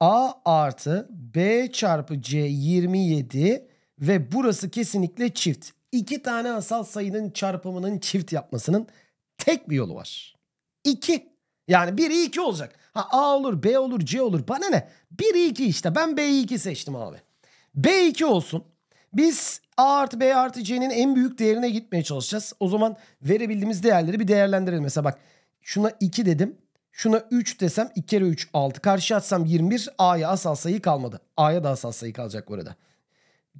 A artı B çarpı C 27 ve burası kesinlikle çift. İki tane asal sayının çarpımının çift yapmasının tek bir yolu var. İki yani 1 2 olacak. Ha A olur, B olur, C olur. Bana ne? 1 2 işte. Ben B2 seçtim abi. B2 olsun. Biz A artı B artı C'nin en büyük değerine gitmeye çalışacağız. O zaman verebildiğimiz değerleri bir değerlendirelim. Mesela bak şuna 2 dedim. Şuna 3 desem 2 kere 3 6. Karşı atsam 21. A'ya asal sayı kalmadı. A'ya da asal sayı kalacak bu arada.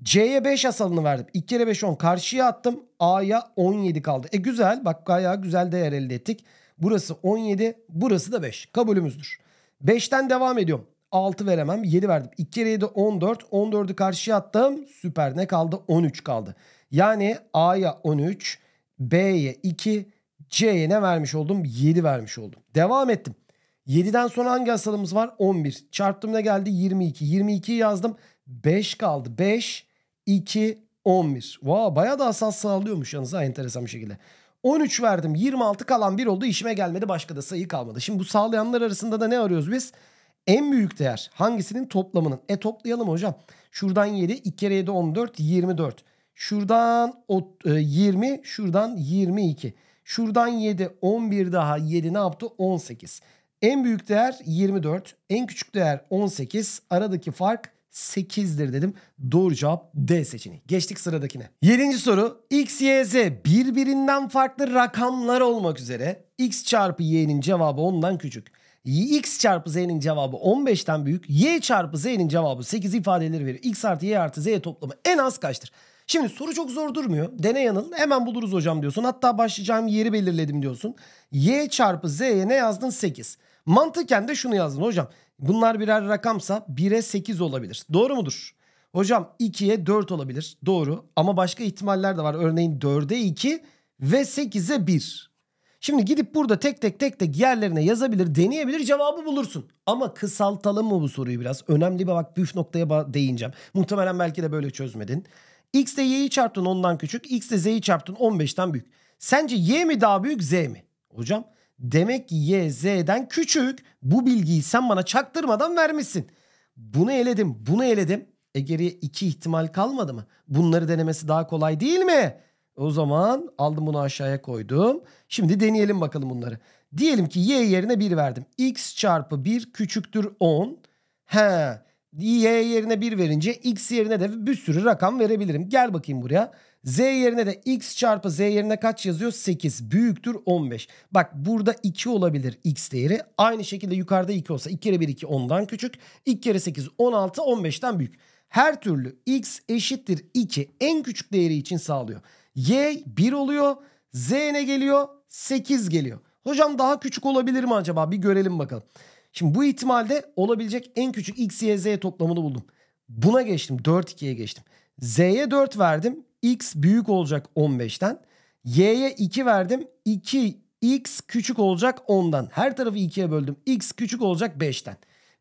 C'ye 5 asalını verdim. 2 kere 5 10. Karşıya attım. A'ya 17 kaldı. E güzel. Bak bayağı güzel değer elde ettik. Burası 17, burası da 5. Kabulümüzdür. 5'ten devam ediyorum. 6 veremem. 7 verdim. 2 kere 7 14. 14'ü karşıya attım. Süper ne kaldı? 13 kaldı. Yani A'ya 13, B'ye 2, C'ye ne vermiş oldum? 7 vermiş oldum. Devam ettim. 7'den sonra hangi asalımız var? 11. Çarptım ne geldi? 22. 22'yi yazdım. 5 kaldı. 5, 2, 11. Vaa wow, bayağı da asal sağlıyormuş yalnız ha enteresan bir şekilde. 13 verdim. 26 kalan bir oldu. İşime gelmedi. Başka da sayı kalmadı. Şimdi bu sağlayanlar arasında da ne arıyoruz biz? En büyük değer hangisinin toplamının? E toplayalım hocam. Şuradan 7, 2 kere 7 14, 24. Şuradan 20, e, şuradan 22. Şuradan 7, 11 daha 7 ne yaptı? 18. En büyük değer 24, en küçük değer 18. Aradaki fark 8'dir dedim. Doğru cevap D seçeneği. Geçtik sıradakine. 7. soru x, y, z birbirinden farklı rakamlar olmak üzere x çarpı y'nin cevabı 10'dan küçük. x çarpı z'nin cevabı 15'ten büyük. y çarpı z'nin cevabı 8 ifadeleri verir. x artı y artı z toplamı en az kaçtır? Şimdi soru çok zor durmuyor. Dene yanıl. Hemen buluruz hocam diyorsun. Hatta başlayacağım yeri belirledim diyorsun. Y çarpı Z'ye ne yazdın? 8. Mantıken de şunu yazdın hocam. Bunlar birer rakamsa 1'e 8 olabilir. Doğru mudur? Hocam 2'ye 4 olabilir. Doğru. Ama başka ihtimaller de var. Örneğin 4'e 2 ve 8'e 1. Şimdi gidip burada tek tek tek tek yerlerine yazabilir, deneyebilir, cevabı bulursun. Ama kısaltalım mı bu soruyu biraz? Önemli bir bak püf noktaya değineceğim. Muhtemelen belki de böyle çözmedin. X de Y'yi çarptın ondan küçük. X de Z'yi çarptın 15'ten büyük. Sence Y mi daha büyük Z mi? Hocam Demek ki Y Z'den küçük. Bu bilgiyi sen bana çaktırmadan vermişsin. Bunu eledim, bunu eledim. E geriye iki ihtimal kalmadı mı? Bunları denemesi daha kolay değil mi? O zaman aldım bunu aşağıya koydum. Şimdi deneyelim bakalım bunları. Diyelim ki y yerine 1 verdim. x çarpı 1 küçüktür 10. He y yerine 1 verince x yerine de bir sürü rakam verebilirim. Gel bakayım buraya. Z yerine de x çarpı z yerine kaç yazıyor? 8 büyüktür 15. Bak burada 2 olabilir x değeri. Aynı şekilde yukarıda 2 olsa 2 kere 1 2 10'dan küçük. 2 kere 8 16 15'ten büyük. Her türlü x eşittir 2 en küçük değeri için sağlıyor. Y 1 oluyor. Z ne geliyor? 8 geliyor. Hocam daha küçük olabilir mi acaba? Bir görelim bakalım. Şimdi bu ihtimalde olabilecek en küçük x, y, z toplamını buldum. Buna geçtim. 4, 2'ye geçtim. Z'ye 4 verdim x büyük olacak 15'ten. Y'ye 2 verdim. 2 x küçük olacak 10'dan. Her tarafı 2'ye böldüm. x küçük olacak 5'ten.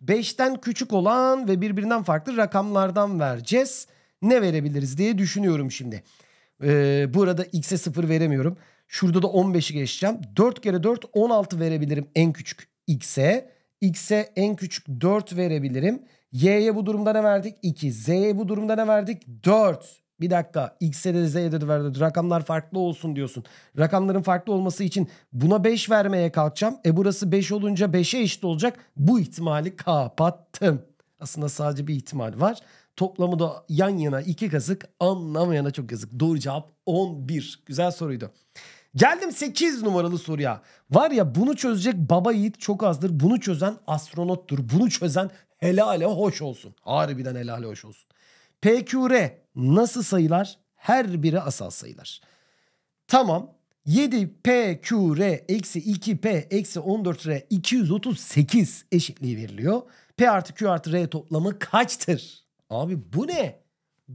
5'ten küçük olan ve birbirinden farklı rakamlardan vereceğiz. Ne verebiliriz diye düşünüyorum şimdi. Ee, burada x'e 0 veremiyorum. Şurada da 15'i geçeceğim. 4 kere 4 16 verebilirim en küçük x'e. X'e en küçük 4 verebilirim. Y'ye bu durumda ne verdik? 2. Z'ye bu durumda ne verdik? 4. Bir dakika X'e de Z'ye de verdi. Rakamlar farklı olsun diyorsun. Rakamların farklı olması için buna 5 vermeye kalkacağım. E burası 5 olunca 5'e eşit olacak. Bu ihtimali kapattım. Aslında sadece bir ihtimal var. Toplamı da yan yana iki kazık anlamayana çok yazık. Doğru cevap 11. Güzel soruydu. Geldim 8 numaralı soruya. Var ya bunu çözecek baba yiğit çok azdır. Bunu çözen astronottur. Bunu çözen helale hoş olsun. Harbiden helale hoş olsun. PQR Nasıl sayılar? Her biri asal sayılar. Tamam. 7 P Q R eksi 2 P eksi 14 R 238 eşitliği veriliyor. P artı Q artı R toplamı kaçtır? Abi bu ne?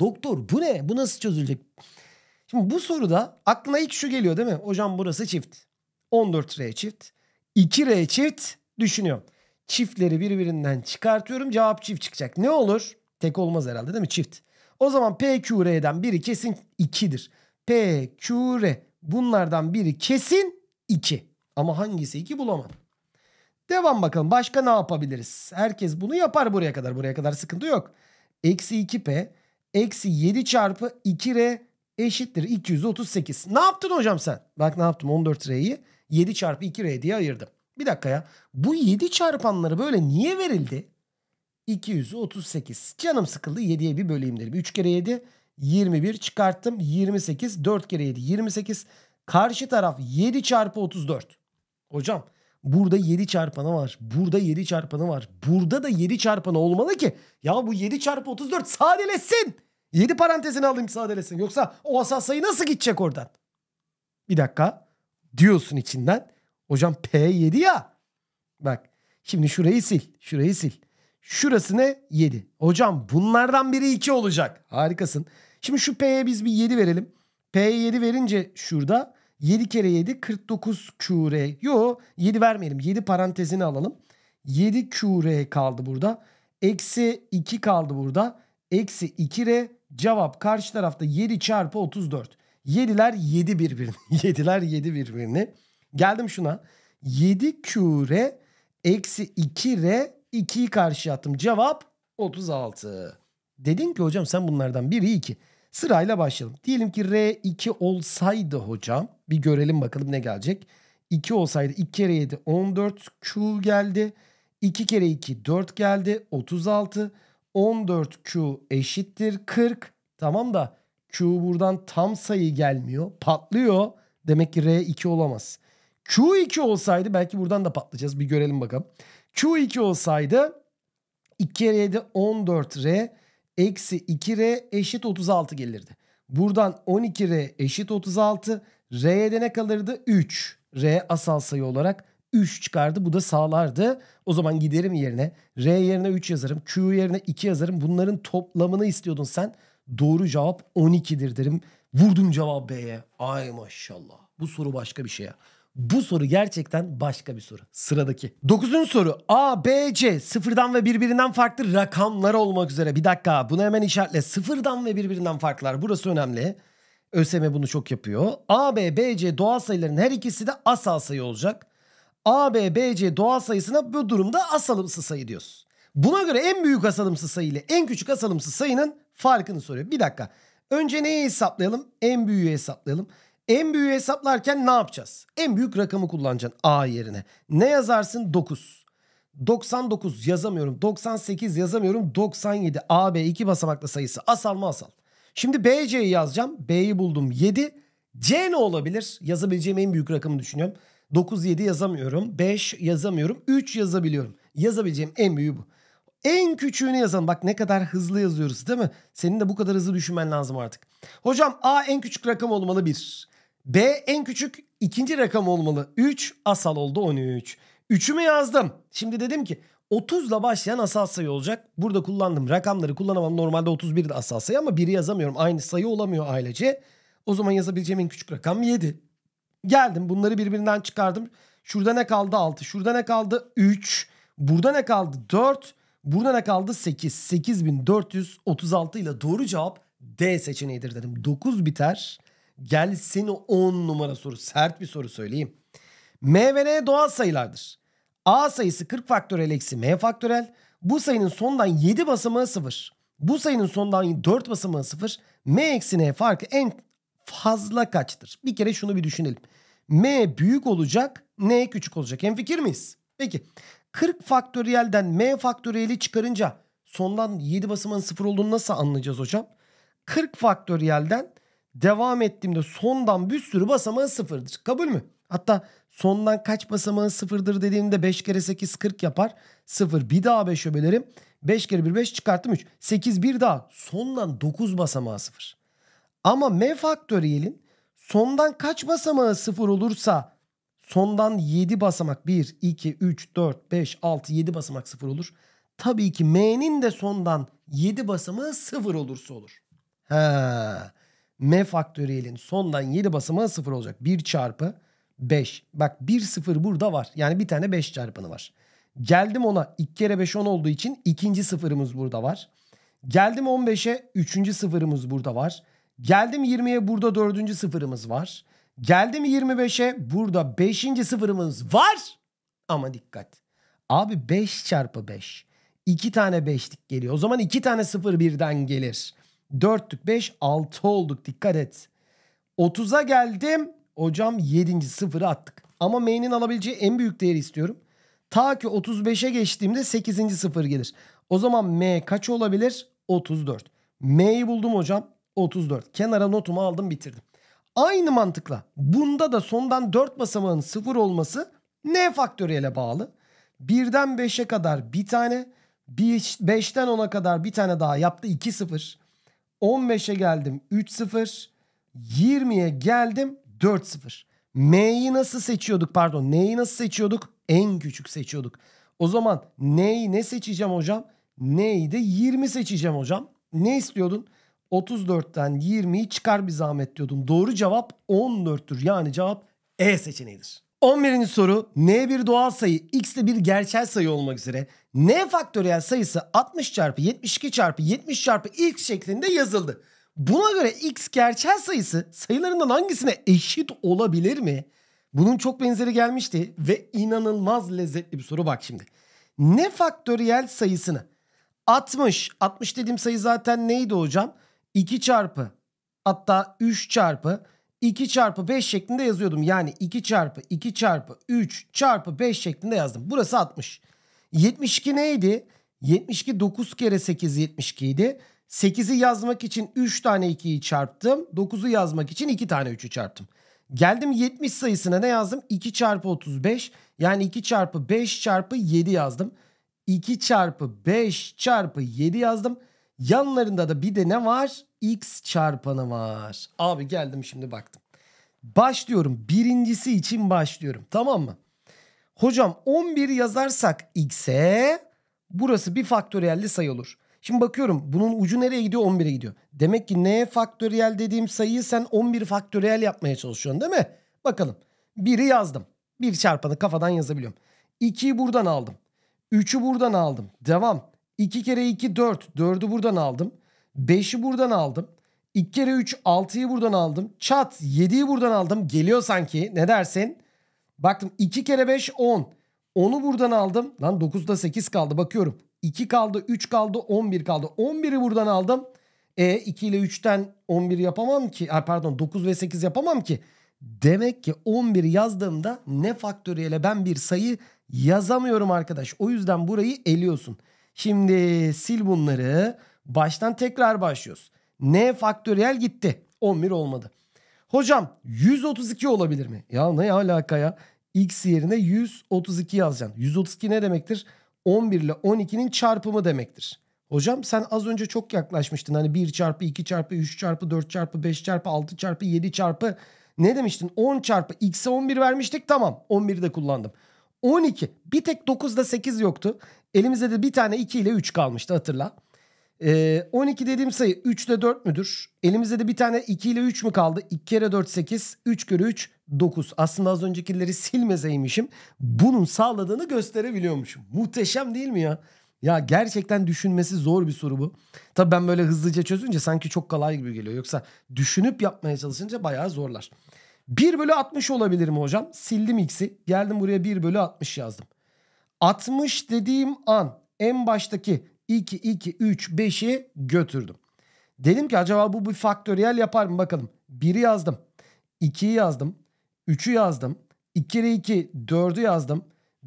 Doktor bu ne? Bu nasıl çözülecek? Şimdi bu soruda aklına ilk şu geliyor değil mi? Hocam burası çift. 14 R çift. 2 R çift düşünüyorum. Çiftleri birbirinden çıkartıyorum. Cevap çift çıkacak. Ne olur? Tek olmaz herhalde değil mi? Çift. O zaman PQR'den biri kesin 2'dir. PQR e. bunlardan biri kesin 2. Ama hangisi 2 bulamam. Devam bakalım. Başka ne yapabiliriz? Herkes bunu yapar buraya kadar. Buraya kadar sıkıntı yok. Eksi 2P eksi 7 çarpı 2R eşittir 238. Ne yaptın hocam sen? Bak ne yaptım 14R'yi 7 çarpı 2R diye ayırdım. Bir dakika ya. Bu 7 çarpanları böyle niye verildi? 238. Canım sıkıldı 7'ye bir böleyim dedim. 3 kere 7 21 çıkarttım. 28 4 kere 7 28. Karşı taraf 7 çarpı 34. Hocam burada 7 çarpanı var. Burada 7 çarpanı var. Burada da 7 çarpanı olmalı ki. Ya bu 7 çarpı 34 sadelesin 7 parantezini alayım sadelesin Yoksa o asal sayı nasıl gidecek oradan? Bir dakika diyorsun içinden. Hocam P7 ya. Bak şimdi şurayı sil. Şurayı sil. Şurası ne? 7. Hocam bunlardan biri 2 olacak. Harikasın. Şimdi şu P'ye biz bir 7 verelim. P'ye 7 verince şurada 7 kere 7 49 QR. Yo 7 vermeyelim. 7 parantezini alalım. 7 QR kaldı burada. Eksi 2 kaldı burada. Eksi 2R cevap karşı tarafta 7 çarpı 34. 7'ler 7 birbirini. 7'ler 7 birbirini. Geldim şuna. 7 QR eksi 2R 2'yi karşıya attım. Cevap 36. Dedim ki hocam sen bunlardan biri 2. Sırayla başlayalım. Diyelim ki R2 olsaydı hocam. Bir görelim bakalım ne gelecek. 2 olsaydı 2 kere 7 14 Q geldi. 2 kere 2 4 geldi. 36. 14 Q eşittir 40. Tamam da Q buradan tam sayı gelmiyor. Patlıyor. Demek ki R2 olamaz. Q2 olsaydı belki buradan da patlayacağız. Bir görelim bakalım. Q2 olsaydı 2 kere 7 14R eksi 2R eşit 36 gelirdi. Buradan 12R eşit 36. R'ye de ne kalırdı? 3. R asal sayı olarak 3 çıkardı. Bu da sağlardı. O zaman giderim yerine. R yerine 3 yazarım. Q yerine 2 yazarım. Bunların toplamını istiyordun sen. Doğru cevap 12'dir derim. Vurdum cevap B'ye. Ay maşallah. Bu soru başka bir şey ya. Bu soru gerçekten başka bir soru. Sıradaki. Dokuzuncu soru. A, B, C sıfırdan ve birbirinden farklı rakamlar olmak üzere. Bir dakika bunu hemen işaretle. Sıfırdan ve birbirinden farklılar. Burası önemli. ÖSYM bunu çok yapıyor. A, B, B, C doğal sayıların her ikisi de asal sayı olacak. A, B, B, C doğal sayısına bu durumda asalımsı sayı diyoruz. Buna göre en büyük asalımsı sayı ile en küçük asalımsı sayının farkını soruyor. Bir dakika. Önce neyi hesaplayalım? En büyüğü hesaplayalım. En büyüğü hesaplarken ne yapacağız? En büyük rakamı kullanacaksın A yerine. Ne yazarsın? 9. 99 yazamıyorum. 98 yazamıyorum. 97. A, B iki basamaklı sayısı. Asal mı asal. Şimdi B, C'yi yazacağım. B'yi buldum. 7. C ne olabilir? Yazabileceğim en büyük rakamı düşünüyorum. 9, 7 yazamıyorum. 5 yazamıyorum. 3 yazabiliyorum. Yazabileceğim en büyüğü bu. En küçüğünü yazalım. Bak ne kadar hızlı yazıyoruz değil mi? Senin de bu kadar hızlı düşünmen lazım artık. Hocam A en küçük rakam olmalı 1. B en küçük ikinci rakam olmalı. 3 asal oldu 13. 3'ü mü yazdım? Şimdi dedim ki 30 ile başlayan asal sayı olacak. Burada kullandım. Rakamları kullanamam. Normalde 31 de asal sayı ama 1'i yazamıyorum. Aynı sayı olamıyor ailece. O zaman yazabileceğim en küçük rakam 7. Geldim bunları birbirinden çıkardım. Şurada ne kaldı 6. Şurada ne kaldı 3. Burada ne kaldı 4. Burada ne kaldı 8. 8436 ile doğru cevap D seçeneğidir dedim. 9 biter. Gelsin 10 numara soru. Sert bir soru söyleyeyim. M ve N doğal sayılardır. A sayısı 40 faktörel eksi M faktörel. Bu sayının sondan 7 basamağı 0. Bu sayının sondan 4 basamağı 0. M eksi N farkı en fazla kaçtır? Bir kere şunu bir düşünelim. M büyük olacak, N küçük olacak. Hem fikir miyiz? Peki 40 faktöriyelden M faktöriyeli çıkarınca sondan 7 basamağın 0 olduğunu nasıl anlayacağız hocam? 40 faktöriyelden devam ettiğimde sondan bir sürü basamağı sıfırdır. Kabul mü? Hatta sondan kaç basamağı sıfırdır dediğimde 5 kere 8 40 yapar. 0 bir daha 5'e bölerim. 5 kere 1 5 çıkarttım 3. 8 bir daha sondan 9 basamağı sıfır. Ama m faktöriyelin sondan kaç basamağı sıfır olursa sondan 7 basamak 1, 2, 3, 4, 5, 6, 7 basamak sıfır olur. Tabii ki m'nin de sondan 7 basamağı sıfır olursa olur. Ha. M faktöriyelin sondan 7 basamağı 0 olacak. 1 çarpı 5. Bak 1 0 burada var. Yani bir tane 5 çarpını var. Geldim ona 2 kere 5 10 olduğu için ikinci sıfırımız burada var. Geldim 15'e 3. sıfırımız burada var. Geldim 20'ye burada 4. sıfırımız var. Geldim 25'e burada 5. sıfırımız var. Ama dikkat. Abi 5 çarpı 5. 2 tane 5'lik geliyor. O zaman 2 tane 0 birden gelir. 4'lük 5 6 olduk dikkat et. 30'a geldim. Hocam 7. sıfırı attık. Ama main'in alabileceği en büyük değeri istiyorum. Ta ki 35'e geçtiğimde 8. sıfır gelir. O zaman M kaç olabilir? 34. M'yi buldum hocam. 34. Kenara notumu aldım bitirdim. Aynı mantıkla bunda da sondan 4 basamağın 0 olması N faktörüyle bağlı. 1'den 5'e kadar bir tane, 5'ten 10'a kadar bir tane daha yaptı 2 0. 15'e geldim 3-0. 20'ye geldim 4-0. M'yi nasıl seçiyorduk pardon N'yi nasıl seçiyorduk? En küçük seçiyorduk. O zaman N'yi ne seçeceğim hocam? N'yi de 20 seçeceğim hocam. Ne istiyordun? 34'ten 20'yi çıkar bir zahmet diyordun. Doğru cevap 14'tür. Yani cevap E seçeneğidir. 11. soru n bir doğal sayı x de bir gerçel sayı olmak üzere n faktöriyel sayısı 60 çarpı 72 çarpı 70 çarpı x şeklinde yazıldı. Buna göre x gerçel sayısı sayılarından hangisine eşit olabilir mi? Bunun çok benzeri gelmişti ve inanılmaz lezzetli bir soru bak şimdi. n faktöriyel sayısını 60, 60 dediğim sayı zaten neydi hocam? 2 çarpı hatta 3 çarpı 2 çarpı 5 şeklinde yazıyordum. Yani 2 çarpı 2 çarpı 3 çarpı 5 şeklinde yazdım. Burası 60. 72 neydi? 72 9 kere 8 72 idi. 8'i yazmak için 3 tane 2'yi çarptım. 9'u yazmak için 2 tane 3'ü çarptım. Geldim 70 sayısına ne yazdım? 2 çarpı 35 yani 2 çarpı 5 çarpı 7 yazdım. 2 çarpı 5 çarpı 7 yazdım. Yanlarında da bir de ne var? x çarpanı var. Abi geldim şimdi baktım. Başlıyorum. Birincisi için başlıyorum. Tamam mı? Hocam 11 yazarsak x'e burası bir faktöriyelli sayı olur. Şimdi bakıyorum bunun ucu nereye gidiyor? 11'e gidiyor. Demek ki n faktöriyel dediğim sayıyı sen 11 faktöriyel yapmaya çalışıyorsun değil mi? Bakalım. 1'i yazdım. 1 çarpanı kafadan yazabiliyorum. 2'yi buradan aldım. 3'ü buradan aldım. Devam. 2 kere 2 4. 4'ü buradan aldım. 5'i buradan aldım. 2 kere 3 6'yı buradan aldım. Çat 7'yi buradan aldım. Geliyor sanki. Ne dersin? Baktım 2 kere 5 10. 10'u buradan aldım. Lan 9'da 8 kaldı bakıyorum. 2 kaldı 3 kaldı 11 kaldı. 11'i buradan aldım. E 2 ile 3'ten 11 yapamam ki. Ay pardon 9 ve 8 yapamam ki. Demek ki 11 yazdığımda ne faktöriyele ben bir sayı yazamıyorum arkadaş. O yüzden burayı eliyorsun. Şimdi sil bunları. Baştan tekrar başlıyoruz. N faktöriyel gitti. 11 olmadı. Hocam 132 olabilir mi? Ya ne alaka ya? X yerine 132 yazacaksın. 132 ne demektir? 11 ile 12'nin çarpımı demektir. Hocam sen az önce çok yaklaşmıştın. Hani 1 çarpı 2 çarpı 3 çarpı 4 çarpı 5 çarpı 6 çarpı 7 çarpı ne demiştin? 10 çarpı x'e 11 vermiştik tamam 11'i de kullandım. 12 bir tek 9'da 8 yoktu. Elimizde de bir tane 2 ile 3 kalmıştı hatırla. E, ee, 12 dediğim sayı 3 ile 4 müdür? Elimizde de bir tane 2 ile 3 mü kaldı? 2 kere 4 8, 3 kere 3 9. Aslında az öncekileri silmezeymişim, bunun sağladığını gösterebiliyormuşum. Muhteşem değil mi ya? Ya gerçekten düşünmesi zor bir soru bu. Tabii ben böyle hızlıca çözünce sanki çok kolay gibi geliyor. Yoksa düşünüp yapmaya çalışınca bayağı zorlar. 1 bölü 60 olabilir mi hocam? Sildim x'i. Geldim buraya 1 bölü 60 yazdım. 60 dediğim an en baştaki 2, 2, 3, 5'i götürdüm. Dedim ki acaba bu bir faktöriyel yapar mı bakalım. 1'i yazdım. 2'yi yazdım. 3'ü yazdım. 2 kere 2 4'ü yazdım.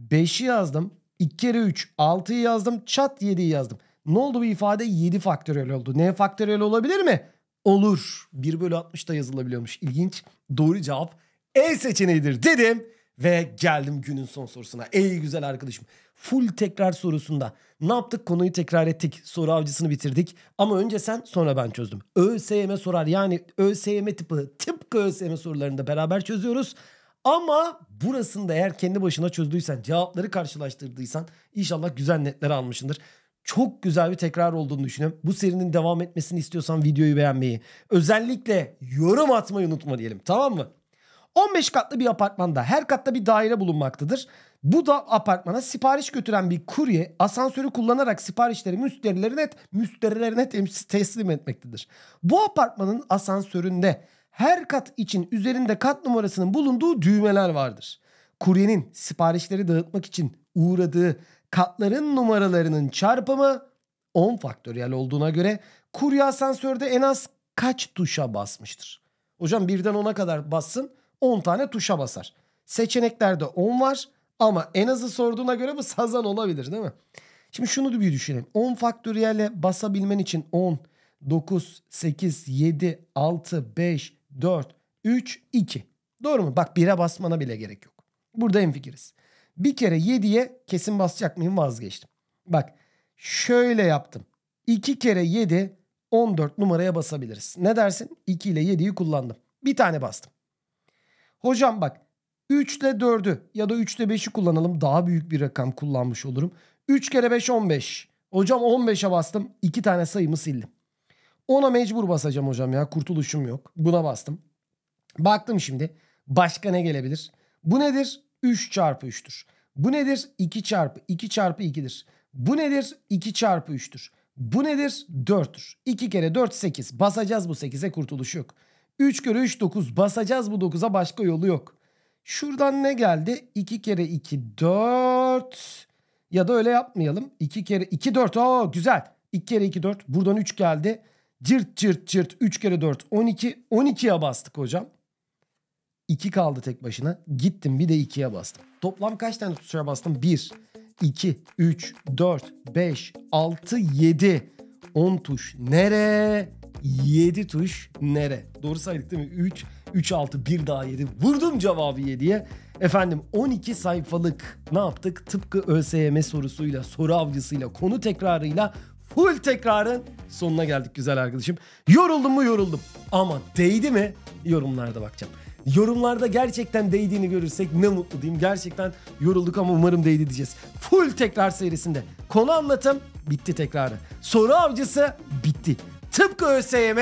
5'i yazdım. 2 kere 3 6'yı yazdım. Çat 7'yi yazdım. Ne oldu bu ifade? 7 faktöriyel oldu. Ne faktöriyel olabilir mi? Olur. 1 bölü da yazılabiliyormuş. İlginç. Doğru cevap E seçeneğidir dedim. Ve geldim günün son sorusuna. Ey güzel arkadaşım. Full tekrar sorusunda ne yaptık? Konuyu tekrar ettik. Soru avcısını bitirdik. Ama önce sen sonra ben çözdüm. ÖSYM sorar. Yani ÖSYM tipi tıpkı ÖSYM sorularında beraber çözüyoruz. Ama burasında eğer kendi başına çözdüysen, cevapları karşılaştırdıysan inşallah güzel netler almışsındır çok güzel bir tekrar olduğunu düşünüyorum. Bu serinin devam etmesini istiyorsan videoyu beğenmeyi, özellikle yorum atmayı unutma diyelim. Tamam mı? 15 katlı bir apartmanda her katta bir daire bulunmaktadır. Bu da apartmana sipariş götüren bir kurye asansörü kullanarak siparişleri müşterilerine, müşterilerine teslim etmektedir. Bu apartmanın asansöründe her kat için üzerinde kat numarasının bulunduğu düğmeler vardır. Kuryenin siparişleri dağıtmak için uğradığı katların numaralarının çarpımı 10 faktöriyel olduğuna göre kurye asansörde en az kaç tuşa basmıştır? Hocam birden 10'a kadar bassın 10 tane tuşa basar. Seçeneklerde 10 var ama en azı sorduğuna göre bu sazan olabilir değil mi? Şimdi şunu bir düşünelim. 10 faktöriyelle basabilmen için 10, 9, 8, 7, 6, 5, 4, 3, 2. Doğru mu? Bak 1'e basmana bile gerek yok. Burada en fikiriz. Bir kere 7'ye kesin basacak mıyım vazgeçtim. Bak şöyle yaptım. 2 kere 7 14 numaraya basabiliriz. Ne dersin? 2 ile 7'yi kullandım. Bir tane bastım. Hocam bak 3 ile 4'ü ya da 3 ile 5'i kullanalım. Daha büyük bir rakam kullanmış olurum. 3 kere 5 15. Hocam 15'e bastım. 2 tane sayımı sildim. 10'a mecbur basacağım hocam ya. Kurtuluşum yok. Buna bastım. Baktım şimdi. Başka ne gelebilir? Bu nedir? 3 çarpı 3'tür. Bu nedir? 2 çarpı 2 çarpı 2'dir. Bu nedir? 2 çarpı 3'tür. Bu nedir? 4'tür. 2 kere 4 8. Basacağız bu 8'e kurtuluş yok. 3 kere 3 9. Basacağız bu 9'a başka yolu yok. Şuradan ne geldi? 2 kere 2 4 ya da öyle yapmayalım. 2 kere 2 4 o güzel. 2 kere 2 4 buradan 3 geldi. Cırt cırt cırt 3 kere 4 12 12'ye bastık hocam. 2 kaldı tek başına. Gittim bir de 2'ye bastım. Toplam kaç tane tuşa bastım? 1, 2, 3, 4, 5, 6, 7. 10 tuş. Nereye? 7 tuş nere? Doğru saydık değil mi? 3, 3, 6, 1 daha 7. Vurdum cevabı 7'ye. Efendim 12 sayfalık ne yaptık? Tıpkı ÖSYM sorusuyla, soru avcısıyla, konu tekrarıyla full tekrarın sonuna geldik güzel arkadaşım. Yoruldum mu yoruldum ama değdi mi yorumlarda bakacağım. Yorumlarda gerçekten değdiğini görürsek ne mutlu diyeyim. Gerçekten yorulduk ama umarım değdi diyeceğiz. Full tekrar serisinde. Konu anlatım bitti tekrarı. Soru avcısı bitti. Tıpkı ÖSYM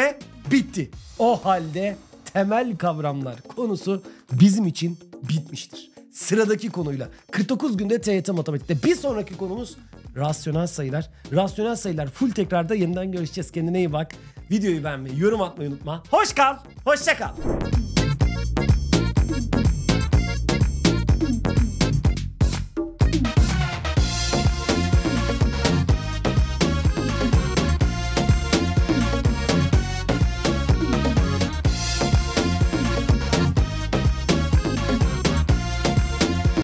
bitti. O halde temel kavramlar konusu bizim için bitmiştir. Sıradaki konuyla 49 günde TYT matematikte bir sonraki konumuz rasyonel sayılar. Rasyonel sayılar full tekrarda yeniden görüşeceğiz. Kendine iyi bak. Videoyu beğenmeyi, yorum atmayı unutma. Hoş kal, hoşça kal.